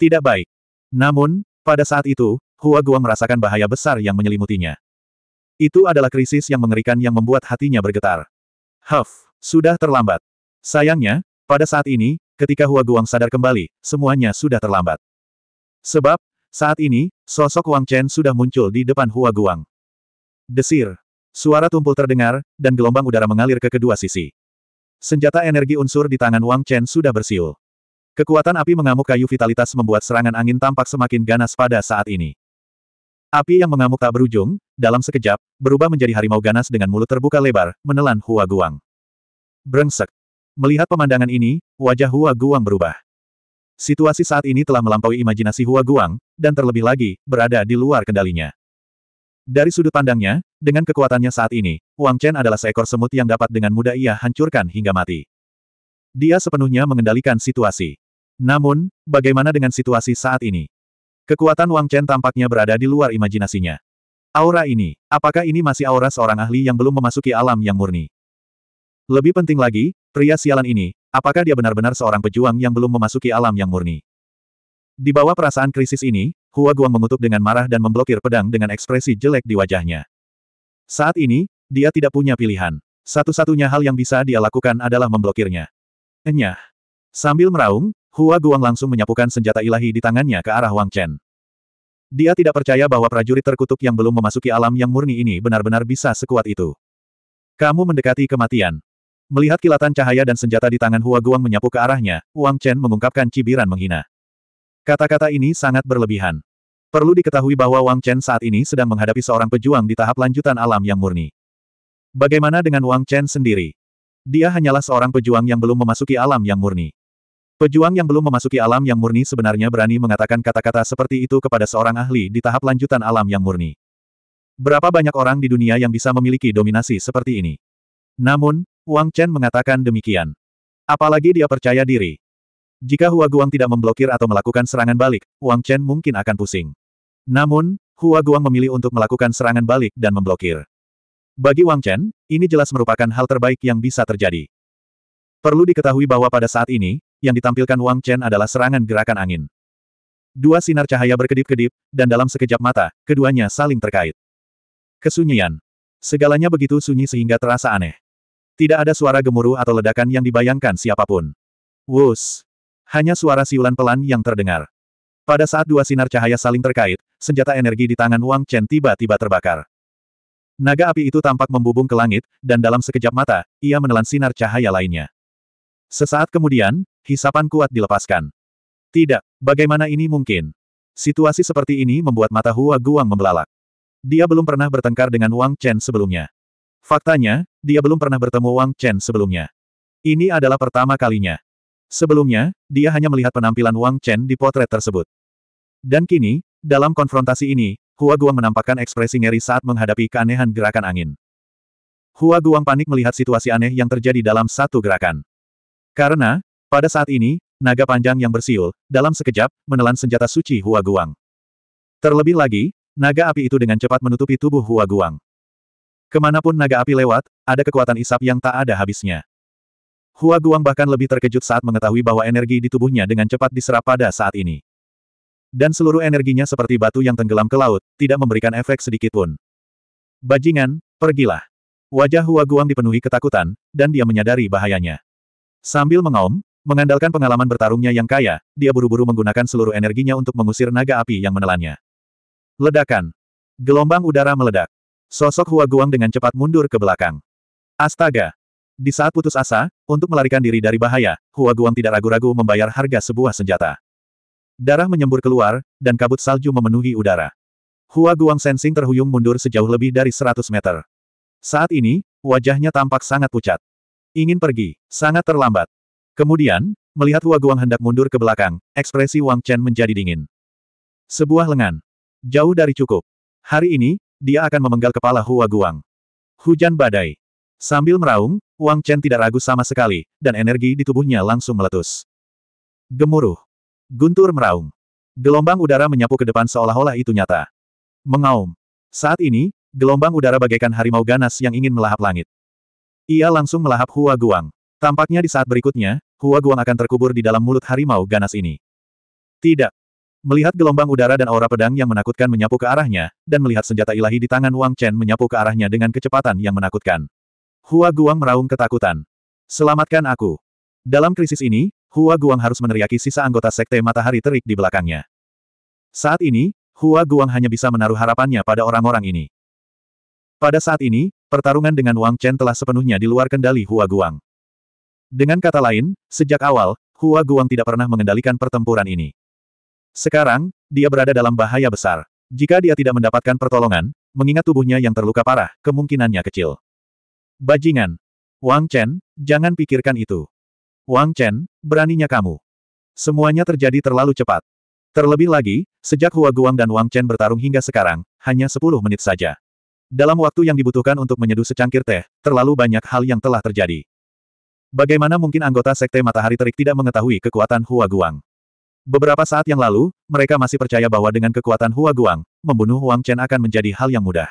Tidak baik. Namun, pada saat itu, Hua Guang merasakan bahaya besar yang menyelimutinya. Itu adalah krisis yang mengerikan yang membuat hatinya bergetar. Huff, sudah terlambat. Sayangnya, pada saat ini, ketika Hua Guang sadar kembali, semuanya sudah terlambat. Sebab, saat ini, sosok Wang Chen sudah muncul di depan Hua Guang. Desir, Suara tumpul terdengar, dan gelombang udara mengalir ke kedua sisi. Senjata energi unsur di tangan Wang Chen sudah bersiul. Kekuatan api mengamuk kayu vitalitas membuat serangan angin tampak semakin ganas pada saat ini. Api yang mengamuk tak berujung, dalam sekejap, berubah menjadi harimau ganas dengan mulut terbuka lebar, menelan Hua Guang. Brengsek. Melihat pemandangan ini, wajah Hua Guang berubah. Situasi saat ini telah melampaui imajinasi Hua Guang, dan terlebih lagi, berada di luar kendalinya. Dari sudut pandangnya, dengan kekuatannya saat ini, Wang Chen adalah seekor semut yang dapat dengan mudah ia hancurkan hingga mati. Dia sepenuhnya mengendalikan situasi. Namun, bagaimana dengan situasi saat ini? Kekuatan Wang Chen tampaknya berada di luar imajinasinya. Aura ini, apakah ini masih aura seorang ahli yang belum memasuki alam yang murni? Lebih penting lagi, pria sialan ini, apakah dia benar-benar seorang pejuang yang belum memasuki alam yang murni? Di bawah perasaan krisis ini, Hua Guang mengutuk dengan marah dan memblokir pedang dengan ekspresi jelek di wajahnya. Saat ini, dia tidak punya pilihan. Satu-satunya hal yang bisa dia lakukan adalah memblokirnya. Enyah. Sambil meraung, Hua Guang langsung menyapukan senjata ilahi di tangannya ke arah Wang Chen. Dia tidak percaya bahwa prajurit terkutuk yang belum memasuki alam yang murni ini benar-benar bisa sekuat itu. Kamu mendekati kematian. Melihat kilatan cahaya dan senjata di tangan Hua Guang menyapu ke arahnya, Wang Chen mengungkapkan cibiran menghina. Kata-kata ini sangat berlebihan. Perlu diketahui bahwa Wang Chen saat ini sedang menghadapi seorang pejuang di tahap lanjutan alam yang murni. Bagaimana dengan Wang Chen sendiri? Dia hanyalah seorang pejuang yang belum memasuki alam yang murni. Pejuang yang belum memasuki alam yang murni sebenarnya berani mengatakan kata-kata seperti itu kepada seorang ahli di tahap lanjutan alam yang murni. Berapa banyak orang di dunia yang bisa memiliki dominasi seperti ini? Namun, Wang Chen mengatakan demikian. Apalagi dia percaya diri. Jika Hua Guang tidak memblokir atau melakukan serangan balik, Wang Chen mungkin akan pusing. Namun, Hua Guang memilih untuk melakukan serangan balik dan memblokir. Bagi Wang Chen, ini jelas merupakan hal terbaik yang bisa terjadi. Perlu diketahui bahwa pada saat ini, yang ditampilkan Wang Chen adalah serangan gerakan angin. Dua sinar cahaya berkedip-kedip, dan dalam sekejap mata, keduanya saling terkait. Kesunyian. Segalanya begitu sunyi sehingga terasa aneh. Tidak ada suara gemuruh atau ledakan yang dibayangkan siapapun. Wus. Hanya suara siulan pelan yang terdengar. Pada saat dua sinar cahaya saling terkait, senjata energi di tangan Wang Chen tiba-tiba terbakar. Naga api itu tampak membubung ke langit, dan dalam sekejap mata, ia menelan sinar cahaya lainnya. Sesaat kemudian, hisapan kuat dilepaskan. Tidak, bagaimana ini mungkin? Situasi seperti ini membuat mata Hua Guang membelalak. Dia belum pernah bertengkar dengan Wang Chen sebelumnya. Faktanya, dia belum pernah bertemu Wang Chen sebelumnya. Ini adalah pertama kalinya. Sebelumnya, dia hanya melihat penampilan Wang Chen di potret tersebut. Dan kini, dalam konfrontasi ini, Hua Guang menampakkan ekspresi ngeri saat menghadapi keanehan gerakan angin. Hua Guang panik melihat situasi aneh yang terjadi dalam satu gerakan. Karena, pada saat ini, naga panjang yang bersiul, dalam sekejap, menelan senjata suci Hua Guang. Terlebih lagi, naga api itu dengan cepat menutupi tubuh Hua Guang. Kemanapun naga api lewat, ada kekuatan isap yang tak ada habisnya. Hua Guang bahkan lebih terkejut saat mengetahui bahwa energi di tubuhnya dengan cepat diserap pada saat ini. Dan seluruh energinya seperti batu yang tenggelam ke laut, tidak memberikan efek sedikit pun. Bajingan, pergilah. Wajah Hua Guang dipenuhi ketakutan, dan dia menyadari bahayanya. Sambil mengaum, mengandalkan pengalaman bertarungnya yang kaya, dia buru-buru menggunakan seluruh energinya untuk mengusir naga api yang menelannya. Ledakan. Gelombang udara meledak. Sosok Hua Guang dengan cepat mundur ke belakang. Astaga! Di saat putus asa, untuk melarikan diri dari bahaya, Hua Guang tidak ragu-ragu membayar harga sebuah senjata. Darah menyembur keluar, dan kabut salju memenuhi udara. Hua Guang Sensing terhuyung mundur sejauh lebih dari 100 meter. Saat ini, wajahnya tampak sangat pucat. Ingin pergi, sangat terlambat. Kemudian, melihat Hua Guang hendak mundur ke belakang, ekspresi Wang Chen menjadi dingin. Sebuah lengan. Jauh dari cukup. Hari ini, dia akan memenggal kepala Hua Guang. Hujan badai. Sambil meraung, Wang Chen tidak ragu sama sekali, dan energi di tubuhnya langsung meletus. Gemuruh. Guntur meraung. Gelombang udara menyapu ke depan seolah-olah itu nyata. Mengaum. Saat ini, gelombang udara bagaikan harimau ganas yang ingin melahap langit. Ia langsung melahap Hua Guang. Tampaknya di saat berikutnya, Hua Guang akan terkubur di dalam mulut harimau ganas ini. Tidak. Melihat gelombang udara dan aura pedang yang menakutkan menyapu ke arahnya, dan melihat senjata ilahi di tangan Wang Chen menyapu ke arahnya dengan kecepatan yang menakutkan. Hua Guang meraung ketakutan. Selamatkan aku. Dalam krisis ini, Hua Guang harus meneriaki sisa anggota Sekte Matahari Terik di belakangnya. Saat ini, Hua Guang hanya bisa menaruh harapannya pada orang-orang ini. Pada saat ini, pertarungan dengan Wang Chen telah sepenuhnya di luar kendali Hua Guang. Dengan kata lain, sejak awal, Hua Guang tidak pernah mengendalikan pertempuran ini. Sekarang, dia berada dalam bahaya besar. Jika dia tidak mendapatkan pertolongan, mengingat tubuhnya yang terluka parah, kemungkinannya kecil. Bajingan! Wang Chen, jangan pikirkan itu. Wang Chen, beraninya kamu. Semuanya terjadi terlalu cepat. Terlebih lagi, sejak Hua Guang dan Wang Chen bertarung hingga sekarang, hanya 10 menit saja. Dalam waktu yang dibutuhkan untuk menyeduh secangkir teh, terlalu banyak hal yang telah terjadi. Bagaimana mungkin anggota Sekte Matahari Terik tidak mengetahui kekuatan Hua Guang? Beberapa saat yang lalu, mereka masih percaya bahwa dengan kekuatan Hua Guang, membunuh Wang Chen akan menjadi hal yang mudah.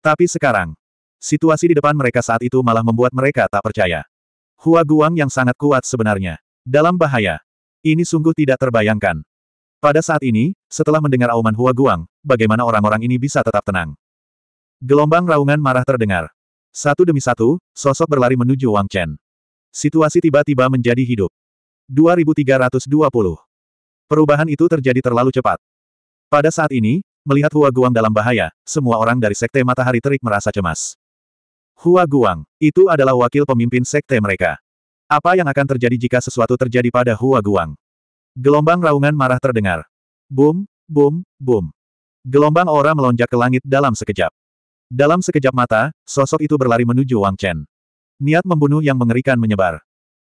Tapi sekarang, situasi di depan mereka saat itu malah membuat mereka tak percaya. Hua Guang yang sangat kuat sebenarnya. Dalam bahaya. Ini sungguh tidak terbayangkan. Pada saat ini, setelah mendengar auman Hua Guang, bagaimana orang-orang ini bisa tetap tenang? Gelombang raungan marah terdengar. Satu demi satu, sosok berlari menuju Wang Chen. Situasi tiba-tiba menjadi hidup. 2320. Perubahan itu terjadi terlalu cepat. Pada saat ini, melihat Hua Guang dalam bahaya, semua orang dari Sekte Matahari Terik merasa cemas. Hua Guang, itu adalah wakil pemimpin sekte mereka. Apa yang akan terjadi jika sesuatu terjadi pada Hua Guang? Gelombang raungan marah terdengar. Boom, boom, boom. Gelombang aura melonjak ke langit dalam sekejap. Dalam sekejap mata, sosok itu berlari menuju Wang Chen. Niat membunuh yang mengerikan menyebar.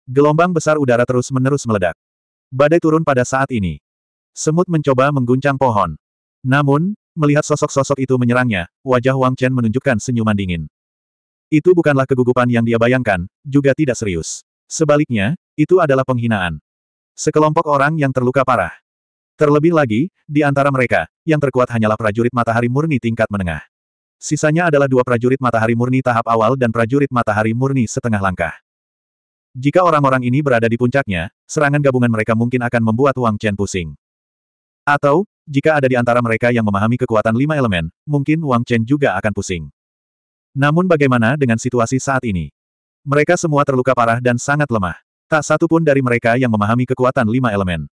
Gelombang besar udara terus-menerus meledak. Badai turun pada saat ini. Semut mencoba mengguncang pohon. Namun, melihat sosok-sosok itu menyerangnya, wajah Wang Chen menunjukkan senyuman dingin. Itu bukanlah kegugupan yang dia bayangkan, juga tidak serius. Sebaliknya, itu adalah penghinaan. Sekelompok orang yang terluka parah. Terlebih lagi, di antara mereka, yang terkuat hanyalah prajurit matahari murni tingkat menengah. Sisanya adalah dua prajurit matahari murni tahap awal dan prajurit matahari murni setengah langkah. Jika orang-orang ini berada di puncaknya, serangan gabungan mereka mungkin akan membuat Wang Chen pusing. Atau, jika ada di antara mereka yang memahami kekuatan lima elemen, mungkin Wang Chen juga akan pusing. Namun bagaimana dengan situasi saat ini? Mereka semua terluka parah dan sangat lemah. Tak satu pun dari mereka yang memahami kekuatan lima elemen.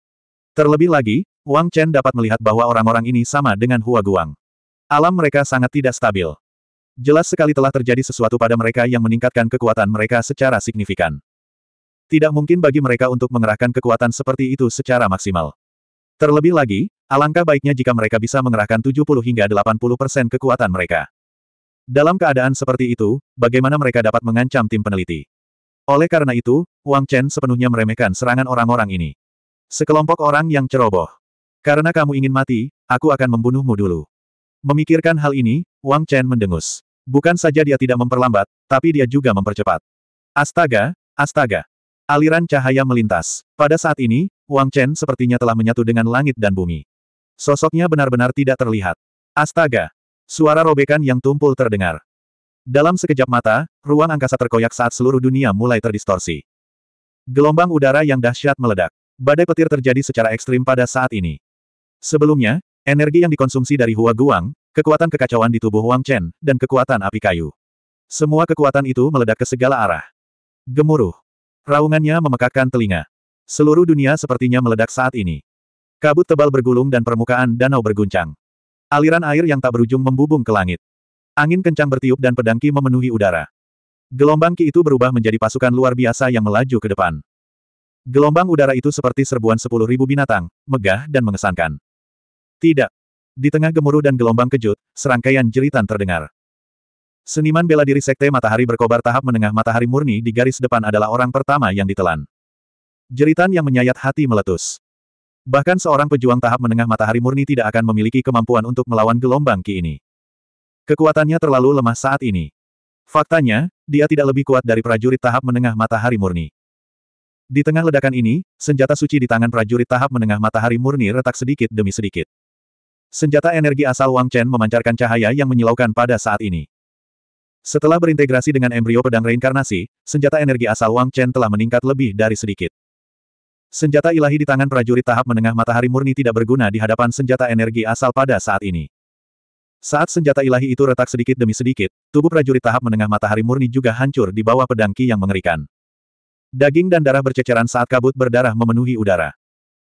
Terlebih lagi, Wang Chen dapat melihat bahwa orang-orang ini sama dengan Hua Guang. Alam mereka sangat tidak stabil. Jelas sekali telah terjadi sesuatu pada mereka yang meningkatkan kekuatan mereka secara signifikan. Tidak mungkin bagi mereka untuk mengerahkan kekuatan seperti itu secara maksimal. Terlebih lagi, alangkah baiknya jika mereka bisa mengerahkan 70 hingga 80 persen kekuatan mereka. Dalam keadaan seperti itu, bagaimana mereka dapat mengancam tim peneliti? Oleh karena itu, Wang Chen sepenuhnya meremehkan serangan orang-orang ini. Sekelompok orang yang ceroboh. Karena kamu ingin mati, aku akan membunuhmu dulu. Memikirkan hal ini, Wang Chen mendengus. Bukan saja dia tidak memperlambat, tapi dia juga mempercepat. Astaga, astaga. Aliran cahaya melintas. Pada saat ini, Wang Chen sepertinya telah menyatu dengan langit dan bumi. Sosoknya benar-benar tidak terlihat. Astaga, Suara robekan yang tumpul terdengar. Dalam sekejap mata, ruang angkasa terkoyak saat seluruh dunia mulai terdistorsi. Gelombang udara yang dahsyat meledak. Badai petir terjadi secara ekstrim pada saat ini. Sebelumnya, energi yang dikonsumsi dari Hua Guang, kekuatan kekacauan di tubuh Wang Chen, dan kekuatan api kayu. Semua kekuatan itu meledak ke segala arah. Gemuruh. Raungannya memekakkan telinga. Seluruh dunia sepertinya meledak saat ini. Kabut tebal bergulung dan permukaan danau berguncang. Aliran air yang tak berujung membubung ke langit. Angin kencang bertiup dan pedang Ki memenuhi udara. Gelombang Ki itu berubah menjadi pasukan luar biasa yang melaju ke depan. Gelombang udara itu seperti serbuan sepuluh ribu binatang, megah dan mengesankan. Tidak. Di tengah gemuruh dan gelombang kejut, serangkaian jeritan terdengar. Seniman bela diri Sekte Matahari berkobar tahap menengah matahari murni di garis depan adalah orang pertama yang ditelan. Jeritan yang menyayat hati meletus. Bahkan seorang pejuang tahap menengah matahari murni tidak akan memiliki kemampuan untuk melawan gelombang Ki ini. Kekuatannya terlalu lemah saat ini. Faktanya, dia tidak lebih kuat dari prajurit tahap menengah matahari murni. Di tengah ledakan ini, senjata suci di tangan prajurit tahap menengah matahari murni retak sedikit demi sedikit. Senjata energi asal Wang Chen memancarkan cahaya yang menyilaukan pada saat ini. Setelah berintegrasi dengan embrio pedang reinkarnasi, senjata energi asal Wang Chen telah meningkat lebih dari sedikit. Senjata ilahi di tangan prajurit tahap menengah matahari murni tidak berguna di hadapan senjata energi asal pada saat ini. Saat senjata ilahi itu retak sedikit demi sedikit, tubuh prajurit tahap menengah matahari murni juga hancur di bawah pedang Ki yang mengerikan. Daging dan darah berceceran saat kabut berdarah memenuhi udara.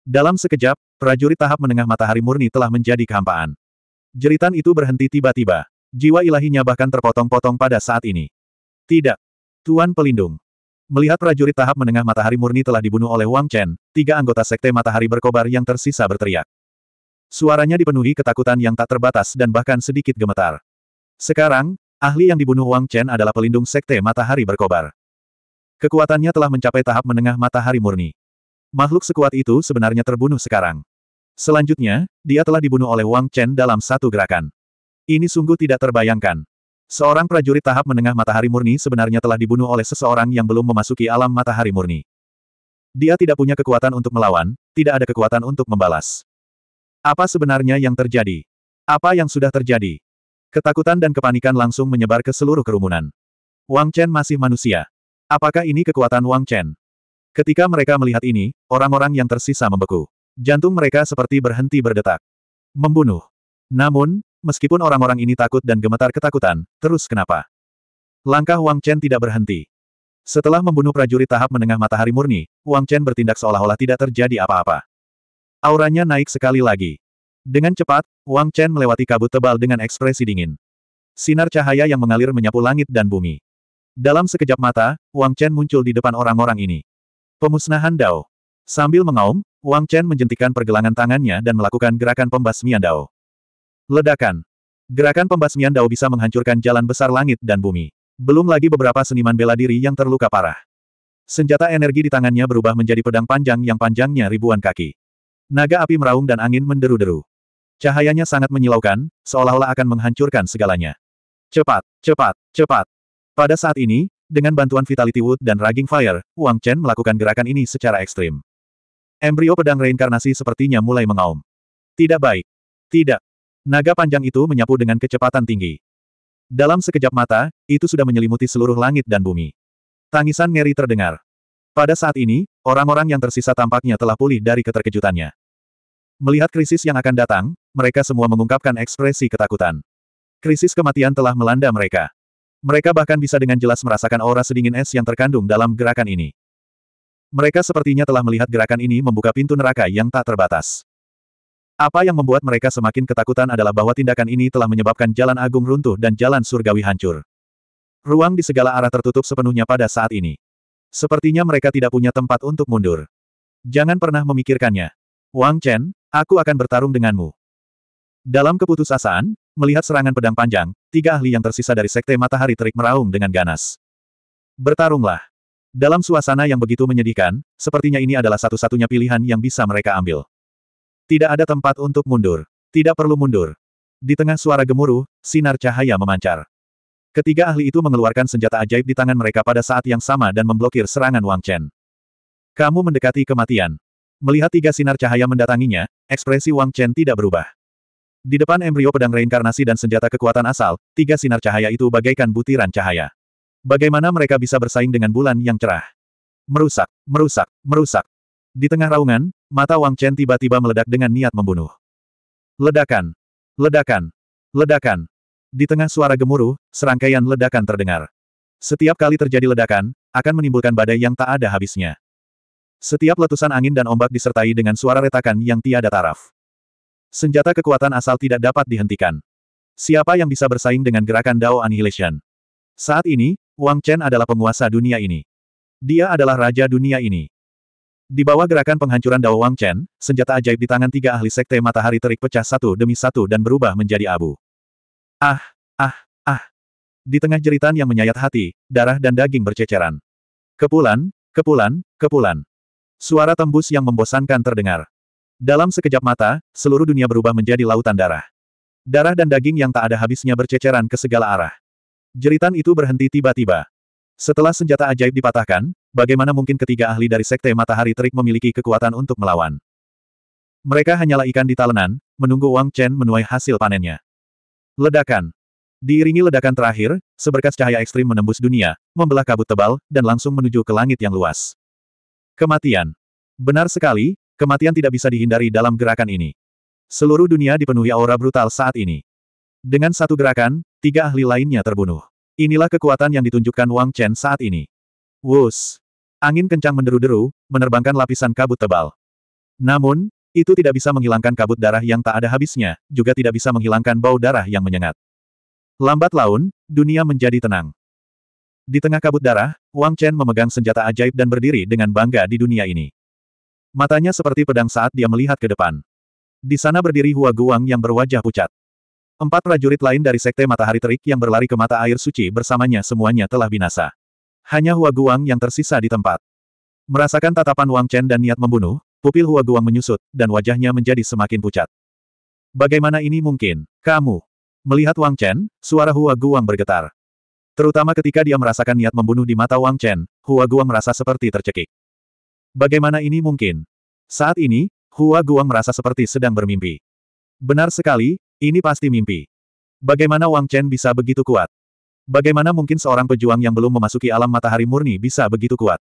Dalam sekejap, prajurit tahap menengah matahari murni telah menjadi kehampaan. Jeritan itu berhenti tiba-tiba. Jiwa ilahinya bahkan terpotong-potong pada saat ini. Tidak. Tuan Pelindung. Melihat prajurit tahap menengah matahari murni telah dibunuh oleh Wang Chen, tiga anggota sekte matahari berkobar yang tersisa berteriak. Suaranya dipenuhi ketakutan yang tak terbatas dan bahkan sedikit gemetar. Sekarang, ahli yang dibunuh Wang Chen adalah pelindung sekte matahari berkobar. Kekuatannya telah mencapai tahap menengah matahari murni. Makhluk sekuat itu sebenarnya terbunuh sekarang. Selanjutnya, dia telah dibunuh oleh Wang Chen dalam satu gerakan. Ini sungguh tidak terbayangkan. Seorang prajurit tahap menengah matahari murni sebenarnya telah dibunuh oleh seseorang yang belum memasuki alam matahari murni. Dia tidak punya kekuatan untuk melawan, tidak ada kekuatan untuk membalas. Apa sebenarnya yang terjadi? Apa yang sudah terjadi? Ketakutan dan kepanikan langsung menyebar ke seluruh kerumunan. Wang Chen masih manusia. Apakah ini kekuatan Wang Chen? Ketika mereka melihat ini, orang-orang yang tersisa membeku. Jantung mereka seperti berhenti berdetak. Membunuh. Namun, meskipun orang-orang ini takut dan gemetar ketakutan, terus kenapa? Langkah Wang Chen tidak berhenti. Setelah membunuh prajurit tahap menengah matahari murni, Wang Chen bertindak seolah-olah tidak terjadi apa-apa. Auranya naik sekali lagi. Dengan cepat, Wang Chen melewati kabut tebal dengan ekspresi dingin. Sinar cahaya yang mengalir menyapu langit dan bumi. Dalam sekejap mata, Wang Chen muncul di depan orang-orang ini. Pemusnahan Dao. Sambil mengaum, Wang Chen menjentikan pergelangan tangannya dan melakukan gerakan pembasmian Dao. Ledakan. Gerakan pembasmian Dao bisa menghancurkan jalan besar langit dan bumi. Belum lagi beberapa seniman bela diri yang terluka parah. Senjata energi di tangannya berubah menjadi pedang panjang yang panjangnya ribuan kaki. Naga api meraung dan angin menderu-deru. Cahayanya sangat menyilaukan, seolah-olah akan menghancurkan segalanya. Cepat, cepat, cepat. Pada saat ini, dengan bantuan Vitality Wood dan Raging Fire, Wang Chen melakukan gerakan ini secara ekstrim. Embrio pedang reinkarnasi sepertinya mulai mengaum. Tidak baik. Tidak. Naga panjang itu menyapu dengan kecepatan tinggi. Dalam sekejap mata, itu sudah menyelimuti seluruh langit dan bumi. Tangisan ngeri terdengar. Pada saat ini, orang-orang yang tersisa tampaknya telah pulih dari keterkejutannya. Melihat krisis yang akan datang, mereka semua mengungkapkan ekspresi ketakutan. Krisis kematian telah melanda mereka. Mereka bahkan bisa dengan jelas merasakan aura sedingin es yang terkandung dalam gerakan ini. Mereka sepertinya telah melihat gerakan ini membuka pintu neraka yang tak terbatas. Apa yang membuat mereka semakin ketakutan adalah bahwa tindakan ini telah menyebabkan jalan agung runtuh dan jalan surgawi hancur. Ruang di segala arah tertutup sepenuhnya pada saat ini. Sepertinya mereka tidak punya tempat untuk mundur. Jangan pernah memikirkannya. Wang Chen, aku akan bertarung denganmu. Dalam keputusasaan, melihat serangan pedang panjang, tiga ahli yang tersisa dari Sekte Matahari Terik meraung dengan ganas. Bertarunglah. Dalam suasana yang begitu menyedihkan, sepertinya ini adalah satu-satunya pilihan yang bisa mereka ambil. Tidak ada tempat untuk mundur. Tidak perlu mundur. Di tengah suara gemuruh, sinar cahaya memancar. Ketiga ahli itu mengeluarkan senjata ajaib di tangan mereka pada saat yang sama dan memblokir serangan Wang Chen. Kamu mendekati kematian. Melihat tiga sinar cahaya mendatanginya, ekspresi Wang Chen tidak berubah. Di depan embrio pedang reinkarnasi dan senjata kekuatan asal, tiga sinar cahaya itu bagaikan butiran cahaya. Bagaimana mereka bisa bersaing dengan bulan yang cerah? Merusak, merusak, merusak. Di tengah raungan, mata Wang Chen tiba-tiba meledak dengan niat membunuh. Ledakan! Ledakan! Ledakan! Di tengah suara gemuruh, serangkaian ledakan terdengar. Setiap kali terjadi ledakan, akan menimbulkan badai yang tak ada habisnya. Setiap letusan angin dan ombak disertai dengan suara retakan yang tiada taraf. Senjata kekuatan asal tidak dapat dihentikan. Siapa yang bisa bersaing dengan gerakan Dao Annihilation? Saat ini, Wang Chen adalah penguasa dunia ini. Dia adalah raja dunia ini. Di bawah gerakan penghancuran Dao Wang Chen, senjata ajaib di tangan tiga ahli sekte matahari terik pecah satu demi satu dan berubah menjadi abu. Ah, ah, ah. Di tengah jeritan yang menyayat hati, darah dan daging berceceran. Kepulan, kepulan, kepulan. Suara tembus yang membosankan terdengar. Dalam sekejap mata, seluruh dunia berubah menjadi lautan darah. Darah dan daging yang tak ada habisnya berceceran ke segala arah. Jeritan itu berhenti tiba-tiba. Setelah senjata ajaib dipatahkan, Bagaimana mungkin ketiga ahli dari Sekte Matahari Terik memiliki kekuatan untuk melawan? Mereka hanyalah ikan di talenan, menunggu Wang Chen menuai hasil panennya. Ledakan. Diiringi ledakan terakhir, seberkas cahaya ekstrim menembus dunia, membelah kabut tebal, dan langsung menuju ke langit yang luas. Kematian. Benar sekali, kematian tidak bisa dihindari dalam gerakan ini. Seluruh dunia dipenuhi aura brutal saat ini. Dengan satu gerakan, tiga ahli lainnya terbunuh. Inilah kekuatan yang ditunjukkan Wang Chen saat ini. Wus! Angin kencang menderu-deru, menerbangkan lapisan kabut tebal. Namun, itu tidak bisa menghilangkan kabut darah yang tak ada habisnya, juga tidak bisa menghilangkan bau darah yang menyengat. Lambat laun, dunia menjadi tenang. Di tengah kabut darah, Wang Chen memegang senjata ajaib dan berdiri dengan bangga di dunia ini. Matanya seperti pedang saat dia melihat ke depan. Di sana berdiri Hua Guang yang berwajah pucat. Empat prajurit lain dari Sekte Matahari Terik yang berlari ke mata air suci bersamanya semuanya telah binasa. Hanya Hua Guang yang tersisa di tempat. Merasakan tatapan Wang Chen dan niat membunuh, pupil Hua Guang menyusut, dan wajahnya menjadi semakin pucat. Bagaimana ini mungkin? Kamu! Melihat Wang Chen, suara Hua Guang bergetar. Terutama ketika dia merasakan niat membunuh di mata Wang Chen, Hua Guang merasa seperti tercekik. Bagaimana ini mungkin? Saat ini, Hua Guang merasa seperti sedang bermimpi. Benar sekali, ini pasti mimpi. Bagaimana Wang Chen bisa begitu kuat? Bagaimana mungkin seorang pejuang yang belum memasuki alam matahari murni bisa begitu kuat?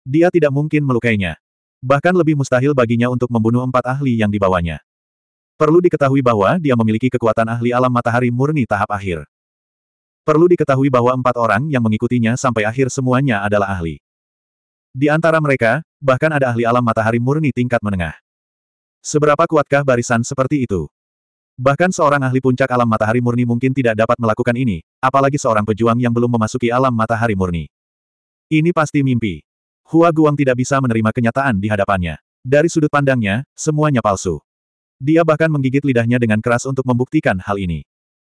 Dia tidak mungkin melukainya. Bahkan lebih mustahil baginya untuk membunuh empat ahli yang dibawanya. Perlu diketahui bahwa dia memiliki kekuatan ahli alam matahari murni tahap akhir. Perlu diketahui bahwa empat orang yang mengikutinya sampai akhir semuanya adalah ahli. Di antara mereka, bahkan ada ahli alam matahari murni tingkat menengah. Seberapa kuatkah barisan seperti itu? Bahkan seorang ahli puncak alam matahari murni mungkin tidak dapat melakukan ini, apalagi seorang pejuang yang belum memasuki alam matahari murni. Ini pasti mimpi. Hua Guang tidak bisa menerima kenyataan di hadapannya. Dari sudut pandangnya, semuanya palsu. Dia bahkan menggigit lidahnya dengan keras untuk membuktikan hal ini.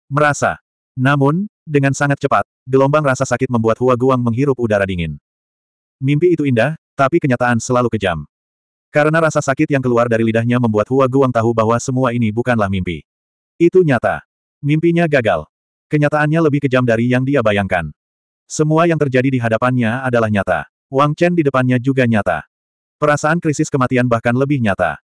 Merasa. Namun, dengan sangat cepat, gelombang rasa sakit membuat Hua Guang menghirup udara dingin. Mimpi itu indah, tapi kenyataan selalu kejam. Karena rasa sakit yang keluar dari lidahnya membuat Hua Guang tahu bahwa semua ini bukanlah mimpi. Itu nyata. Mimpinya gagal. Kenyataannya lebih kejam dari yang dia bayangkan. Semua yang terjadi di hadapannya adalah nyata. Wang Chen di depannya juga nyata. Perasaan krisis kematian bahkan lebih nyata.